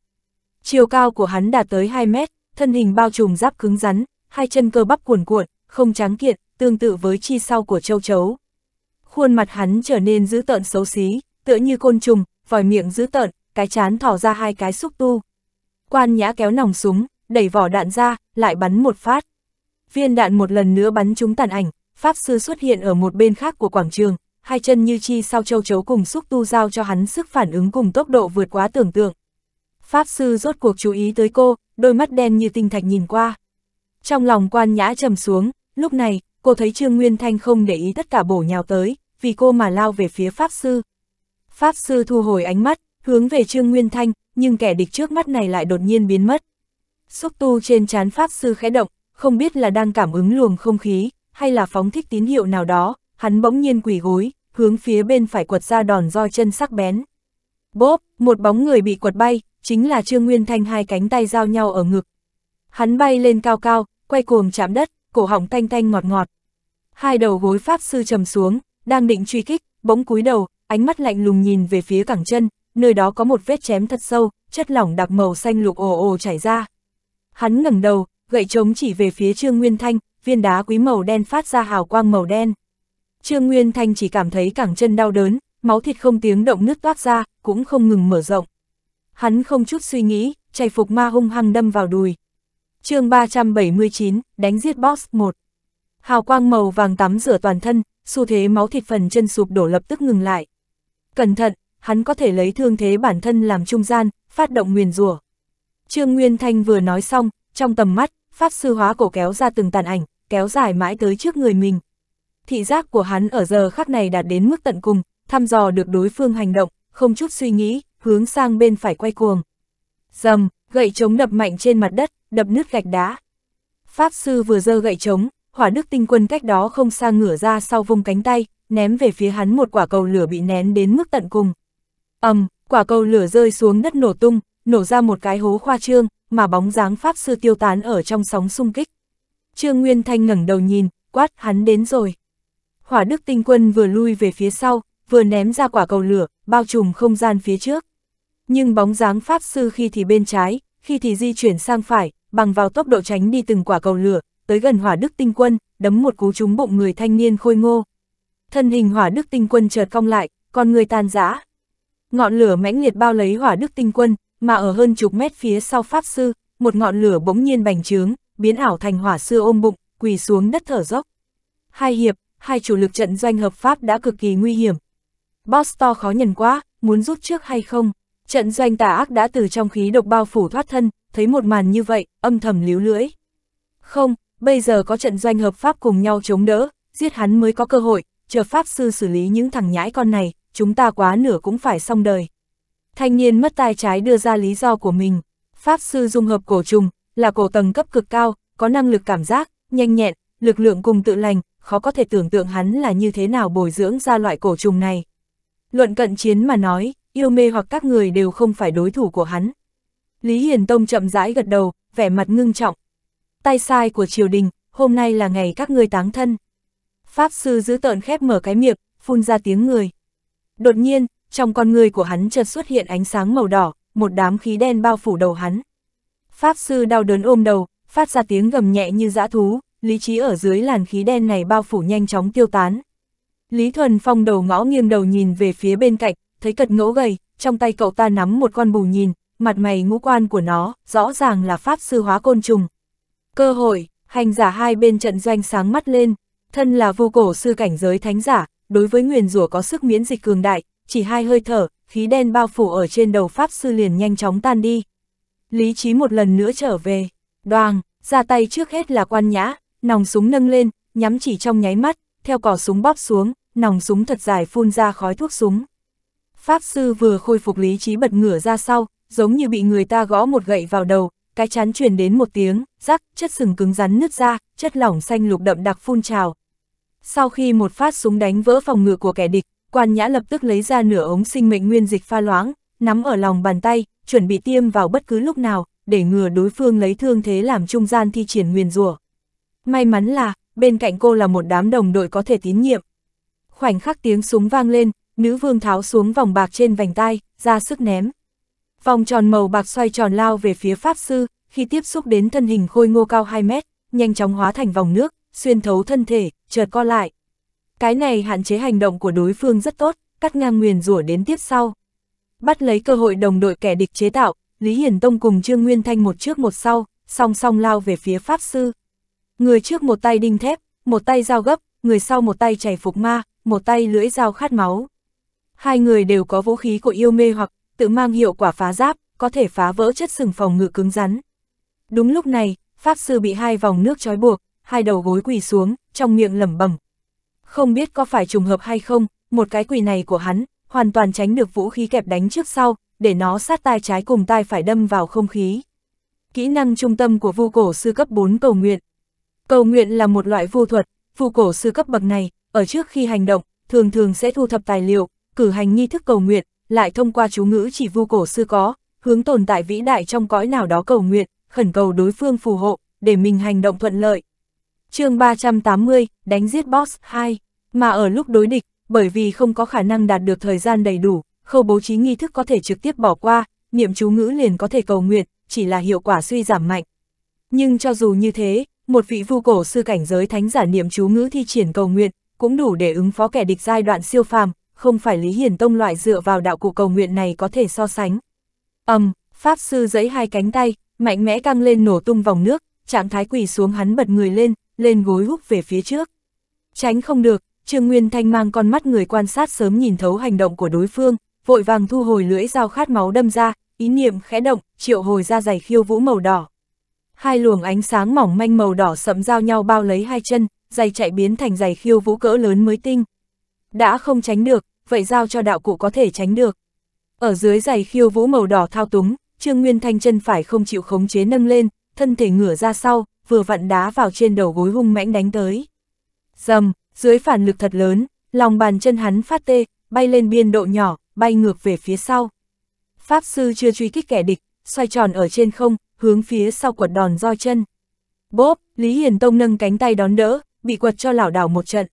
Chiều cao của hắn đạt tới 2 mét, thân hình bao trùm giáp cứng rắn, hai chân cơ bắp cuồn cuộn, không tráng kiện, tương tự với chi sau của châu chấu. Khuôn mặt hắn trở nên dữ tợn xấu xí, tựa như côn trùng, vòi miệng dữ tợn, cái chán thỏ ra hai cái xúc tu. Quan nhã kéo nòng súng, đẩy vỏ đạn ra, lại bắn một phát. Viên đạn một lần nữa bắn trúng tàn ảnh, Pháp Sư xuất hiện ở một bên khác của quảng trường, hai chân như chi sau châu chấu cùng xúc tu giao cho hắn sức phản ứng cùng tốc độ vượt quá tưởng tượng. Pháp sư rốt cuộc chú ý tới cô, đôi mắt đen như tinh thạch nhìn qua. Trong lòng quan nhã trầm xuống, lúc này, cô thấy Trương Nguyên Thanh không để ý tất cả bổ nhào tới, vì cô mà lao về phía Pháp sư. Pháp sư thu hồi ánh mắt, hướng về Trương Nguyên Thanh, nhưng kẻ địch trước mắt này lại đột nhiên biến mất. Xúc tu trên chán Pháp sư khẽ động, không biết là đang cảm ứng luồng không khí, hay là phóng thích tín hiệu nào đó, hắn bỗng nhiên quỳ gối, hướng phía bên phải quật ra đòn roi chân sắc bén. Bốp, một bóng người bị quật bay, chính là Trương Nguyên Thanh hai cánh tay giao nhau ở ngực. Hắn bay lên cao cao, quay cuồng chạm đất, cổ họng thanh thanh ngọt ngọt. Hai đầu gối pháp sư trầm xuống, đang định truy kích, bỗng cúi đầu, ánh mắt lạnh lùng nhìn về phía cẳng chân, nơi đó có một vết chém thật sâu, chất lỏng đặc màu xanh lục ồ ồ chảy ra. Hắn ngẩng đầu, gậy trống chỉ về phía Trương Nguyên Thanh, viên đá quý màu đen phát ra hào quang màu đen. Trương Nguyên Thanh chỉ cảm thấy cẳng chân đau đớn, máu thịt không tiếng động nứt toát ra, cũng không ngừng mở rộng. Hắn không chút suy nghĩ, chạy phục ma hung hăng đâm vào đùi. chương 379, đánh giết boss 1. Hào quang màu vàng tắm rửa toàn thân, xu thế máu thịt phần chân sụp đổ lập tức ngừng lại. Cẩn thận, hắn có thể lấy thương thế bản thân làm trung gian, phát động nguyền rủa. Trương Nguyên Thanh vừa nói xong, trong tầm mắt, Pháp Sư Hóa Cổ kéo ra từng tàn ảnh, kéo dài mãi tới trước người mình thị giác của hắn ở giờ khắc này đạt đến mức tận cùng, thăm dò được đối phương hành động, không chút suy nghĩ, hướng sang bên phải quay cuồng. Dầm, gậy chống đập mạnh trên mặt đất, đập nứt gạch đá. Pháp sư vừa giơ gậy chống, hỏa đức tinh quân cách đó không xa ngửa ra sau vung cánh tay, ném về phía hắn một quả cầu lửa bị nén đến mức tận cùng. ầm, quả cầu lửa rơi xuống đất nổ tung, nổ ra một cái hố khoa trương, mà bóng dáng pháp sư tiêu tán ở trong sóng xung kích. Trương Nguyên Thanh ngẩng đầu nhìn, quát hắn đến rồi hỏa đức tinh quân vừa lui về phía sau, vừa ném ra quả cầu lửa, bao trùm không gian phía trước. Nhưng bóng dáng Pháp Sư khi thì bên trái, khi thì di chuyển sang phải, bằng vào tốc độ tránh đi từng quả cầu lửa, tới gần hỏa đức tinh quân, đấm một cú trúng bụng người thanh niên khôi ngô. Thân hình hỏa đức tinh quân chợt cong lại, còn người tan rã. Ngọn lửa mãnh liệt bao lấy hỏa đức tinh quân, mà ở hơn chục mét phía sau Pháp Sư, một ngọn lửa bỗng nhiên bành trướng, biến ảo thành hỏa sư ôm bụng, quỳ xuống đất thở dốc. Hai hiệp, hai chủ lực trận doanh hợp pháp đã cực kỳ nguy hiểm. Bosto khó nhận quá, muốn rút trước hay không? Trận doanh tà ác đã từ trong khí độc bao phủ thoát thân, thấy một màn như vậy, âm thầm líu lưỡi. Không, bây giờ có trận doanh hợp pháp cùng nhau chống đỡ, giết hắn mới có cơ hội, chờ pháp sư xử lý những thằng nhãi con này, chúng ta quá nửa cũng phải xong đời. Thanh niên mất tay trái đưa ra lý do của mình, pháp sư dung hợp cổ trùng, là cổ tầng cấp cực cao, có năng lực cảm giác, nhanh nhẹn, lực lượng cùng tự lành, khó có thể tưởng tượng hắn là như thế nào bồi dưỡng ra loại cổ trùng này. Luận cận chiến mà nói, yêu mê hoặc các người đều không phải đối thủ của hắn. Lý Hiền Tông chậm rãi gật đầu, vẻ mặt ngưng trọng. Tay sai của triều đình, hôm nay là ngày các ngươi táng thân. Pháp sư giữ tợn khép mở cái miệng, phun ra tiếng người. Đột nhiên, trong con người của hắn chợt xuất hiện ánh sáng màu đỏ, một đám khí đen bao phủ đầu hắn. Pháp sư đau đớn ôm đầu, phát ra tiếng gầm nhẹ như dã thú, lý trí ở dưới làn khí đen này bao phủ nhanh chóng tiêu tán. Lý Thuần Phong đầu ngõ nghiêng đầu nhìn về phía bên cạnh, thấy cật ngỗ gầy, trong tay cậu ta nắm một con bù nhìn, mặt mày ngũ quan của nó, rõ ràng là pháp sư hóa côn trùng. Cơ hội, hành giả hai bên trận doanh sáng mắt lên, thân là vô cổ sư cảnh giới thánh giả, đối với nguyền rủa có sức miễn dịch cường đại, chỉ hai hơi thở, khí đen bao phủ ở trên đầu pháp sư liền nhanh chóng tan đi. Lý trí một lần nữa trở về, đoàn, ra tay trước hết là quan nhã, nòng súng nâng lên, nhắm chỉ trong nháy mắt, theo cỏ súng bóp xuống, nòng súng thật dài phun ra khói thuốc súng. Pháp sư vừa khôi phục lý trí bật ngửa ra sau, giống như bị người ta gõ một gậy vào đầu, cái chán truyền đến một tiếng, rắc, chất sừng cứng rắn nứt ra, chất lỏng xanh lục đậm đặc phun trào. Sau khi một phát súng đánh vỡ phòng ngự của kẻ địch, quan nhã lập tức lấy ra nửa ống sinh mệnh nguyên dịch pha loãng, nắm ở lòng bàn tay, chuẩn bị tiêm vào bất cứ lúc nào, để ngừa đối phương lấy thương thế làm trung gian thi triển nguyền rủa. May mắn là, bên cạnh cô là một đám đồng đội có thể tín nhiệm. Khoảnh khắc tiếng súng vang lên, nữ vương tháo xuống vòng bạc trên vành tay, ra sức ném. Vòng tròn màu bạc xoay tròn lao về phía Pháp Sư, khi tiếp xúc đến thân hình khôi ngô cao 2 mét, nhanh chóng hóa thành vòng nước, xuyên thấu thân thể, chợt co lại. Cái này hạn chế hành động của đối phương rất tốt, cắt ngang nguyền rủa đến tiếp sau. Bắt lấy cơ hội đồng đội kẻ địch chế tạo, Lý Hiển Tông cùng Trương Nguyên Thanh một trước một sau, song song lao về phía Pháp Sư. Người trước một tay đinh thép, một tay dao gấp, người sau một tay chảy phục ma, một tay lưỡi dao khát máu. Hai người đều có vũ khí của yêu mê hoặc tự mang hiệu quả phá giáp, có thể phá vỡ chất sừng phòng ngự cứng rắn. Đúng lúc này, Pháp Sư bị hai vòng nước trói buộc, hai đầu gối quỳ xuống, trong miệng lẩm bẩm. Không biết có phải trùng hợp hay không, một cái quỳ này của hắn, hoàn toàn tránh được vũ khí kẹp đánh trước sau, để nó sát tai trái cùng tai phải đâm vào không khí. Kỹ năng trung tâm của vu cổ sư cấp 4 cầu nguyện, Cầu nguyện là một loại vu thuật, phù cổ sư cấp bậc này, ở trước khi hành động, thường thường sẽ thu thập tài liệu, cử hành nghi thức cầu nguyện, lại thông qua chú ngữ chỉ vu cổ sư có, hướng tồn tại vĩ đại trong cõi nào đó cầu nguyện, khẩn cầu đối phương phù hộ, để mình hành động thuận lợi. chương 380, đánh giết boss 2, mà ở lúc đối địch, bởi vì không có khả năng đạt được thời gian đầy đủ, khâu bố trí nghi thức có thể trực tiếp bỏ qua, niệm chú ngữ liền có thể cầu nguyện, chỉ là hiệu quả suy giảm mạnh. Nhưng cho dù như thế, một vị vu cổ sư cảnh giới thánh giả niệm chú ngữ thi triển cầu nguyện, cũng đủ để ứng phó kẻ địch giai đoạn siêu phàm, không phải Lý hiền Tông loại dựa vào đạo cụ cầu nguyện này có thể so sánh. Ầm, um, pháp sư giãy hai cánh tay, mạnh mẽ căng lên nổ tung vòng nước, trạng thái quỳ xuống hắn bật người lên, lên gối húp về phía trước. Tránh không được, Trương Nguyên Thanh mang con mắt người quan sát sớm nhìn thấu hành động của đối phương, vội vàng thu hồi lưỡi dao khát máu đâm ra, ý niệm khẽ động, triệu hồi ra giày khiêu vũ màu đỏ hai luồng ánh sáng mỏng manh màu đỏ sẫm giao nhau bao lấy hai chân, giày chạy biến thành giày khiêu vũ cỡ lớn mới tinh. Đã không tránh được, vậy giao cho đạo cụ có thể tránh được. Ở dưới giày khiêu vũ màu đỏ thao túng, Trương Nguyên Thanh chân phải không chịu khống chế nâng lên, thân thể ngửa ra sau, vừa vặn đá vào trên đầu gối hung mãnh đánh tới. Dầm, dưới phản lực thật lớn, lòng bàn chân hắn phát tê, bay lên biên độ nhỏ, bay ngược về phía sau. Pháp sư chưa truy kích kẻ địch, xoay tròn ở trên không, hướng phía sau quật đòn roi chân. Bốp, Lý Hiền Tông nâng cánh tay đón đỡ, bị quật cho lảo đảo một trận.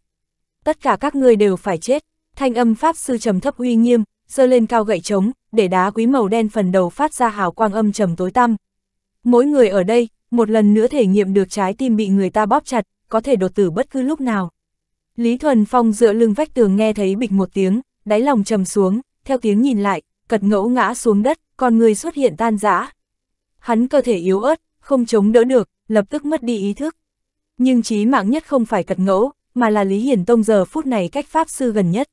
Tất cả các người đều phải chết, thanh âm Pháp Sư trầm thấp uy nghiêm, giơ lên cao gậy trống, để đá quý màu đen phần đầu phát ra hào quang âm trầm tối tăm. Mỗi người ở đây, một lần nữa thể nghiệm được trái tim bị người ta bóp chặt, có thể đột tử bất cứ lúc nào. Lý Thuần Phong dựa lưng vách tường nghe thấy bịch một tiếng, đáy lòng trầm xuống, theo tiếng nhìn lại, cật ngẫu ngã xuống đất, con người xuất hiện tan rã. Hắn cơ thể yếu ớt, không chống đỡ được, lập tức mất đi ý thức. Nhưng chí mạng nhất không phải cật ngẫu, mà là Lý Hiển Tông giờ phút này cách Pháp Sư gần nhất.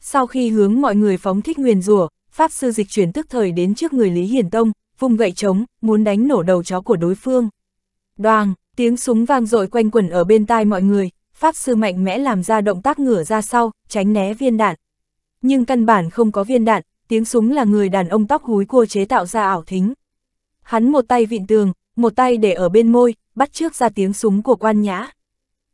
Sau khi hướng mọi người phóng thích nguyền rủa Pháp Sư dịch chuyển tức thời đến trước người Lý Hiển Tông, vùng gậy trống, muốn đánh nổ đầu chó của đối phương. Đoàn, tiếng súng vang dội quanh quẩn ở bên tai mọi người, Pháp Sư mạnh mẽ làm ra động tác ngửa ra sau, tránh né viên đạn. Nhưng căn bản không có viên đạn, tiếng súng là người đàn ông tóc húi cua chế tạo ra ảo thính. Hắn một tay vịn tường, một tay để ở bên môi, bắt trước ra tiếng súng của quan nhã.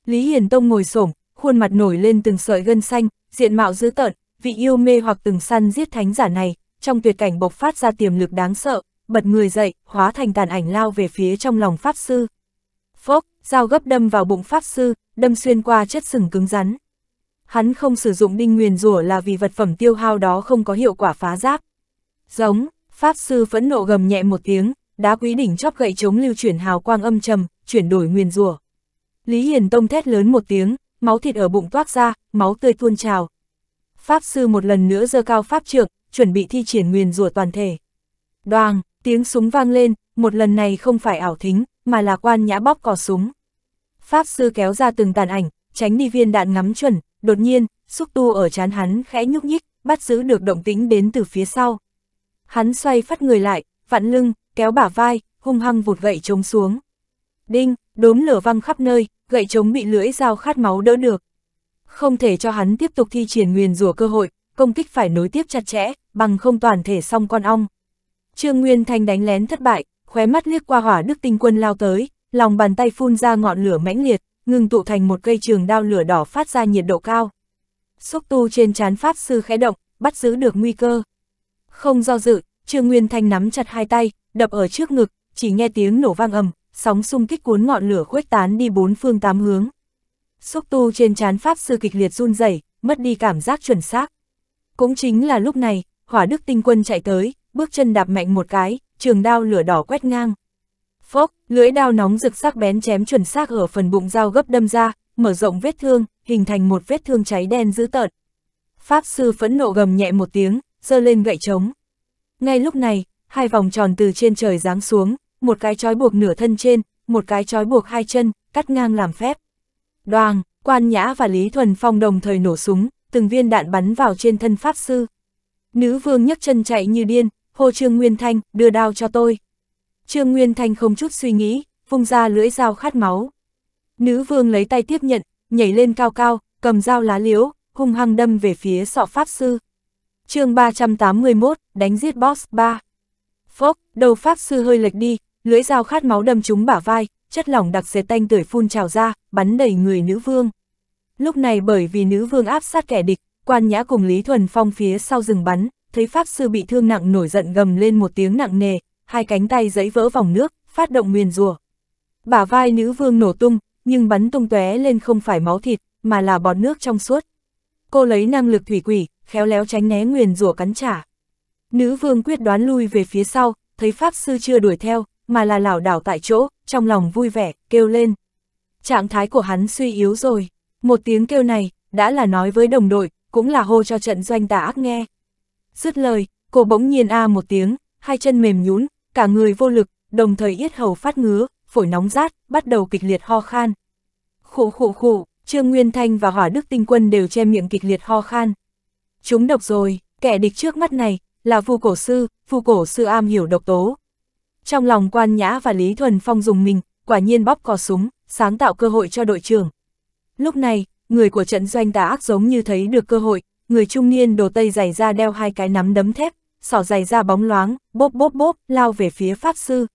Lý Hiền Tông ngồi xổm, khuôn mặt nổi lên từng sợi gân xanh, diện mạo dữ tợn, vị yêu mê hoặc từng săn giết thánh giả này, trong tuyệt cảnh bộc phát ra tiềm lực đáng sợ, bật người dậy, hóa thành tàn ảnh lao về phía trong lòng pháp sư. Phốc, dao gấp đâm vào bụng pháp sư, đâm xuyên qua chất sừng cứng rắn. Hắn không sử dụng đinh nguyền rủa là vì vật phẩm tiêu hao đó không có hiệu quả phá giáp. Giống, pháp sư phẫn nộ gầm nhẹ một tiếng, đá quý đỉnh chóp gậy chống lưu chuyển hào quang âm trầm, chuyển đổi nguyên rùa Lý Hiền Tông thét lớn một tiếng, máu thịt ở bụng toát ra, máu tươi tuôn trào. Pháp sư một lần nữa giơ cao pháp trượng, chuẩn bị thi triển nguyên rùa toàn thể. Đoàng, tiếng súng vang lên, một lần này không phải ảo thính, mà là quan nhã bóp cò súng. Pháp sư kéo ra từng tàn ảnh, tránh đi viên đạn ngắm chuẩn, đột nhiên, xúc tu ở chán hắn khẽ nhúc nhích, bắt giữ được động tĩnh đến từ phía sau. Hắn xoay phát người lại, vặn lưng, kéo bả vai, hung hăng vụt gậy trống xuống. Đinh, đốm lửa văng khắp nơi, gậy trống bị lưỡi dao khát máu đỡ được. Không thể cho hắn tiếp tục thi triển nguyền rủa cơ hội, công kích phải nối tiếp chặt chẽ, bằng không toàn thể xong con ong. Trương Nguyên Thanh đánh lén thất bại, khóe mắt liếc qua hỏa đức tinh quân lao tới, lòng bàn tay phun ra ngọn lửa mãnh liệt, ngừng tụ thành một cây trường đao lửa đỏ phát ra nhiệt độ cao. Xúc tu trên chán pháp sư khẽ động, bắt giữ được nguy cơ. Không do dự, Trương Nguyên Thanh nắm chặt hai tay, đập ở trước ngực, chỉ nghe tiếng nổ vang ầm, sóng xung kích cuốn ngọn lửa khuếch tán đi bốn phương tám hướng. Xúc tu trên chán pháp sư kịch liệt run rẩy, mất đi cảm giác chuẩn xác. Cũng chính là lúc này, Hỏa Đức tinh quân chạy tới, bước chân đạp mạnh một cái, trường đao lửa đỏ quét ngang. Phốc, lưỡi đao nóng rực sắc bén chém chuẩn xác ở phần bụng dao gấp đâm ra, mở rộng vết thương, hình thành một vết thương cháy đen dữ tợn. Pháp sư phẫn nộ gầm nhẹ một tiếng, giơ lên gậy trống. Ngay lúc này, hai vòng tròn từ trên trời giáng xuống, một cái trói buộc nửa thân trên, một cái trói buộc hai chân, cắt ngang làm phép. Đoàng, Quan Nhã và Lý Thuần Phong đồng thời nổ súng, từng viên đạn bắn vào trên thân Pháp Sư. Nữ vương nhấc chân chạy như điên, hô Trương Nguyên Thanh, đưa đao cho tôi. Trương Nguyên Thanh không chút suy nghĩ, vung ra lưỡi dao khát máu. Nữ vương lấy tay tiếp nhận, nhảy lên cao cao, cầm dao lá liễu, hung hăng đâm về phía sọ Pháp Sư. chương 381, đánh giết Boss 3 Phốc, đầu pháp sư hơi lệch đi, lưỡi dao khát máu đâm trúng bả vai, chất lỏng đặc dệt tanh tưởi phun trào ra, bắn đầy người nữ vương. Lúc này bởi vì nữ vương áp sát kẻ địch, quan nhã cùng Lý Thuần Phong phía sau rừng bắn, thấy pháp sư bị thương nặng nổi giận gầm lên một tiếng nặng nề, hai cánh tay giãy vỡ vòng nước, phát động nguyền rủa. Bả vai nữ vương nổ tung, nhưng bắn tung tóe lên không phải máu thịt, mà là bọt nước trong suốt. Cô lấy năng lực thủy quỷ, khéo léo tránh né nguyền rủa cắn trả. Nữ vương quyết đoán lui về phía sau, thấy Pháp Sư chưa đuổi theo, mà là lảo đảo tại chỗ, trong lòng vui vẻ, kêu lên. Trạng thái của hắn suy yếu rồi, một tiếng kêu này, đã là nói với đồng đội, cũng là hô cho trận doanh tà ác nghe. Dứt lời, cô bỗng nhiên a một tiếng, hai chân mềm nhún, cả người vô lực, đồng thời yết hầu phát ngứa, phổi nóng rát, bắt đầu kịch liệt ho khan. Khụ khụ khụ, Trương Nguyên Thanh và Hỏa Đức Tinh Quân đều che miệng kịch liệt ho khan. Chúng độc rồi, kẻ địch trước mắt này, là phù Cổ Sư, phù Cổ Sư am hiểu độc tố. Trong lòng Quan Nhã và Lý Thuần Phong dùng mình, quả nhiên bóp cò súng, sáng tạo cơ hội cho đội trưởng. Lúc này, người của trận doanh đã ác giống như thấy được cơ hội, người trung niên đồ tây giày ra đeo hai cái nắm đấm thép, sỏ giày ra bóng loáng, bốp bốp bốp, lao về phía Pháp Sư.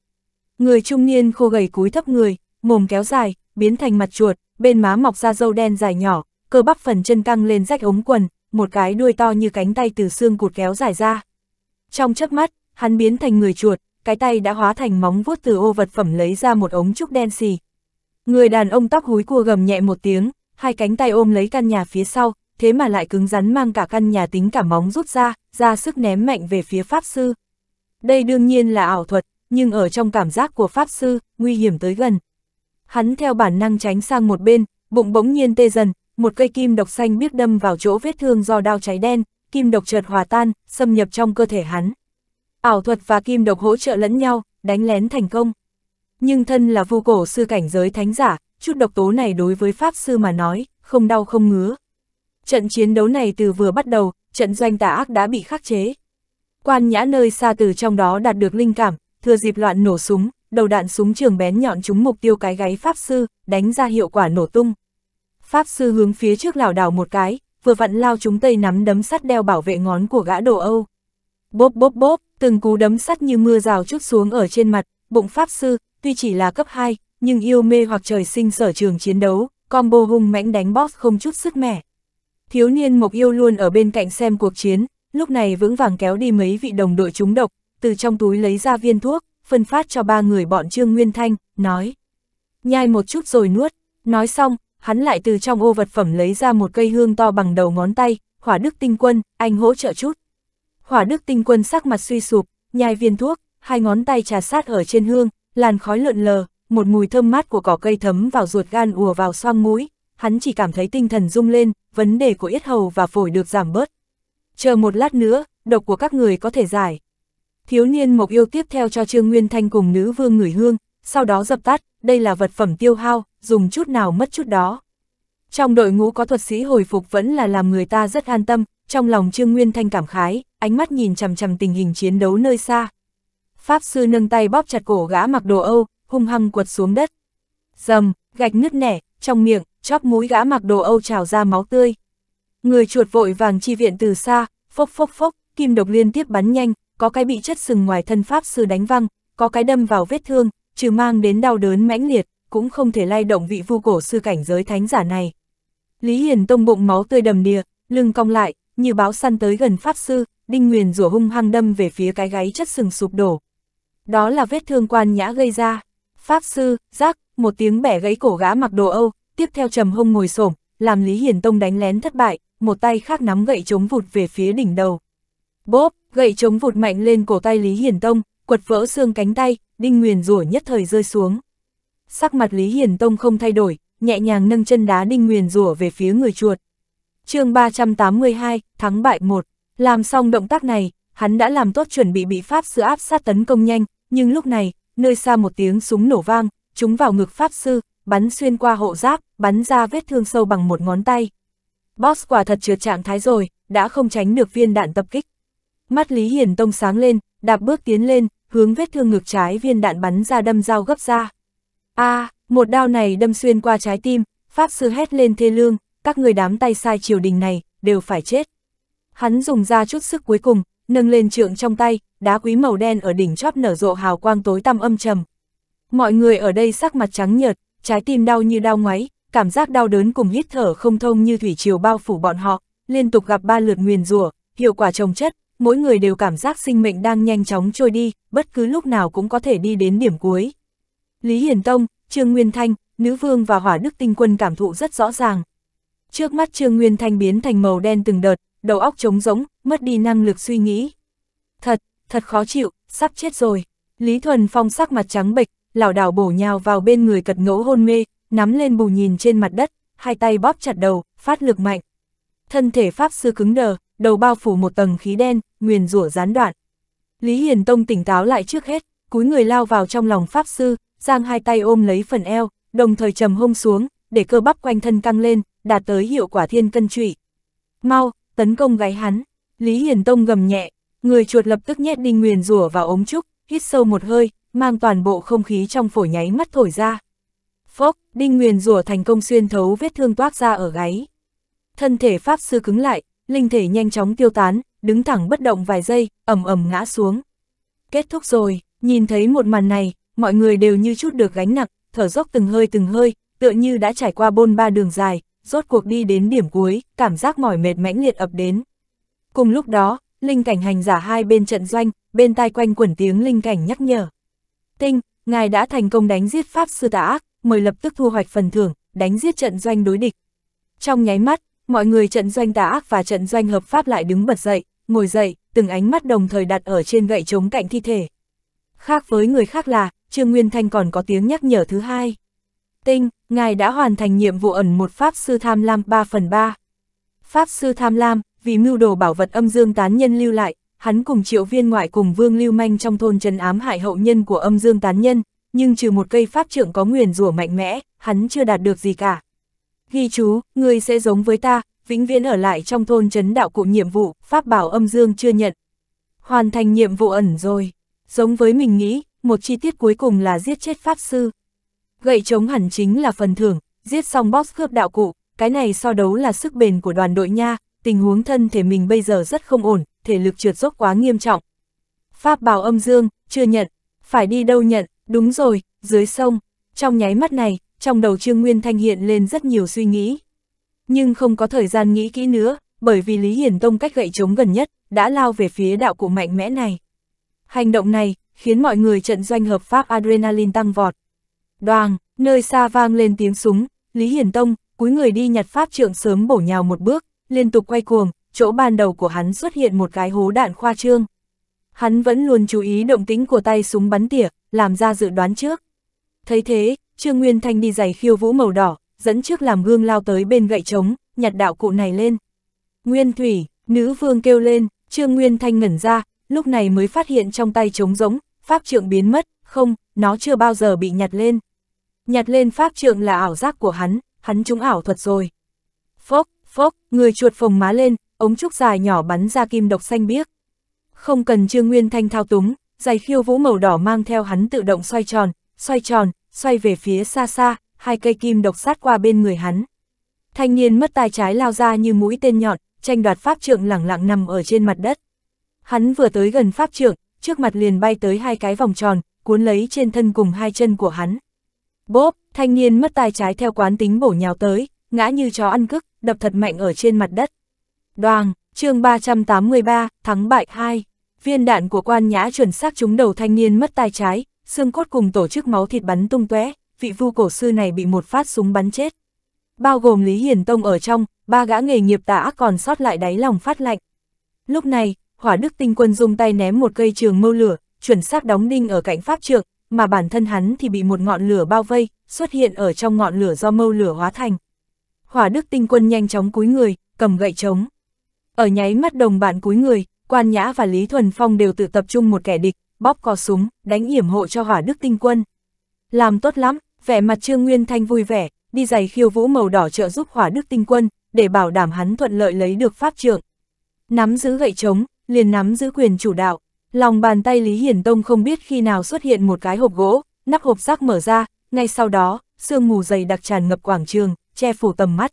Người trung niên khô gầy cúi thấp người, mồm kéo dài, biến thành mặt chuột, bên má mọc ra râu đen dài nhỏ, cơ bắp phần chân căng lên rách ống quần, một cái đuôi to như cánh tay từ xương cụt kéo dài ra. Trong chớp mắt, hắn biến thành người chuột, cái tay đã hóa thành móng vuốt từ ô vật phẩm lấy ra một ống trúc đen xì. Người đàn ông tóc húi cua gầm nhẹ một tiếng, hai cánh tay ôm lấy căn nhà phía sau, thế mà lại cứng rắn mang cả căn nhà tính cả móng rút ra, ra sức ném mạnh về phía Pháp Sư. Đây đương nhiên là ảo thuật, nhưng ở trong cảm giác của Pháp Sư, nguy hiểm tới gần. Hắn theo bản năng tránh sang một bên, bụng bỗng nhiên tê dần, một cây kim độc xanh biết đâm vào chỗ vết thương do đao cháy đen, kim độc chợt hòa tan, xâm nhập trong cơ thể hắn. Ảo thuật và kim độc hỗ trợ lẫn nhau, đánh lén thành công. Nhưng thân là vu cổ sư cảnh giới thánh giả, chút độc tố này đối với pháp sư mà nói, không đau không ngứa. Trận chiến đấu này từ vừa bắt đầu, trận doanh tà ác đã bị khắc chế. Quan nhã nơi xa từ trong đó đạt được linh cảm, thừa dịp loạn nổ súng, đầu đạn súng trường bén nhọn trúng mục tiêu cái gáy pháp sư, đánh ra hiệu quả nổ tung. Pháp sư hướng phía trước lảo đảo một cái, vừa vặn lao chúng tây nắm đấm sắt đeo bảo vệ ngón của gã đồ Âu. Bốp bốp bốp, từng cú đấm sắt như mưa rào chút xuống ở trên mặt, bụng pháp sư, tuy chỉ là cấp 2, nhưng yêu mê hoặc trời sinh sở trường chiến đấu, combo hung mãnh đánh boss không chút sức mẻ. Thiếu niên Mộc Yêu luôn ở bên cạnh xem cuộc chiến, lúc này vững vàng kéo đi mấy vị đồng đội chúng độc, từ trong túi lấy ra viên thuốc, phân phát cho ba người bọn Trương Nguyên Thanh, nói. Nhai một chút rồi nuốt, nói xong, hắn lại từ trong ô vật phẩm lấy ra một cây hương to bằng đầu ngón tay, hỏa đức tinh quân, anh hỗ trợ chút. Hỏa đức tinh quân sắc mặt suy sụp, nhai viên thuốc, hai ngón tay trà sát ở trên hương, làn khói lượn lờ, một mùi thơm mát của cỏ cây thấm vào ruột gan ùa vào xoang mũi, hắn chỉ cảm thấy tinh thần rung lên, vấn đề của yết hầu và phổi được giảm bớt. Chờ một lát nữa, độc của các người có thể giải. Thiếu niên Mộc Yêu tiếp theo cho Trương Nguyên Thanh cùng nữ vương ngửi hương, sau đó dập tắt, đây là vật phẩm tiêu hao, dùng chút nào mất chút đó. Trong đội ngũ có thuật sĩ hồi phục vẫn là làm người ta rất an tâm, trong lòng Trương Nguyên Thanh cảm khái, ánh mắt nhìn chằm chằm tình hình chiến đấu nơi xa. Pháp sư nâng tay bóp chặt cổ gã mặc đồ Âu, hung hăng quật xuống đất. Dầm, gạch nứt nẻ, trong miệng, chóp mũi gã mặc đồ Âu trào ra máu tươi. Người chuột vội vàng chi viện từ xa, phốc phốc phốc, kim độc liên tiếp bắn nhanh, có cái bị chất sừng ngoài thân pháp sư đánh văng, có cái đâm vào vết thương, trừ mang đến đau đớn mãnh liệt, cũng không thể lay động vị vu cổ sư cảnh giới thánh giả này. Lý Hiền Tông bụng máu tươi đầm đìa, lưng cong lại, như báo săn tới gần Pháp Sư, Đinh Nguyền rủa hung hăng đâm về phía cái gáy chất sừng sụp đổ. Đó là vết thương quan nhã gây ra. Pháp Sư, rác, một tiếng bẻ gãy cổ gã mặc đồ Âu, tiếp theo trầm hông ngồi xổm làm Lý Hiền Tông đánh lén thất bại, một tay khác nắm gậy chống vụt về phía đỉnh đầu. Bốp, gậy chống vụt mạnh lên cổ tay Lý Hiền Tông, quật vỡ xương cánh tay, Đinh Nguyền rủa nhất thời rơi xuống. Sắc mặt Lý Hiền Tông không thay đổi, nhẹ nhàng nâng chân đá Đinh Nguyền rủa về phía người chuột. chương 382, thắng bại 1. Làm xong động tác này, hắn đã làm tốt chuẩn bị bị Pháp sư áp sát tấn công nhanh, nhưng lúc này, nơi xa một tiếng súng nổ vang, chúng vào ngực Pháp sư, bắn xuyên qua hộ giáp, bắn ra vết thương sâu bằng một ngón tay. Boss quả thật trượt trạng thái rồi, đã không tránh được viên đạn tập kích. Mắt Lý Hiền Tông sáng lên, đạp bước tiến lên, hướng vết thương ngực trái viên đạn bắn ra đâm dao gấp ra. a à, một đao này đâm xuyên qua trái tim, Pháp sư hét lên thê lương, các người đám tay sai triều đình này, đều phải chết. Hắn dùng ra chút sức cuối cùng, nâng lên trượng trong tay, đá quý màu đen ở đỉnh chóp nở rộ hào quang tối tăm âm trầm. Mọi người ở đây sắc mặt trắng nhợt, trái tim đau như đau ngoáy, cảm giác đau đớn cùng hít thở không thông như thủy triều bao phủ bọn họ, liên tục gặp ba lượt nguyền rủa, hiệu quả trồng chất, mỗi người đều cảm giác sinh mệnh đang nhanh chóng trôi đi, bất cứ lúc nào cũng có thể đi đến điểm cuối. Lý Hiển Tông, Trương Nguyên Thanh, Nữ Vương và Hỏa Đức Tinh Quân cảm thụ rất rõ ràng. Trước mắt Trương Nguyên Thanh biến thành màu đen từng đợt, đầu óc trống rỗng, mất đi năng lực suy nghĩ. Thật, thật khó chịu, sắp chết rồi. Lý Thuần Phong sắc mặt trắng bệch, lảo đảo bổ nhào vào bên người cật ngỗ hôn mê, nắm lên bù nhìn trên mặt đất, hai tay bóp chặt đầu, phát lực mạnh. Thân thể Pháp Sư cứng đờ, đầu bao phủ một tầng khí đen, nguyền rủa gián đoạn. Lý Hiền Tông tỉnh táo lại trước hết, cúi người lao vào trong lòng Pháp Sư, giang hai tay ôm lấy phần eo, đồng thời trầm hông xuống, để cơ bắp quanh thân căng lên, đạt tới hiệu quả thiên cân trụy. Mau, tấn công gáy hắn, Lý Hiền Tông gầm nhẹ, người chuột lập tức nhét đinh nguyền rủa vào ống trúc, hít sâu một hơi, mang toàn bộ không khí trong phổi nháy mắt thổi ra. Phốc, đinh nguyền rủa thành công xuyên thấu vết thương toát ra ở gáy. Thân thể Pháp Sư cứng lại, linh thể nhanh chóng tiêu tán, đứng thẳng bất động vài giây, ẩm ẩm ngã xuống. Kết thúc rồi, nhìn thấy một màn này, mọi người đều như chút được gánh nặng, thở dốc từng hơi từng hơi, tựa như đã trải qua bôn ba đường dài, rốt cuộc đi đến điểm cuối, cảm giác mỏi mệt mãnh liệt ập đến. Cùng lúc đó, linh cảnh hành giả hai bên trận doanh, bên tai quanh quẩn tiếng linh cảnh nhắc nhở. Tinh, ngài đã thành công đánh giết Pháp Sư Tà Ác, mời lập tức thu hoạch phần thưởng, đánh giết trận doanh đối địch. Trong nháy mắt, mọi người trận doanh tà ác và trận doanh hợp pháp lại đứng bật dậy, ngồi dậy, từng ánh mắt đồng thời đặt ở trên gậy chống cạnh thi thể. Khác với người khác là, Trương Nguyên Thanh còn có tiếng nhắc nhở thứ hai. Tinh, ngài đã hoàn thành nhiệm vụ ẩn một Pháp Sư Tham Lam 3 phần 3. Pháp Sư Tham Lam, vì mưu đồ bảo vật âm dương tán nhân lưu lại, hắn cùng triệu viên ngoại cùng vương lưu manh trong thôn trấn ám hại hậu nhân của âm dương tán nhân, nhưng trừ một cây pháp trưởng có nguyền rủa mạnh mẽ, hắn chưa đạt được gì cả ghi chú, ngươi sẽ giống với ta, vĩnh viễn ở lại trong thôn trấn đạo cụ nhiệm vụ, pháp bảo âm dương chưa nhận. Hoàn thành nhiệm vụ ẩn rồi, giống với mình nghĩ, một chi tiết cuối cùng là giết chết pháp sư. Gậy chống hẳn chính là phần thưởng, giết xong boss cướp đạo cụ, cái này so đấu là sức bền của đoàn đội nha, tình huống thân thể mình bây giờ rất không ổn, thể lực trượt dốc quá nghiêm trọng. Pháp bảo âm dương, chưa nhận, phải đi đâu nhận, đúng rồi, dưới sông, trong nháy mắt này, trong đầu Trương Nguyên Thanh hiện lên rất nhiều suy nghĩ. Nhưng không có thời gian nghĩ kỹ nữa, bởi vì Lý Hiển Tông cách gậy chống gần nhất, đã lao về phía đạo cụ mạnh mẽ này. Hành động này, khiến mọi người trận doanh hợp pháp adrenaline tăng vọt. Đoàn, nơi xa vang lên tiếng súng, Lý Hiển Tông, cúi người đi nhặt pháp trượng sớm bổ nhào một bước, liên tục quay cuồng, chỗ ban đầu của hắn xuất hiện một cái hố đạn khoa trương. Hắn vẫn luôn chú ý động tính của tay súng bắn tỉa, làm ra dự đoán trước. Thấy thế, Trương Nguyên Thanh đi giày khiêu vũ màu đỏ, dẫn trước làm gương lao tới bên gậy trống, nhặt đạo cụ này lên. Nguyên Thủy, nữ vương kêu lên, Trương Nguyên Thanh ngẩn ra, lúc này mới phát hiện trong tay trống rỗng, pháp trượng biến mất, không, nó chưa bao giờ bị nhặt lên. Nhặt lên pháp trượng là ảo giác của hắn, hắn trúng ảo thuật rồi. Phốc, phốc, người chuột phồng má lên, ống trúc dài nhỏ bắn ra kim độc xanh biếc. Không cần Trương Nguyên Thanh thao túng, giày khiêu vũ màu đỏ mang theo hắn tự động xoay tròn, xoay tròn, xoay về phía xa xa, hai cây kim độc sát qua bên người hắn. Thanh niên mất tay trái lao ra như mũi tên nhọn, tranh đoạt pháp trượng lẳng lặng nằm ở trên mặt đất. Hắn vừa tới gần pháp trượng, trước mặt liền bay tới hai cái vòng tròn, cuốn lấy trên thân cùng hai chân của hắn. Bốp, thanh niên mất tay trái theo quán tính bổ nhào tới, ngã như chó ăn cức, đập thật mạnh ở trên mặt đất. Đoàn, chương 383, thắng bại 2. Viên đạn của quan nhã chuẩn xác trúng đầu thanh niên mất tay trái, xương cốt cùng tổ chức máu thịt bắn tung tóe, vị vu cổ sư này bị một phát súng bắn chết. Bao gồm Lý hiền Tông ở trong, ba gã nghề nghiệp tà ác còn sót lại đáy lòng phát lạnh. Lúc này, Hỏa Đức Tinh Quân dùng tay ném một cây trường mâu lửa, chuẩn xác đóng đinh ở cạnh pháp trượng, mà bản thân hắn thì bị một ngọn lửa bao vây, xuất hiện ở trong ngọn lửa do mâu lửa hóa thành. Hỏa Đức Tinh Quân nhanh chóng cúi người, cầm gậy trống. Ở nháy mắt đồng bạn cúi người, Quan Nhã và Lý Thuần Phong đều tự tập trung một kẻ địch, bóp cò súng, đánh yểm hộ cho hỏa đức tinh quân. Làm tốt lắm, vẻ mặt Trương Nguyên Thanh vui vẻ, đi giày khiêu vũ màu đỏ trợ giúp hỏa đức tinh quân, để bảo đảm hắn thuận lợi lấy được pháp trượng. Nắm giữ gậy trống, liền nắm giữ quyền chủ đạo, lòng bàn tay Lý Hiển Tông không biết khi nào xuất hiện một cái hộp gỗ, nắp hộp rác mở ra, ngay sau đó, sương mù dày đặc tràn ngập quảng trường, che phủ tầm mắt.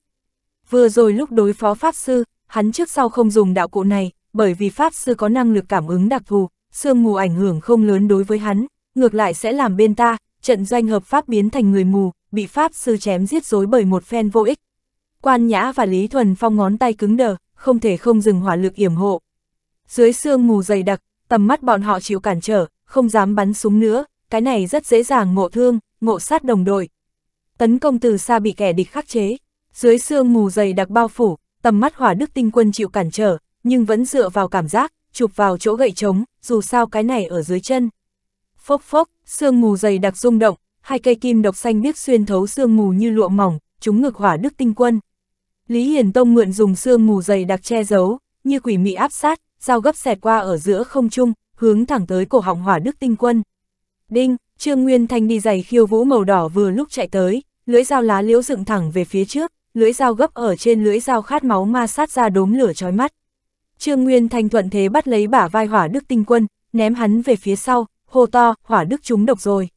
Vừa rồi lúc đối phó Pháp Sư, hắn trước sau không dùng đạo cụ này, bởi vì Pháp Sư có năng lực cảm ứng đặc thù, sương mù ảnh hưởng không lớn đối với hắn, ngược lại sẽ làm bên ta, trận doanh hợp pháp biến thành người mù, bị pháp sư chém giết dối bởi một phen vô ích. Quan Nhã và Lý Thuần Phong ngón tay cứng đờ, không thể không dừng hỏa lực yểm hộ. Dưới sương mù dày đặc, tầm mắt bọn họ chịu cản trở, không dám bắn súng nữa, cái này rất dễ dàng ngộ thương, ngộ sát đồng đội. Tấn công từ xa bị kẻ địch khắc chế, dưới sương mù dày đặc bao phủ, tầm mắt hỏa đức tinh quân chịu cản trở, nhưng vẫn dựa vào cảm giác, chụp vào chỗ gậy trống, dù sao cái này ở dưới chân. Phốc phốc, sương mù dày đặc rung động, hai cây kim độc xanh biếc xuyên thấu sương mù như lụa mỏng, chúng ngược hỏa đức tinh quân. Lý Hiền Tông mượn dùng sương mù dày đặc che giấu, như quỷ mị áp sát, dao gấp xẹt qua ở giữa không trung, hướng thẳng tới cổ họng hỏa đức tinh quân. Đinh, Trương Nguyên Thanh đi giày khiêu vũ màu đỏ vừa lúc chạy tới, lưỡi dao lá liễu dựng thẳng về phía trước, lưỡi dao gấp ở trên lưỡi dao khát máu ma sát ra đốm lửa chói mắt. Trương Nguyên Thanh thuận thế bắt lấy bả vai hỏa đức tinh quân, ném hắn về phía sau, hô to, hỏa đức chúng độc rồi.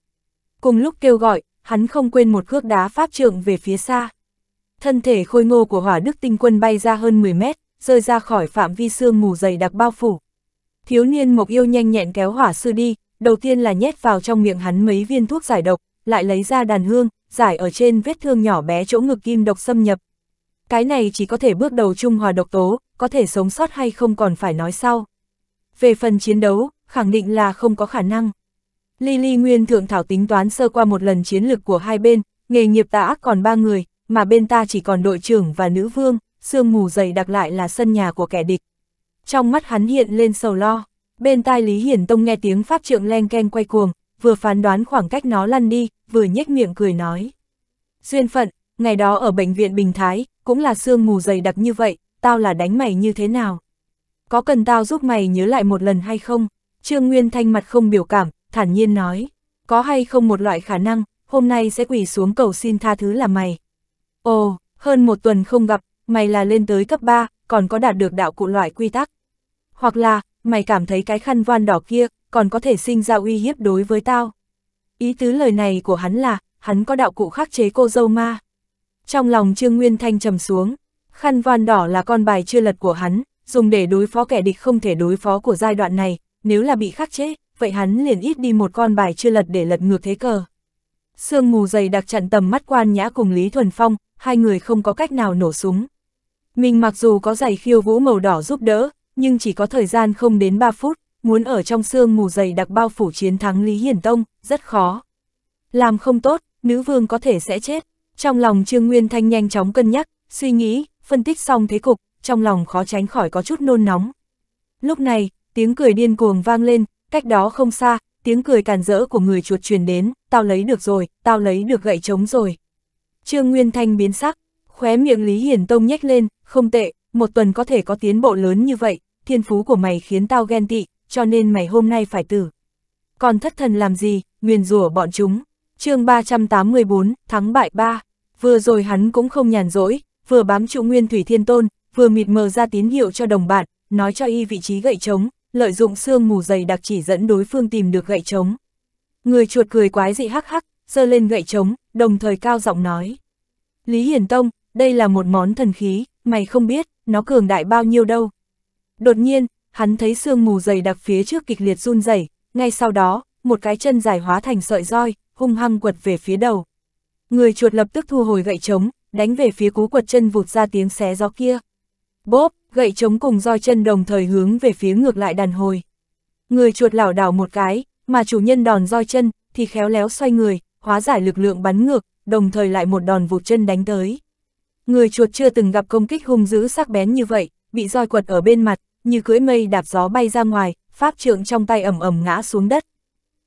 Cùng lúc kêu gọi, hắn không quên một cước đá pháp trượng về phía xa. Thân thể khôi ngô của hỏa đức tinh quân bay ra hơn 10 mét, rơi ra khỏi phạm vi sương mù dày đặc bao phủ. Thiếu niên Mộc Yêu nhanh nhẹn kéo hỏa sư đi, đầu tiên là nhét vào trong miệng hắn mấy viên thuốc giải độc, lại lấy ra đàn hương, giải ở trên vết thương nhỏ bé chỗ ngực kim độc xâm nhập. Cái này chỉ có thể bước đầu chung hòa độc tố, có thể sống sót hay không còn phải nói sau. Về phần chiến đấu, khẳng định là không có khả năng. Lily Nguyên Thượng Thảo tính toán sơ qua một lần chiến lược của hai bên, nghề nghiệp ta ác còn ba người, mà bên ta chỉ còn đội trưởng và nữ vương, sương mù dày đặc lại là sân nhà của kẻ địch. Trong mắt hắn hiện lên sầu lo, bên tai Lý Hiển Tông nghe tiếng pháp trượng len ken quay cuồng, vừa phán đoán khoảng cách nó lăn đi, vừa nhếch miệng cười nói. Duyên phận, ngày đó ở bệnh viện Bình Thái, cũng là sương mù dày đặc như vậy, tao là đánh mày như thế nào? Có cần tao giúp mày nhớ lại một lần hay không? Trương Nguyên Thanh mặt không biểu cảm, thản nhiên nói. Có hay không một loại khả năng, hôm nay sẽ quỳ xuống cầu xin tha thứ là mày. Ồ, hơn một tuần không gặp, mày là lên tới cấp 3, còn có đạt được đạo cụ loại quy tắc. Hoặc là, mày cảm thấy cái khăn voan đỏ kia, còn có thể sinh ra uy hiếp đối với tao. Ý tứ lời này của hắn là, hắn có đạo cụ khắc chế cô dâu ma. Trong lòng Trương Nguyên Thanh trầm xuống, Khăn van đỏ là con bài chưa lật của hắn, dùng để đối phó kẻ địch không thể đối phó của giai đoạn này, nếu là bị khắc chế, vậy hắn liền ít đi một con bài chưa lật để lật ngược thế cờ. Sương mù dày đặc chặn tầm mắt quan nhã cùng Lý Thuần Phong, hai người không có cách nào nổ súng. Mình mặc dù có giày khiêu vũ màu đỏ giúp đỡ, nhưng chỉ có thời gian không đến 3 phút, muốn ở trong sương mù dày đặc bao phủ chiến thắng Lý Hiển Tông, rất khó. Làm không tốt, nữ vương có thể sẽ chết. Trong lòng Trương Nguyên Thanh nhanh chóng cân nhắc, suy nghĩ, phân tích xong thế cục, trong lòng khó tránh khỏi có chút nôn nóng. Lúc này, tiếng cười điên cuồng vang lên, cách đó không xa, tiếng cười càn rỡ của người chuột truyền đến, tao lấy được rồi, tao lấy được gậy trống rồi. Trương Nguyên Thanh biến sắc, khóe miệng Lý Hiển Tông nhếch lên, không tệ, một tuần có thể có tiến bộ lớn như vậy, thiên phú của mày khiến tao ghen tị, cho nên mày hôm nay phải tử. Còn thất thần làm gì, nguyền rủa bọn chúng. chương 384, thắng bại 3. Vừa rồi hắn cũng không nhàn rỗi, vừa bám trụ nguyên thủy thiên tôn, vừa mịt mờ ra tín hiệu cho đồng bạn, nói cho y vị trí gậy trống, lợi dụng xương mù dày đặc chỉ dẫn đối phương tìm được gậy trống. Người chuột cười quái dị hắc hắc, giơ lên gậy trống, đồng thời cao giọng nói. Lý hiền Tông, đây là một món thần khí, mày không biết, nó cường đại bao nhiêu đâu. Đột nhiên, hắn thấy xương mù dày đặc phía trước kịch liệt run rẩy, ngay sau đó, một cái chân dài hóa thành sợi roi, hung hăng quật về phía đầu. Người chuột lập tức thu hồi gậy trống, đánh về phía cú quật chân vụt ra tiếng xé gió kia. Bốp, gậy chống cùng roi chân đồng thời hướng về phía ngược lại đàn hồi. Người chuột lảo đảo một cái, mà chủ nhân đòn roi chân thì khéo léo xoay người, hóa giải lực lượng bắn ngược, đồng thời lại một đòn vụt chân đánh tới. Người chuột chưa từng gặp công kích hung dữ sắc bén như vậy, bị roi quật ở bên mặt, như cưỡi mây đạp gió bay ra ngoài, pháp trượng trong tay ẩm ẩm ngã xuống đất.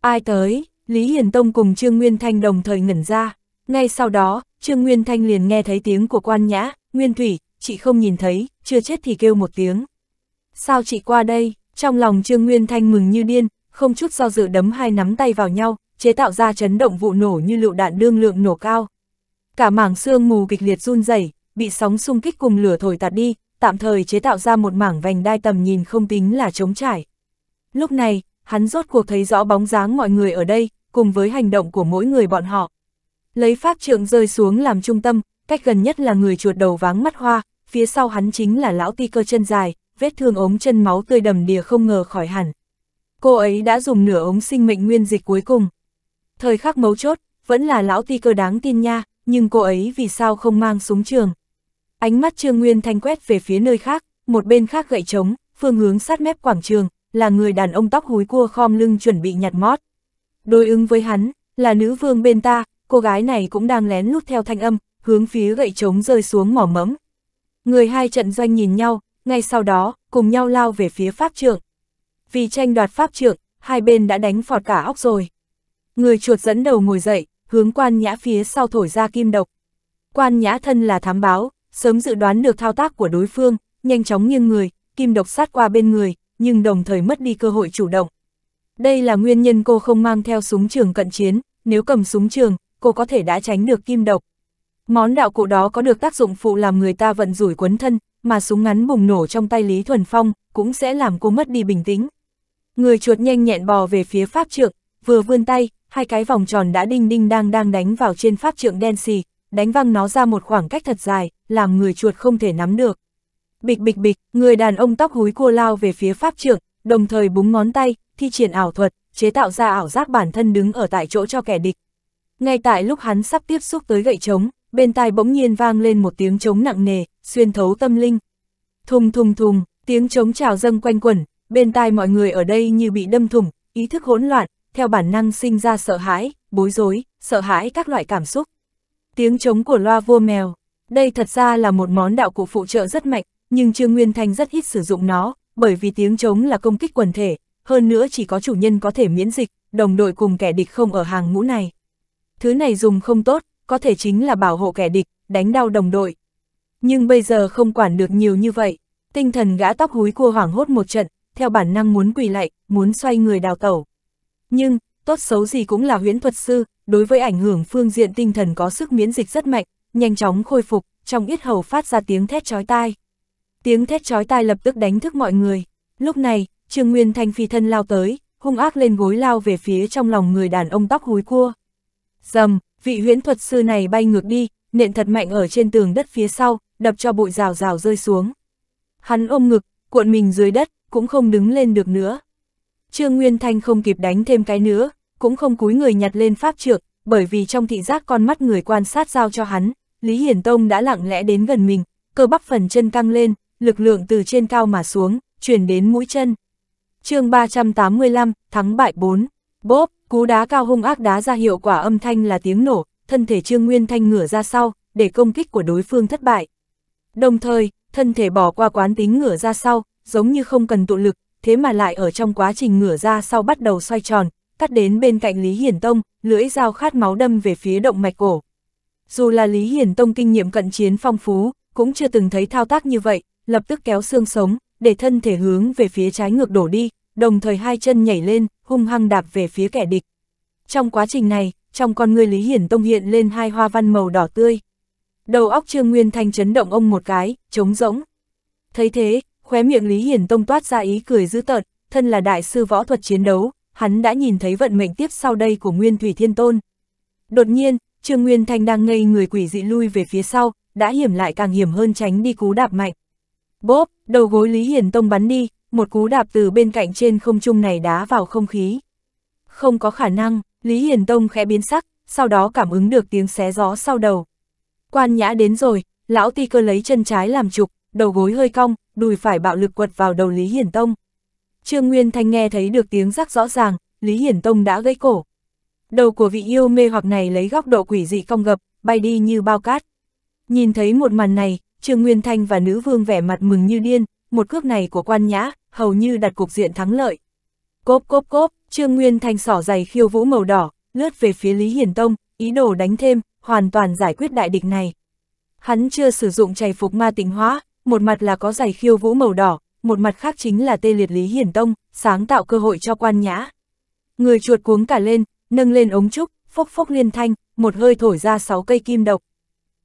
Ai tới, Lý Hiền Tông cùng Trương Nguyên Thanh đồng thời ngẩn ra. Ngay sau đó, Trương Nguyên Thanh liền nghe thấy tiếng của quan nhã, Nguyên Thủy, chị không nhìn thấy, chưa chết thì kêu một tiếng. Sao chị qua đây, trong lòng Trương Nguyên Thanh mừng như điên, không chút do dự đấm hai nắm tay vào nhau, chế tạo ra chấn động vụ nổ như lựu đạn đương lượng nổ cao. Cả mảng xương mù kịch liệt run rẩy, bị sóng xung kích cùng lửa thổi tạt đi, tạm thời chế tạo ra một mảng vành đai tầm nhìn không tính là trống trải. Lúc này, hắn rốt cuộc thấy rõ bóng dáng mọi người ở đây, cùng với hành động của mỗi người bọn họ. Lấy pháp trượng rơi xuống làm trung tâm, cách gần nhất là người chuột đầu váng mắt hoa, phía sau hắn chính là lão ti cơ chân dài, vết thương ống chân máu tươi đầm đìa không ngờ khỏi hẳn. Cô ấy đã dùng nửa ống sinh mệnh nguyên dịch cuối cùng. Thời khắc mấu chốt, vẫn là lão ti cơ đáng tin nha, nhưng cô ấy vì sao không mang súng trường. Ánh mắt Trương Nguyên Thanh quét về phía nơi khác, một bên khác gậy trống, phương hướng sát mép quảng trường, là người đàn ông tóc húi cua khom lưng chuẩn bị nhặt mót. Đối ứng với hắn, là nữ vương bên ta, cô gái này cũng đang lén lút theo thanh âm, hướng phía gậy trống rơi xuống mỏ mẫm. Người hai trận doanh nhìn nhau, ngay sau đó, cùng nhau lao về phía pháp trượng. Vì tranh đoạt pháp trượng, hai bên đã đánh phọt cả óc rồi. Người chuột dẫn đầu ngồi dậy, hướng quan nhã phía sau thổi ra kim độc. Quan nhã thân là thám báo, sớm dự đoán được thao tác của đối phương, nhanh chóng nghiêng người, kim độc sát qua bên người, nhưng đồng thời mất đi cơ hội chủ động. Đây là nguyên nhân cô không mang theo súng trường cận chiến, nếu cầm súng trường, cô có thể đã tránh được kim độc. Món đạo cụ đó có được tác dụng phụ làm người ta vận rủi quấn thân, mà súng ngắn bùng nổ trong tay Lý Thuần Phong cũng sẽ làm cô mất đi bình tĩnh. Người chuột nhanh nhẹn bò về phía pháp trượng, vừa vươn tay, hai cái vòng tròn đã đinh đinh đang đang đánh vào trên pháp trượng đen xì, đánh văng nó ra một khoảng cách thật dài, làm người chuột không thể nắm được. Bịch bịch bịch, người đàn ông tóc húi cua lao về phía pháp trượng, đồng thời búng ngón tay, thi triển ảo thuật, chế tạo ra ảo giác bản thân đứng ở tại chỗ cho kẻ địch. Ngay tại lúc hắn sắp tiếp xúc tới gậy trống, bên tai bỗng nhiên vang lên một tiếng trống nặng nề, xuyên thấu tâm linh. Thùng thùng thùng, tiếng trống trào dâng quanh quẩn, bên tai mọi người ở đây như bị đâm thủng, ý thức hỗn loạn, theo bản năng sinh ra sợ hãi, bối rối, sợ hãi các loại cảm xúc. Tiếng trống của loa vua mèo, đây thật ra là một món đạo cụ phụ trợ rất mạnh, nhưng Trương Nguyên Thanh rất ít sử dụng nó, bởi vì tiếng trống là công kích quần thể, hơn nữa chỉ có chủ nhân có thể miễn dịch, đồng đội cùng kẻ địch không ở hàng ngũ này thứ này dùng không tốt, có thể chính là bảo hộ kẻ địch, đánh đau đồng đội. Nhưng bây giờ không quản được nhiều như vậy, tinh thần gã tóc húi cua hoảng hốt một trận, theo bản năng muốn quỳ lại, muốn xoay người đào tẩu. Nhưng, tốt xấu gì cũng là huyễn thuật sư, đối với ảnh hưởng phương diện tinh thần có sức miễn dịch rất mạnh, nhanh chóng khôi phục, trong ít hầu phát ra tiếng thét chói tai. Tiếng thét chói tai lập tức đánh thức mọi người. Lúc này, Trương Nguyên Thanh phi thân lao tới, hung ác lên gối lao về phía trong lòng người đàn ông tóc húi cua. Dầm, vị huyễn thuật sư này bay ngược đi, nện thật mạnh ở trên tường đất phía sau, đập cho bụi rào rào rơi xuống. Hắn ôm ngực, cuộn mình dưới đất, cũng không đứng lên được nữa. Trương Nguyên Thanh không kịp đánh thêm cái nữa, cũng không cúi người nhặt lên pháp trượt bởi vì trong thị giác con mắt người quan sát giao cho hắn, Lý Hiển Tông đã lặng lẽ đến gần mình, cơ bắp phần chân căng lên, lực lượng từ trên cao mà xuống, chuyển đến mũi chân. chương 385, thắng bại 4, bốp, Cú đá cao hung ác đá ra hiệu quả âm thanh là tiếng nổ, thân thể Trương Nguyên Thanh ngửa ra sau, để công kích của đối phương thất bại. Đồng thời, thân thể bỏ qua quán tính ngửa ra sau, giống như không cần tụ lực, thế mà lại ở trong quá trình ngửa ra sau bắt đầu xoay tròn, cắt đến bên cạnh Lý Hiển Tông, lưỡi dao khát máu đâm về phía động mạch cổ. Dù là Lý Hiển Tông kinh nghiệm cận chiến phong phú, cũng chưa từng thấy thao tác như vậy, lập tức kéo xương sống, để thân thể hướng về phía trái ngược đổ đi, đồng thời hai chân nhảy lên, hung hăng đạp về phía kẻ địch. Trong quá trình này, trong con người Lý Hiển Tông hiện lên hai hoa văn màu đỏ tươi. Đầu óc Trương Nguyên Thanh chấn động ông một cái, trống rỗng. Thấy thế, khóe miệng Lý Hiển Tông toát ra ý cười dữ tợn, thân là đại sư võ thuật chiến đấu, hắn đã nhìn thấy vận mệnh tiếp sau đây của Nguyên Thủy Thiên Tôn. Đột nhiên, Trương Nguyên Thanh đang ngây người quỷ dị lui về phía sau, đã hiểm lại càng hiểm hơn tránh đi cú đạp mạnh. Bốp, đầu gối Lý Hiển Tông bắn đi, một cú đạp từ bên cạnh trên không trung này đá vào không khí. Không có khả năng, Lý Hiền Tông khẽ biến sắc, sau đó cảm ứng được tiếng xé gió sau đầu. Quan nhã đến rồi, lão ti cơ lấy chân trái làm trục, đầu gối hơi cong, đùi phải bạo lực quật vào đầu Lý Hiển Tông. Trương Nguyên Thanh nghe thấy được tiếng rắc rõ ràng, Lý Hiển Tông đã gây cổ. Đầu của vị yêu mê hoặc này lấy góc độ quỷ dị cong gập, bay đi như bao cát. Nhìn thấy một màn này, Trương Nguyên Thanh và nữ vương vẻ mặt mừng như điên, một cước này của quan nhã, hầu như đặt cục diện thắng lợi. Cốp cốp cốp, Trương Nguyên Thanh sỏ giày khiêu vũ màu đỏ, lướt về phía Lý Hiển Tông, ý đồ đánh thêm, hoàn toàn giải quyết đại địch này. Hắn chưa sử dụng chày phục ma tịnh hóa, một mặt là có giày khiêu vũ màu đỏ, một mặt khác chính là tê liệt Lý Hiển Tông, sáng tạo cơ hội cho quan nhã. Người chuột cuống cả lên, nâng lên ống trúc, phốc phốc liên thanh, một hơi thổi ra sáu cây kim độc.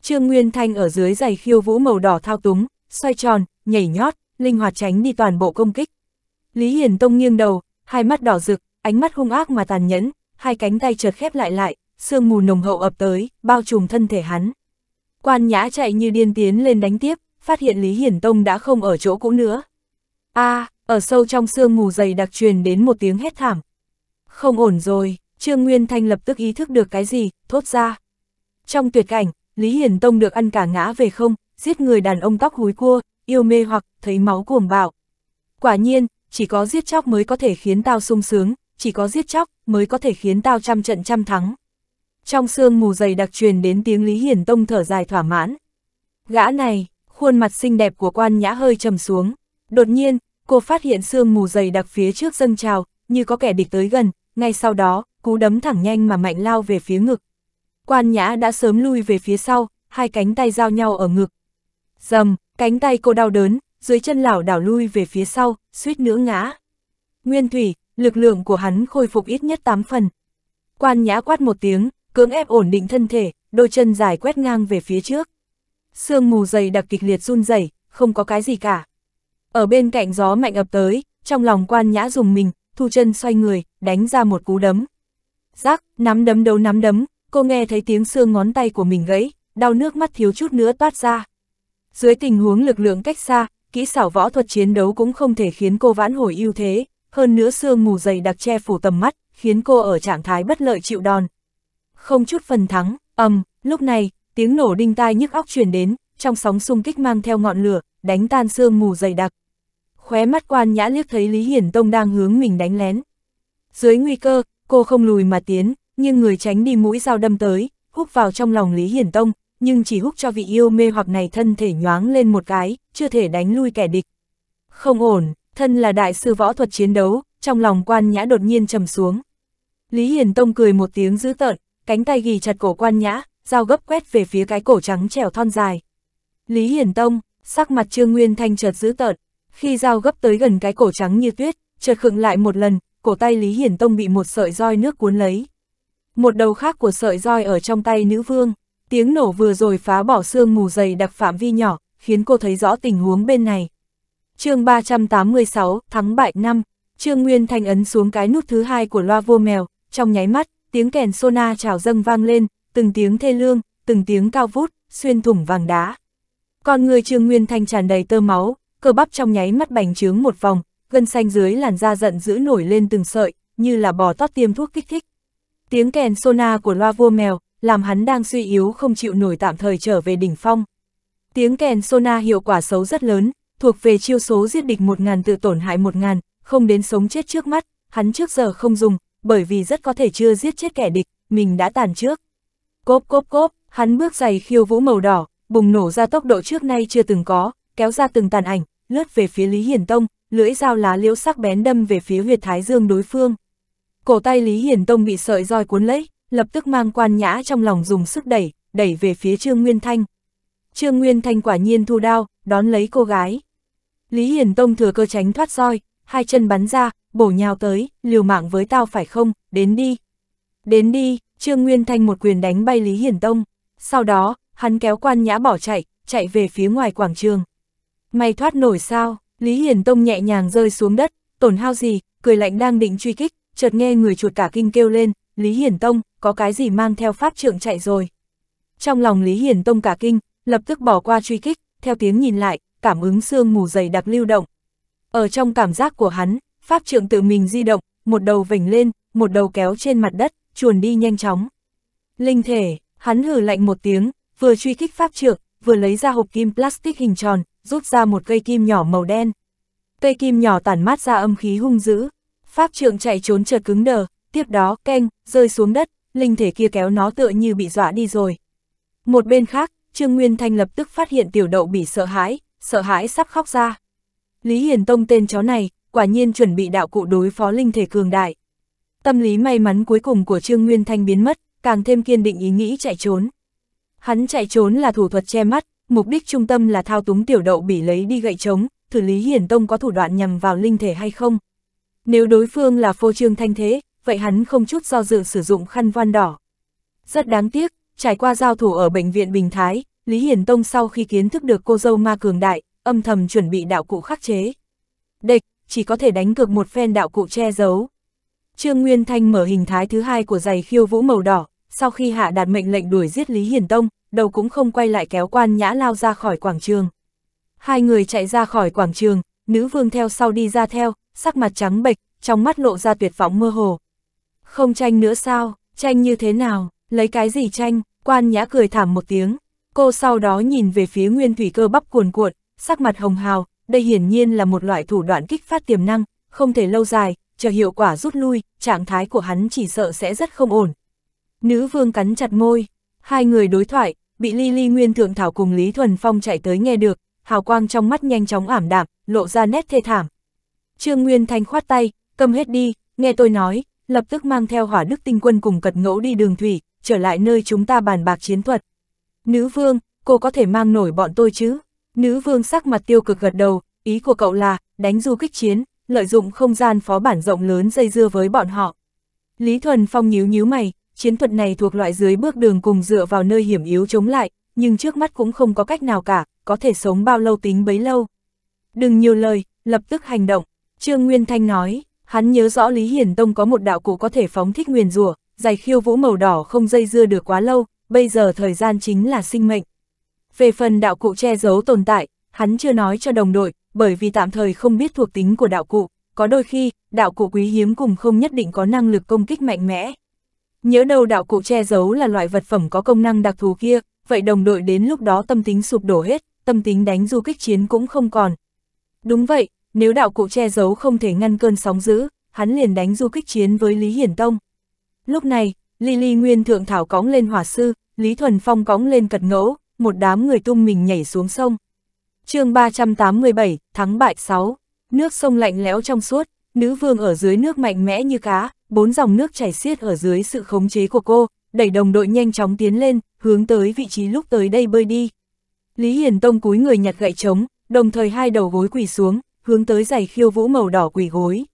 Trương Nguyên Thanh ở dưới giày khiêu vũ màu đỏ thao túng, xoay tròn, nhảy nhót, linh hoạt tránh đi toàn bộ công kích. Lý Hiền Tông nghiêng đầu, hai mắt đỏ rực, ánh mắt hung ác mà tàn nhẫn, hai cánh tay chợt khép lại lại, sương mù nồng hậu ập tới, bao trùm thân thể hắn. Quan Nhã chạy như điên tiến lên đánh tiếp, phát hiện Lý Hiển Tông đã không ở chỗ cũ nữa. A, à, ở sâu trong sương mù dày đặc truyền đến một tiếng hét thảm. Không ổn rồi, Trương Nguyên Thanh lập tức ý thức được cái gì, thốt ra. Trong tuyệt cảnh, Lý Hiển Tông được ăn cả ngã về không, giết người đàn ông tóc húi cua, yêu mê hoặc, thấy máu cuồng bạo. Quả nhiên, chỉ có giết chóc mới có thể khiến tao sung sướng, chỉ có giết chóc mới có thể khiến tao trăm trận trăm thắng. Trong sương mù dày đặc truyền đến tiếng Lý Hiển Tông thở dài thỏa mãn. Gã này, khuôn mặt xinh đẹp của quan nhã hơi trầm xuống. Đột nhiên, cô phát hiện sương mù dày đặc phía trước dâng trào, như có kẻ địch tới gần, ngay sau đó, cú đấm thẳng nhanh mà mạnh lao về phía ngực. Quan nhã đã sớm lui về phía sau, hai cánh tay giao nhau ở ngực. Dầm, Cánh tay cô đau đớn, dưới chân lảo đảo lui về phía sau, suýt nữa ngã. Nguyên Thủy, lực lượng của hắn khôi phục ít nhất 8 phần. Quan nhã quát một tiếng, cưỡng ép ổn định thân thể, đôi chân dài quét ngang về phía trước. Sương mù dày đặc kịch liệt run rẩy, không có cái gì cả. Ở bên cạnh gió mạnh ập tới, trong lòng quan nhã dùng mình, thu chân xoay người, đánh ra một cú đấm. Giác, nắm đấm đấu nắm đấm, cô nghe thấy tiếng xương ngón tay của mình gãy, đau nước mắt thiếu chút nữa toát ra. Dưới tình huống lực lượng cách xa, kỹ xảo võ thuật chiến đấu cũng không thể khiến cô vãn hồi ưu thế, hơn nữa sương mù dày đặc che phủ tầm mắt, khiến cô ở trạng thái bất lợi chịu đòn. Không chút phần thắng, ầm, lúc này, tiếng nổ đinh tai nhức óc truyền đến, trong sóng xung kích mang theo ngọn lửa, đánh tan sương mù dày đặc. Khóe mắt quan nhã liếc thấy Lý Hiển Tông đang hướng mình đánh lén. Dưới nguy cơ, cô không lùi mà tiến, nhưng người tránh đi mũi dao đâm tới, hút vào trong lòng Lý Hiển Tông, nhưng chỉ húc cho vị yêu mê hoặc này thân thể nhoáng lên một cái, chưa thể đánh lui kẻ địch. Không ổn, thân là đại sư võ thuật chiến đấu, trong lòng quan nhã đột nhiên trầm xuống. Lý Hiền Tông cười một tiếng dữ tợn, cánh tay ghi chặt cổ quan nhã, dao gấp quét về phía cái cổ trắng trẻo thon dài. Lý Hiền Tông, sắc mặt Trương Nguyên Thanh chợt dữ tợn, khi dao gấp tới gần cái cổ trắng như tuyết, chợt khựng lại một lần, cổ tay Lý hiền Tông bị một sợi roi nước cuốn lấy. Một đầu khác của sợi roi ở trong tay nữ vương. Tiếng nổ vừa rồi phá bỏ xương mù dày đặc phạm vi nhỏ, khiến cô thấy rõ tình huống bên này. chương 386, thắng bại năm Trương Nguyên Thanh ấn xuống cái nút thứ hai của loa vua mèo, trong nháy mắt, tiếng kèn sona trào dâng vang lên, từng tiếng thê lương, từng tiếng cao vút, xuyên thủng vàng đá. Con người Trương Nguyên Thanh tràn đầy tơ máu, cơ bắp trong nháy mắt bành trướng một vòng, gân xanh dưới làn da giận dữ nổi lên từng sợi, như là bò tót tiêm thuốc kích thích. Tiếng kèn sona của loa vua mèo, làm hắn đang suy yếu không chịu nổi tạm thời trở về đỉnh phong. Tiếng kèn Sona hiệu quả xấu rất lớn, thuộc về chiêu số giết địch 1.000 tự tổn hại 1.000, không đến sống chết trước mắt, hắn trước giờ không dùng, bởi vì rất có thể chưa giết chết kẻ địch, mình đã tàn trước. Cốp cốp cốp, hắn bước giày khiêu vũ màu đỏ, bùng nổ ra tốc độ trước nay chưa từng có, kéo ra từng tàn ảnh, lướt về phía Lý Hiển Tông, lưỡi dao lá liễu sắc bén đâm về phía huyệt thái dương đối phương. Cổ tay Lý Hiển Tông bị sợi roi cuốn lấy, lập tức mang quan nhã trong lòng dùng sức đẩy, đẩy về phía Trương Nguyên Thanh. Trương Nguyên Thanh quả nhiên thu đao, đón lấy cô gái. Lý Hiển Tông thừa cơ tránh thoát roi, hai chân bắn ra, bổ nhào tới, liều mạng với tao phải không, đến đi. Đến đi, Trương Nguyên Thanh một quyền đánh bay Lý Hiển Tông. Sau đó, hắn kéo quan nhã bỏ chạy, chạy về phía ngoài quảng trường. May thoát nổi sao, Lý Hiển Tông nhẹ nhàng rơi xuống đất, tổn hao gì, cười lạnh đang định truy kích, chợt nghe người chuột cả kinh kêu lên, Lý Hiển Tông, có cái gì mang theo pháp trượng chạy rồi. Trong lòng Lý Hiển Tông cả kinh, lập tức bỏ qua truy kích, theo tiếng nhìn lại, cảm ứng xương mù dày đặc lưu động. Ở trong cảm giác của hắn, pháp trượng tự mình di động, một đầu vểnh lên, một đầu kéo trên mặt đất, chuồn đi nhanh chóng. Linh thể, hắn hử lạnh một tiếng, vừa truy kích pháp trượng, vừa lấy ra hộp kim plastic hình tròn, rút ra một cây kim nhỏ màu đen. Cây kim nhỏ tản mát ra âm khí hung dữ, pháp trượng chạy trốn chợt cứng đờ, tiếp đó keng, rơi xuống đất, linh thể kia kéo nó tựa như bị dọa đi rồi. Một bên khác, Trương Nguyên Thanh lập tức phát hiện tiểu đậu bị sợ hãi, sợ hãi sắp khóc ra. Lý Hiền Tông tên chó này, quả nhiên chuẩn bị đạo cụ đối phó linh thể cường đại. Tâm lý may mắn cuối cùng của Trương Nguyên Thanh biến mất, càng thêm kiên định ý nghĩ chạy trốn. Hắn chạy trốn là thủ thuật che mắt, mục đích trung tâm là thao túng tiểu đậu bỉ lấy đi gậy trống, thử Lý Hiển Tông có thủ đoạn nhằm vào linh thể hay không. Nếu đối phương là phô trương thanh thế, vậy hắn không chút do dự sử dụng khăn van đỏ. Rất đáng tiếc, trải qua giao thủ ở bệnh viện Bình Thái, Lý Hiển Tông sau khi kiến thức được cô dâu ma cường đại, âm thầm chuẩn bị đạo cụ khắc chế. Địch, chỉ có thể đánh cược một phen đạo cụ che giấu. Trương Nguyên Thanh mở hình thái thứ hai của giày khiêu vũ màu đỏ, sau khi hạ đạt mệnh lệnh đuổi giết Lý Hiển Tông, đầu cũng không quay lại kéo quan nhã lao ra khỏi quảng trường. Hai người chạy ra khỏi quảng trường, nữ vương theo sau đi ra theo, sắc mặt trắng bệch, trong mắt lộ ra tuyệt vọng mơ hồ. Không tranh nữa sao, tranh như thế nào, lấy cái gì tranh, quan nhã cười thảm một tiếng. Cô sau đó nhìn về phía nguyên thủy cơ bắp cuồn cuộn, sắc mặt hồng hào, đây hiển nhiên là một loại thủ đoạn kích phát tiềm năng, không thể lâu dài, chờ hiệu quả rút lui, trạng thái của hắn chỉ sợ sẽ rất không ổn. Nữ vương cắn chặt môi, hai người đối thoại, bị Lily Nguyên Thượng Thảo cùng Lý Thuần Phong chạy tới nghe được, hào quang trong mắt nhanh chóng ảm đạm, lộ ra nét thê thảm. Trương Nguyên Thanh khoát tay, cầm hết đi, nghe tôi nói, lập tức mang theo hỏa đức tinh quân cùng cật ngẫu đi đường thủy, trở lại nơi chúng ta bàn bạc chiến thuật. Nữ vương, cô có thể mang nổi bọn tôi chứ? Nữ vương sắc mặt tiêu cực gật đầu, ý của cậu là, đánh du kích chiến, lợi dụng không gian phó bản rộng lớn dây dưa với bọn họ. Lý Thuần Phong nhíu nhíu mày, chiến thuật này thuộc loại dưới bước đường cùng dựa vào nơi hiểm yếu chống lại, nhưng trước mắt cũng không có cách nào cả, có thể sống bao lâu tính bấy lâu. Đừng nhiều lời, lập tức hành động, Trương Nguyên Thanh nói. Hắn nhớ rõ Lý Hiển Tông có một đạo cụ có thể phóng thích nguyền rủa, giày khiêu vũ màu đỏ không dây dưa được quá lâu, bây giờ thời gian chính là sinh mệnh. Về phần đạo cụ che giấu tồn tại, hắn chưa nói cho đồng đội, bởi vì tạm thời không biết thuộc tính của đạo cụ, có đôi khi, đạo cụ quý hiếm cùng không nhất định có năng lực công kích mạnh mẽ. Nhớ đâu đạo cụ che giấu là loại vật phẩm có công năng đặc thù kia, vậy đồng đội đến lúc đó tâm tính sụp đổ hết, tâm tính đánh du kích chiến cũng không còn. Đúng vậy, nếu đạo cụ che giấu không thể ngăn cơn sóng dữ, hắn liền đánh du kích chiến với Lý Hiển Tông. Lúc này, Lily Nguyên Thượng Thảo cõng lên hỏa sư, Lý Thuần Phong cõng lên cật ngẫu, một đám người tung mình nhảy xuống sông. chương 387, thắng bại 6, nước sông lạnh lẽo trong suốt, nữ vương ở dưới nước mạnh mẽ như cá, bốn dòng nước chảy xiết ở dưới sự khống chế của cô, đẩy đồng đội nhanh chóng tiến lên, hướng tới vị trí lúc tới đây bơi đi. Lý Hiển Tông cúi người nhặt gậy trống, đồng thời hai đầu gối quỳ xuống, hướng tới giày khiêu vũ màu đỏ quỳ gối.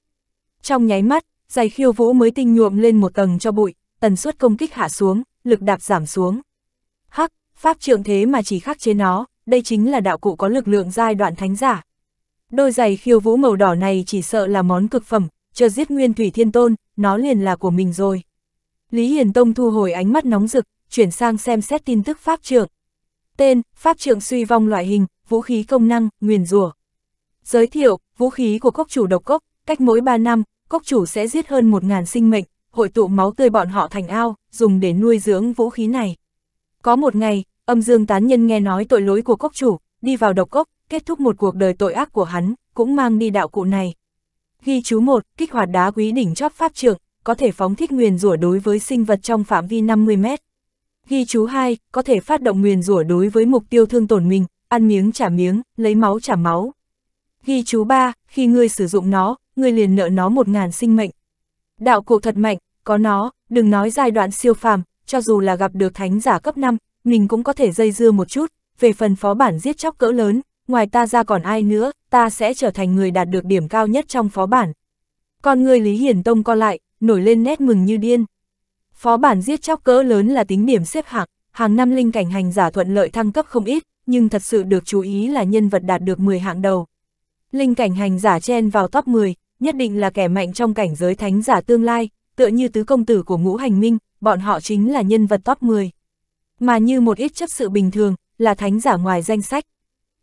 Trong nháy mắt, giày khiêu vũ mới tinh nhuộm lên một tầng cho bụi, tần suất công kích hạ xuống, lực đạp giảm xuống. Hắc, pháp trượng thế mà chỉ khắc chế nó, đây chính là đạo cụ có lực lượng giai đoạn thánh giả. Đôi giày khiêu vũ màu đỏ này chỉ sợ là món cực phẩm, chờ giết nguyên thủy thiên tôn, nó liền là của mình rồi. Lý Hiền Tông thu hồi ánh mắt nóng rực, chuyển sang xem xét tin tức pháp trượng. Tên, pháp trượng suy vong loại hình, vũ khí công năng, nguyền rủa Giới thiệu, vũ khí của cốc chủ độc cốc, cách mỗi 3 năm, cốc chủ sẽ giết hơn 1.000 sinh mệnh, hội tụ máu tươi bọn họ thành ao, dùng để nuôi dưỡng vũ khí này. Có một ngày, âm dương tán nhân nghe nói tội lỗi của cốc chủ, đi vào độc cốc, kết thúc một cuộc đời tội ác của hắn, cũng mang đi đạo cụ này. Ghi chú 1, kích hoạt đá quý đỉnh chóp pháp trượng, có thể phóng thích nguyền rủa đối với sinh vật trong phạm vi 50 mét. Ghi chú 2, có thể phát động nguyền rủa đối với mục tiêu thương tổn mình, ăn miếng trả miếng, lấy máu trả máu, Ghi chú ba khi ngươi sử dụng nó, ngươi liền nợ nó một ngàn sinh mệnh. Đạo cụ thật mạnh, có nó, đừng nói giai đoạn siêu phàm, cho dù là gặp được thánh giả cấp 5, mình cũng có thể dây dưa một chút, về phần phó bản giết chóc cỡ lớn, ngoài ta ra còn ai nữa, ta sẽ trở thành người đạt được điểm cao nhất trong phó bản. Con ngươi Lý Hiển Tông co lại, nổi lên nét mừng như điên. Phó bản giết chóc cỡ lớn là tính điểm xếp hạng, hàng năm linh cảnh hành giả thuận lợi thăng cấp không ít, nhưng thật sự được chú ý là nhân vật đạt được 10 hạng đầu. Linh cảnh hành giả chen vào top 10, nhất định là kẻ mạnh trong cảnh giới thánh giả tương lai, tựa như tứ công tử của ngũ hành minh, bọn họ chính là nhân vật top 10. Mà như một ít chấp sự bình thường, là thánh giả ngoài danh sách.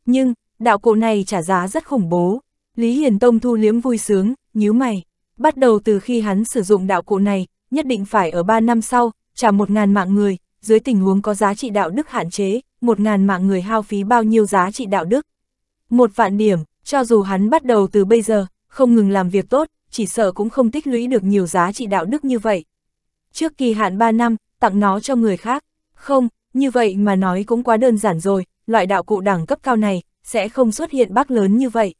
Nhưng, đạo cụ này trả giá rất khủng bố. Lý Hiền Tông thu liếm vui sướng, nhíu mày. Bắt đầu từ khi hắn sử dụng đạo cụ này, nhất định phải ở 3 năm sau, trả 1.000 mạng người, dưới tình huống có giá trị đạo đức hạn chế, 1.000 mạng người hao phí bao nhiêu giá trị đạo đức. Một vạn điểm, cho dù hắn bắt đầu từ bây giờ, không ngừng làm việc tốt, chỉ sợ cũng không tích lũy được nhiều giá trị đạo đức như vậy. Trước kỳ hạn 3 năm, tặng nó cho người khác, không, như vậy mà nói cũng quá đơn giản rồi, loại đạo cụ đẳng cấp cao này, sẽ không xuất hiện bác lớn như vậy.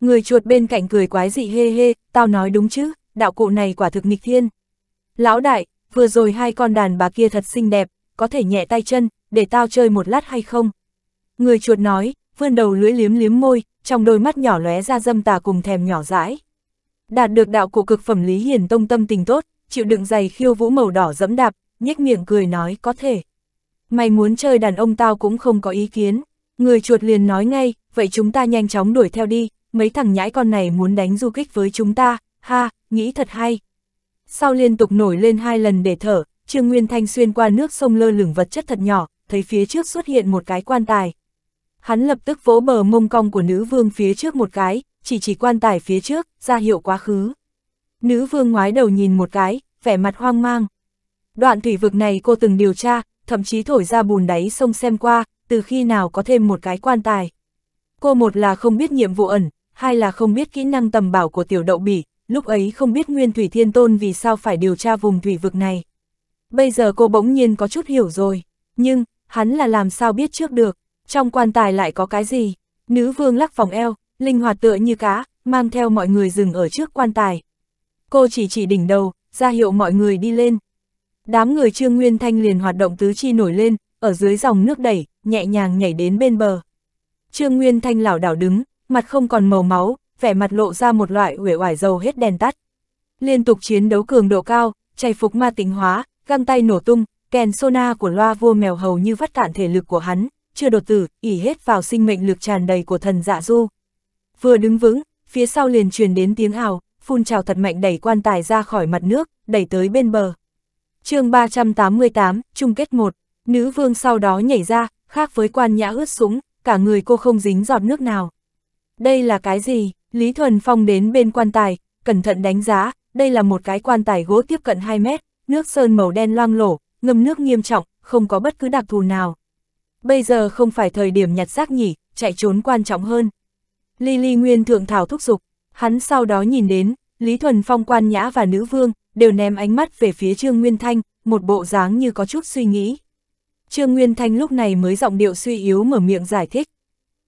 Người chuột bên cạnh cười quái dị hê hê, tao nói đúng chứ, đạo cụ này quả thực nghịch thiên. Lão đại, vừa rồi hai con đàn bà kia thật xinh đẹp, có thể nhẹ tay chân, để tao chơi một lát hay không? Người chuột nói, vươn đầu lưỡi liếm liếm môi, trong đôi mắt nhỏ lóe ra dâm tà cùng thèm nhỏ dãi. Đạt được đạo của cực phẩm Lý Hiền Tông tâm tình tốt, chịu đựng giày khiêu vũ màu đỏ dẫm đạp, nhếch miệng cười nói có thể. Mày muốn chơi đàn ông tao cũng không có ý kiến. Người chuột liền nói ngay, vậy chúng ta nhanh chóng đuổi theo đi, mấy thằng nhãi con này muốn đánh du kích với chúng ta, ha, nghĩ thật hay. Sau liên tục nổi lên hai lần để thở, Trương Nguyên Thanh xuyên qua nước sông lơ lửng vật chất thật nhỏ, thấy phía trước xuất hiện một cái quan tài. Hắn lập tức vỗ bờ mông cong của nữ vương phía trước một cái, chỉ chỉ quan tài phía trước, ra hiệu quá khứ. Nữ vương ngoái đầu nhìn một cái, vẻ mặt hoang mang. Đoạn thủy vực này cô từng điều tra, thậm chí thổi ra bùn đáy sông xem qua, từ khi nào có thêm một cái quan tài. Cô một là không biết nhiệm vụ ẩn, hai là không biết kỹ năng tầm bảo của tiểu đậu bỉ, lúc ấy không biết Nguyên Thủy Thiên Tôn vì sao phải điều tra vùng thủy vực này. Bây giờ cô bỗng nhiên có chút hiểu rồi, nhưng, hắn là làm sao biết trước được. Trong quan tài lại có cái gì? Nữ vương lắc vòng eo, linh hoạt tựa như cá, mang theo mọi người dừng ở trước quan tài. Cô chỉ chỉ đỉnh đầu, ra hiệu mọi người đi lên. Đám người Trương Nguyên Thanh liền hoạt động tứ chi nổi lên, ở dưới dòng nước đẩy, nhẹ nhàng nhảy đến bên bờ. Trương Nguyên Thanh lảo đảo đứng, mặt không còn màu máu, vẻ mặt lộ ra một loại uể oải dầu hết đèn tắt. Liên tục chiến đấu cường độ cao, chày phục ma tính hóa, găng tay nổ tung, kèn sona của loa vua mèo hầu như vắt cạn thể lực của hắn chưa đột tử, ỉ hết vào sinh mệnh lực tràn đầy của thần dạ du. Vừa đứng vững, phía sau liền truyền đến tiếng hào, phun trào thật mạnh đẩy quan tài ra khỏi mặt nước, đẩy tới bên bờ. chương 388, chung kết 1, nữ vương sau đó nhảy ra, khác với quan nhã ướt súng, cả người cô không dính giọt nước nào. Đây là cái gì? Lý Thuần Phong đến bên quan tài, cẩn thận đánh giá, đây là một cái quan tài gỗ tiếp cận 2 mét, nước sơn màu đen loang lổ, ngâm nước nghiêm trọng, không có bất cứ đặc thù nào bây giờ không phải thời điểm nhặt rác nhỉ, chạy trốn quan trọng hơn. Lily Nguyên thượng thảo thúc giục, hắn sau đó nhìn đến, Lý Thuần Phong quan nhã và nữ vương, đều ném ánh mắt về phía Trương Nguyên Thanh, một bộ dáng như có chút suy nghĩ. Trương Nguyên Thanh lúc này mới giọng điệu suy yếu mở miệng giải thích.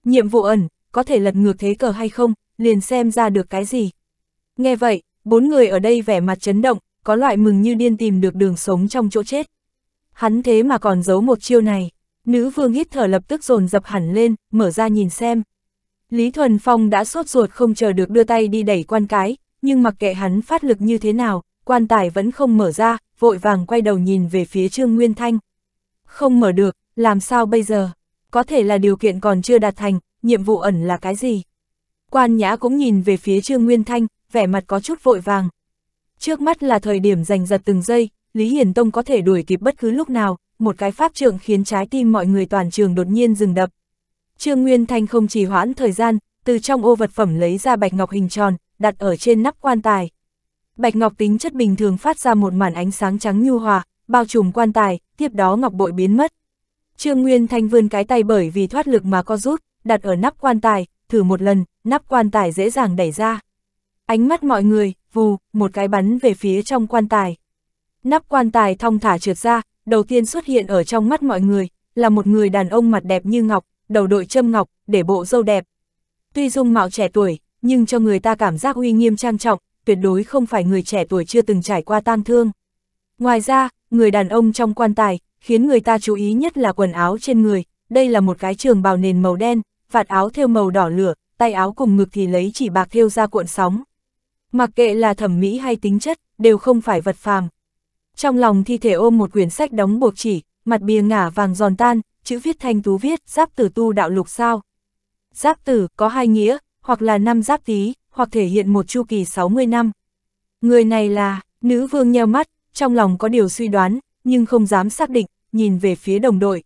Nhiệm vụ ẩn, có thể lật ngược thế cờ hay không, liền xem ra được cái gì. Nghe vậy, bốn người ở đây vẻ mặt chấn động, có loại mừng như điên tìm được đường sống trong chỗ chết. Hắn thế mà còn giấu một chiêu này. Nữ vương hít thở lập tức dồn dập hẳn lên, mở ra nhìn xem. Lý Thuần Phong đã sốt ruột không chờ được đưa tay đi đẩy quan cái, nhưng mặc kệ hắn phát lực như thế nào, quan tài vẫn không mở ra, vội vàng quay đầu nhìn về phía Trương Nguyên Thanh. Không mở được, làm sao bây giờ? Có thể là điều kiện còn chưa đạt thành, nhiệm vụ ẩn là cái gì? Quan Nhã cũng nhìn về phía Trương Nguyên Thanh, vẻ mặt có chút vội vàng. Trước mắt là thời điểm giành giật từng giây, Lý Hiển Tông có thể đuổi kịp bất cứ lúc nào, một cái pháp trượng khiến trái tim mọi người toàn trường đột nhiên dừng đập. Trương Nguyên Thanh không chỉ hoãn thời gian, từ trong ô vật phẩm lấy ra bạch ngọc hình tròn, đặt ở trên nắp quan tài. Bạch ngọc tính chất bình thường phát ra một màn ánh sáng trắng nhu hòa, bao trùm quan tài, tiếp đó ngọc bội biến mất. Trương Nguyên Thanh vươn cái tay bởi vì thoát lực mà co rút, đặt ở nắp quan tài, thử một lần, nắp quan tài dễ dàng đẩy ra. Ánh mắt mọi người, vù, một cái bắn về phía trong quan tài. Nắp quan tài thong thả trượt ra, đầu tiên xuất hiện ở trong mắt mọi người, là một người đàn ông mặt đẹp như ngọc, đầu đội châm ngọc, để bộ dâu đẹp. Tuy dung mạo trẻ tuổi, nhưng cho người ta cảm giác uy nghiêm trang trọng, tuyệt đối không phải người trẻ tuổi chưa từng trải qua tang thương. Ngoài ra, người đàn ông trong quan tài, khiến người ta chú ý nhất là quần áo trên người, đây là một cái trường bào nền màu đen, vạt áo thêu màu đỏ lửa, tay áo cùng ngực thì lấy chỉ bạc thêu ra cuộn sóng. Mặc kệ là thẩm mỹ hay tính chất, đều không phải vật phàm, trong lòng thi thể ôm một quyển sách đóng buộc chỉ, mặt bìa ngả vàng giòn tan, chữ viết thanh tú viết, giáp tử tu đạo lục sao. Giáp tử có hai nghĩa, hoặc là năm giáp tí, hoặc thể hiện một chu kỳ 60 năm. Người này là, nữ vương nheo mắt, trong lòng có điều suy đoán, nhưng không dám xác định, nhìn về phía đồng đội.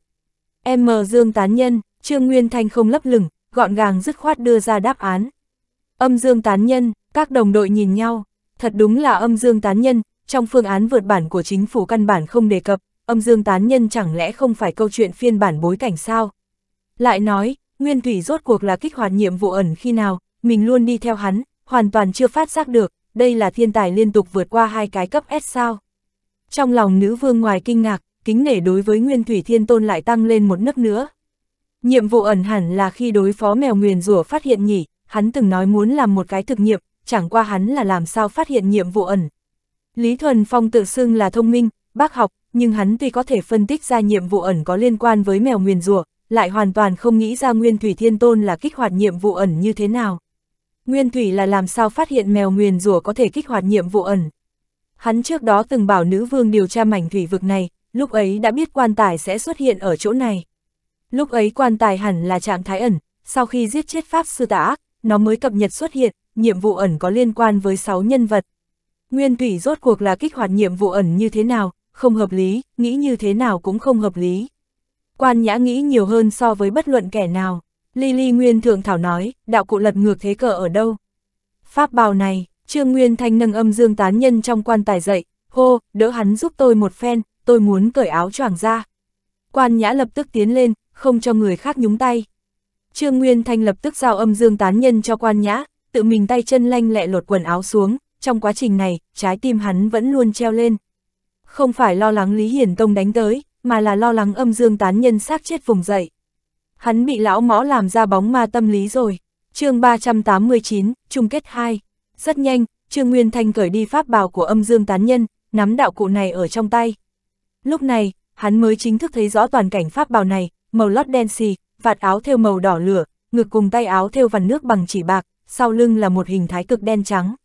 M. Dương Tán Nhân, Trương Nguyên Thanh không lấp lửng, gọn gàng dứt khoát đưa ra đáp án. Âm Dương Tán Nhân, các đồng đội nhìn nhau, thật đúng là âm Dương Tán Nhân, trong phương án vượt bản của chính phủ căn bản không đề cập, âm dương tán nhân chẳng lẽ không phải câu chuyện phiên bản bối cảnh sao? Lại nói, Nguyên Thủy rốt cuộc là kích hoạt nhiệm vụ ẩn khi nào, mình luôn đi theo hắn, hoàn toàn chưa phát giác được, đây là thiên tài liên tục vượt qua hai cái cấp S sao? Trong lòng nữ vương ngoài kinh ngạc, kính nể đối với Nguyên Thủy Thiên Tôn lại tăng lên một nấc nữa. Nhiệm vụ ẩn hẳn là khi đối phó mèo nguyền rủa phát hiện nhỉ, hắn từng nói muốn làm một cái thực nghiệm, chẳng qua hắn là làm sao phát hiện nhiệm vụ ẩn, Lý Thuần Phong tự xưng là thông minh, bác học, nhưng hắn tuy có thể phân tích ra nhiệm vụ ẩn có liên quan với mèo nguyền rủa, lại hoàn toàn không nghĩ ra Nguyên Thủy Thiên Tôn là kích hoạt nhiệm vụ ẩn như thế nào. Nguyên Thủy là làm sao phát hiện mèo nguyền rủa có thể kích hoạt nhiệm vụ ẩn. Hắn trước đó từng bảo nữ vương điều tra mảnh thủy vực này, lúc ấy đã biết quan tài sẽ xuất hiện ở chỗ này. Lúc ấy quan tài hẳn là trạng thái ẩn, sau khi giết chết Pháp Sư tà Ác, nó mới cập nhật xuất hiện, nhiệm vụ ẩn có liên quan với 6 nhân vật. Nguyên Thủy rốt cuộc là kích hoạt nhiệm vụ ẩn như thế nào, không hợp lý, nghĩ như thế nào cũng không hợp lý. Quan Nhã nghĩ nhiều hơn so với bất luận kẻ nào. Lily Nguyên Thượng Thảo nói, đạo cụ lật ngược thế cờ ở đâu? Pháp bào này, Trương Nguyên Thanh nâng âm dương tán nhân trong quan tài dậy, hô, đỡ hắn giúp tôi một phen, tôi muốn cởi áo choàng ra. Quan Nhã lập tức tiến lên, không cho người khác nhúng tay. Trương Nguyên Thanh lập tức giao âm dương tán nhân cho Quan Nhã, tự mình tay chân lanh lẹ lột quần áo xuống, trong quá trình này, trái tim hắn vẫn luôn treo lên. Không phải lo lắng Lý Hiển Tông đánh tới, mà là lo lắng âm dương tán nhân xác chết vùng dậy. Hắn bị lão mõ làm ra bóng ma tâm lý rồi. chương 389, chung kết 2. Rất nhanh, Trương Nguyên Thanh cởi đi pháp bào của âm dương tán nhân, nắm đạo cụ này ở trong tay. Lúc này, hắn mới chính thức thấy rõ toàn cảnh pháp bào này, màu lót đen xì, vạt áo thêu màu đỏ lửa, ngực cùng tay áo thêu vằn nước bằng chỉ bạc, sau lưng là một hình thái cực đen trắng.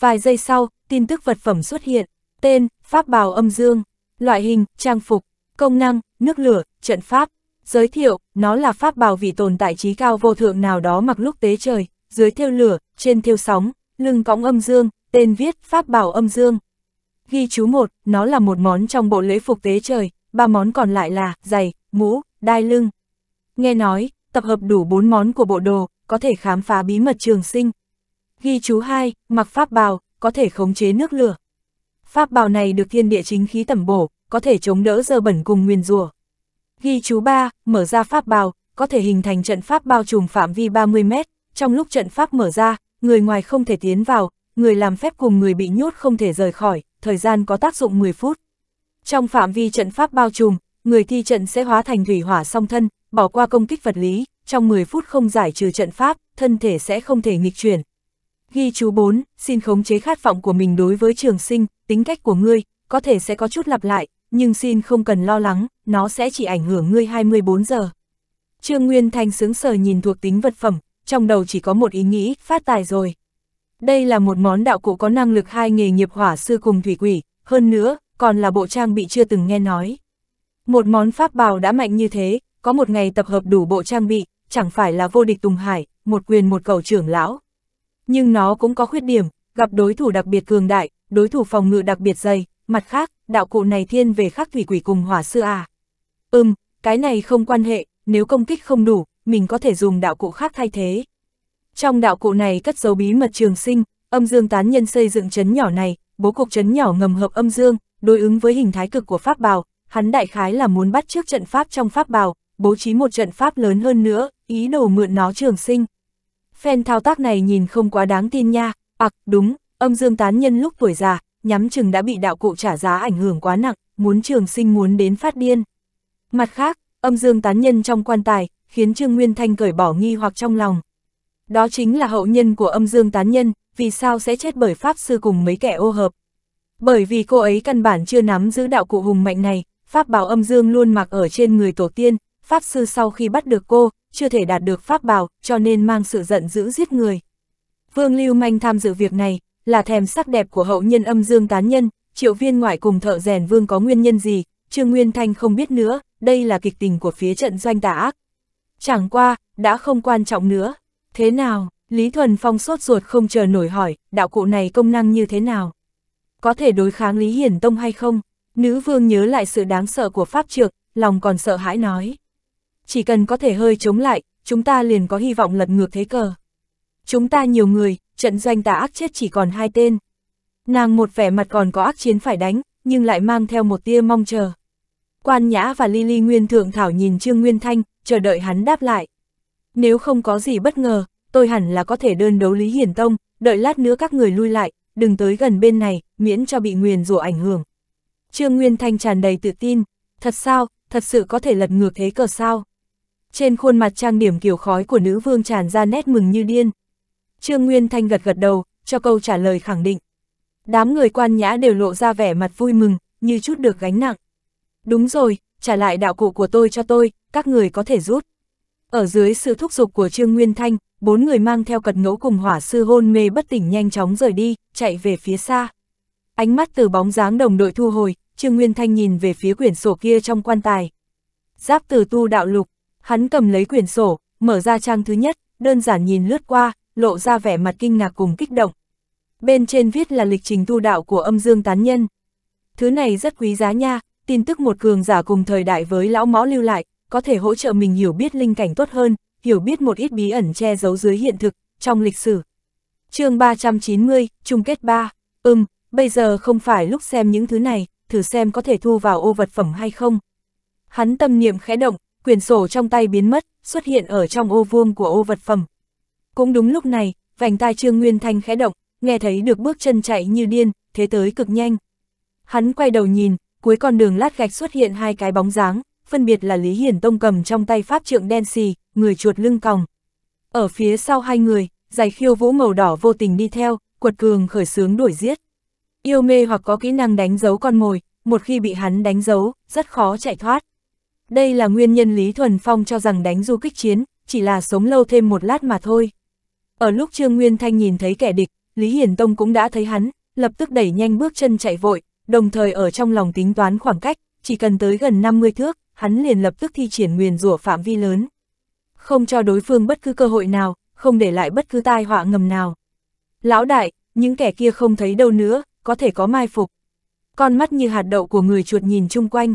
Vài giây sau, tin tức vật phẩm xuất hiện. Tên, Pháp bào âm dương. Loại hình, trang phục. Công năng, nước lửa, trận pháp. Giới thiệu, nó là pháp bào vì tồn tại trí cao vô thượng nào đó mặc lúc tế trời, dưới thiêu lửa, trên thiêu sóng, lưng cõng âm dương, tên viết pháp bào âm dương. Ghi chú một nó là một món trong bộ lễ phục tế trời, ba món còn lại là giày, mũ, đai lưng. Nghe nói, tập hợp đủ bốn món của bộ đồ, có thể khám phá bí mật trường sinh, Ghi chú 2, mặc pháp bào, có thể khống chế nước lửa. Pháp bào này được thiên địa chính khí tẩm bổ, có thể chống đỡ dơ bẩn cùng nguyên rùa. Ghi chú 3, mở ra pháp bào, có thể hình thành trận pháp bao trùm phạm vi 30 mét, trong lúc trận pháp mở ra, người ngoài không thể tiến vào, người làm phép cùng người bị nhốt không thể rời khỏi, thời gian có tác dụng 10 phút. Trong phạm vi trận pháp bao trùm, người thi trận sẽ hóa thành thủy hỏa song thân, bỏ qua công kích vật lý, trong 10 phút không giải trừ trận pháp, thân thể sẽ không thể nghịch chuyển, Ghi chú 4, xin khống chế khát vọng của mình đối với trường sinh, tính cách của ngươi, có thể sẽ có chút lặp lại, nhưng xin không cần lo lắng, nó sẽ chỉ ảnh hưởng ngươi 24 giờ. Trương Nguyên Thanh sướng sờ nhìn thuộc tính vật phẩm, trong đầu chỉ có một ý nghĩ, phát tài rồi. Đây là một món đạo cụ có năng lực hai nghề nghiệp hỏa sư cùng thủy quỷ, hơn nữa, còn là bộ trang bị chưa từng nghe nói. Một món pháp bào đã mạnh như thế, có một ngày tập hợp đủ bộ trang bị, chẳng phải là vô địch Tùng Hải, một quyền một cầu trưởng lão. Nhưng nó cũng có khuyết điểm, gặp đối thủ đặc biệt cường đại, đối thủ phòng ngự đặc biệt dày, mặt khác, đạo cụ này thiên về khắc thủy quỷ cùng hỏa sư à. Ừm, cái này không quan hệ, nếu công kích không đủ, mình có thể dùng đạo cụ khác thay thế. Trong đạo cụ này cất dấu bí mật trường sinh, âm dương tán nhân xây dựng chấn nhỏ này, bố cục chấn nhỏ ngầm hợp âm dương, đối ứng với hình thái cực của pháp bào, hắn đại khái là muốn bắt trước trận pháp trong pháp bào, bố trí một trận pháp lớn hơn nữa, ý đồ mượn nó trường sinh phen thao tác này nhìn không quá đáng tin nha, ặc, à, đúng, âm dương tán nhân lúc tuổi già, nhắm chừng đã bị đạo cụ trả giá ảnh hưởng quá nặng, muốn trường sinh muốn đến phát điên. Mặt khác, âm dương tán nhân trong quan tài, khiến Trương Nguyên Thanh cởi bỏ nghi hoặc trong lòng. Đó chính là hậu nhân của âm dương tán nhân, vì sao sẽ chết bởi Pháp Sư cùng mấy kẻ ô hợp. Bởi vì cô ấy căn bản chưa nắm giữ đạo cụ hùng mạnh này, Pháp bảo âm dương luôn mặc ở trên người tổ tiên, Pháp Sư sau khi bắt được cô, chưa thể đạt được pháp bảo, cho nên mang sự giận dữ giết người. Vương Lưu Manh tham dự việc này, là thèm sắc đẹp của hậu nhân âm dương tán nhân, triệu viên ngoại cùng thợ rèn vương có nguyên nhân gì, Trương Nguyên Thanh không biết nữa, đây là kịch tình của phía trận doanh tà ác. Chẳng qua, đã không quan trọng nữa. Thế nào, Lý Thuần Phong sốt ruột không chờ nổi hỏi, đạo cụ này công năng như thế nào? Có thể đối kháng Lý Hiển Tông hay không? Nữ vương nhớ lại sự đáng sợ của Pháp Trược, lòng còn sợ hãi nói chỉ cần có thể hơi chống lại, chúng ta liền có hy vọng lật ngược thế cờ. Chúng ta nhiều người, trận doanh tà ác chết chỉ còn hai tên. Nàng một vẻ mặt còn có ác chiến phải đánh, nhưng lại mang theo một tia mong chờ. Quan Nhã và Lily Nguyên Thượng Thảo nhìn Trương Nguyên Thanh, chờ đợi hắn đáp lại. Nếu không có gì bất ngờ, tôi hẳn là có thể đơn đấu Lý Hiển Tông, đợi lát nữa các người lui lại, đừng tới gần bên này, miễn cho bị nguyền rủa ảnh hưởng. Trương Nguyên Thanh tràn đầy tự tin, thật sao, thật sự có thể lật ngược thế cờ sao? Trên khuôn mặt trang điểm kiểu khói của nữ vương tràn ra nét mừng như điên. Trương Nguyên Thanh gật gật đầu, cho câu trả lời khẳng định. Đám người quan nhã đều lộ ra vẻ mặt vui mừng, như chút được gánh nặng. Đúng rồi, trả lại đạo cụ của tôi cho tôi, các người có thể rút. Ở dưới sự thúc giục của Trương Nguyên Thanh, bốn người mang theo cật ngẫu cùng hỏa sư hôn mê bất tỉnh nhanh chóng rời đi, chạy về phía xa. Ánh mắt từ bóng dáng đồng đội thu hồi, Trương Nguyên Thanh nhìn về phía quyển sổ kia trong quan tài. Giáp từ tu đạo lục, Hắn cầm lấy quyển sổ, mở ra trang thứ nhất, đơn giản nhìn lướt qua, lộ ra vẻ mặt kinh ngạc cùng kích động. Bên trên viết là lịch trình tu đạo của âm dương tán nhân. Thứ này rất quý giá nha, tin tức một cường giả cùng thời đại với lão mõ lưu lại, có thể hỗ trợ mình hiểu biết linh cảnh tốt hơn, hiểu biết một ít bí ẩn che giấu dưới hiện thực, trong lịch sử. chương 390, chung kết 3, ừm, bây giờ không phải lúc xem những thứ này, thử xem có thể thu vào ô vật phẩm hay không. Hắn tâm niệm khẽ động, quyển sổ trong tay biến mất, xuất hiện ở trong ô vuông của ô vật phẩm. Cũng đúng lúc này, vành tai Trương Nguyên Thanh khẽ động, nghe thấy được bước chân chạy như điên, thế tới cực nhanh. Hắn quay đầu nhìn, cuối con đường lát gạch xuất hiện hai cái bóng dáng, phân biệt là Lý Hiển Tông cầm trong tay pháp trượng đen xì, người chuột lưng còng. Ở phía sau hai người, giày khiêu vũ màu đỏ vô tình đi theo, quật cường khởi sướng đuổi giết. Yêu mê hoặc có kỹ năng đánh dấu con mồi, một khi bị hắn đánh dấu, rất khó chạy thoát. Đây là nguyên nhân Lý Thuần Phong cho rằng đánh du kích chiến, chỉ là sống lâu thêm một lát mà thôi. Ở lúc Trương Nguyên Thanh nhìn thấy kẻ địch, Lý Hiển Tông cũng đã thấy hắn, lập tức đẩy nhanh bước chân chạy vội, đồng thời ở trong lòng tính toán khoảng cách, chỉ cần tới gần 50 thước, hắn liền lập tức thi triển nguyền rủa phạm vi lớn. Không cho đối phương bất cứ cơ hội nào, không để lại bất cứ tai họa ngầm nào. Lão đại, những kẻ kia không thấy đâu nữa, có thể có mai phục. Con mắt như hạt đậu của người chuột nhìn chung quanh,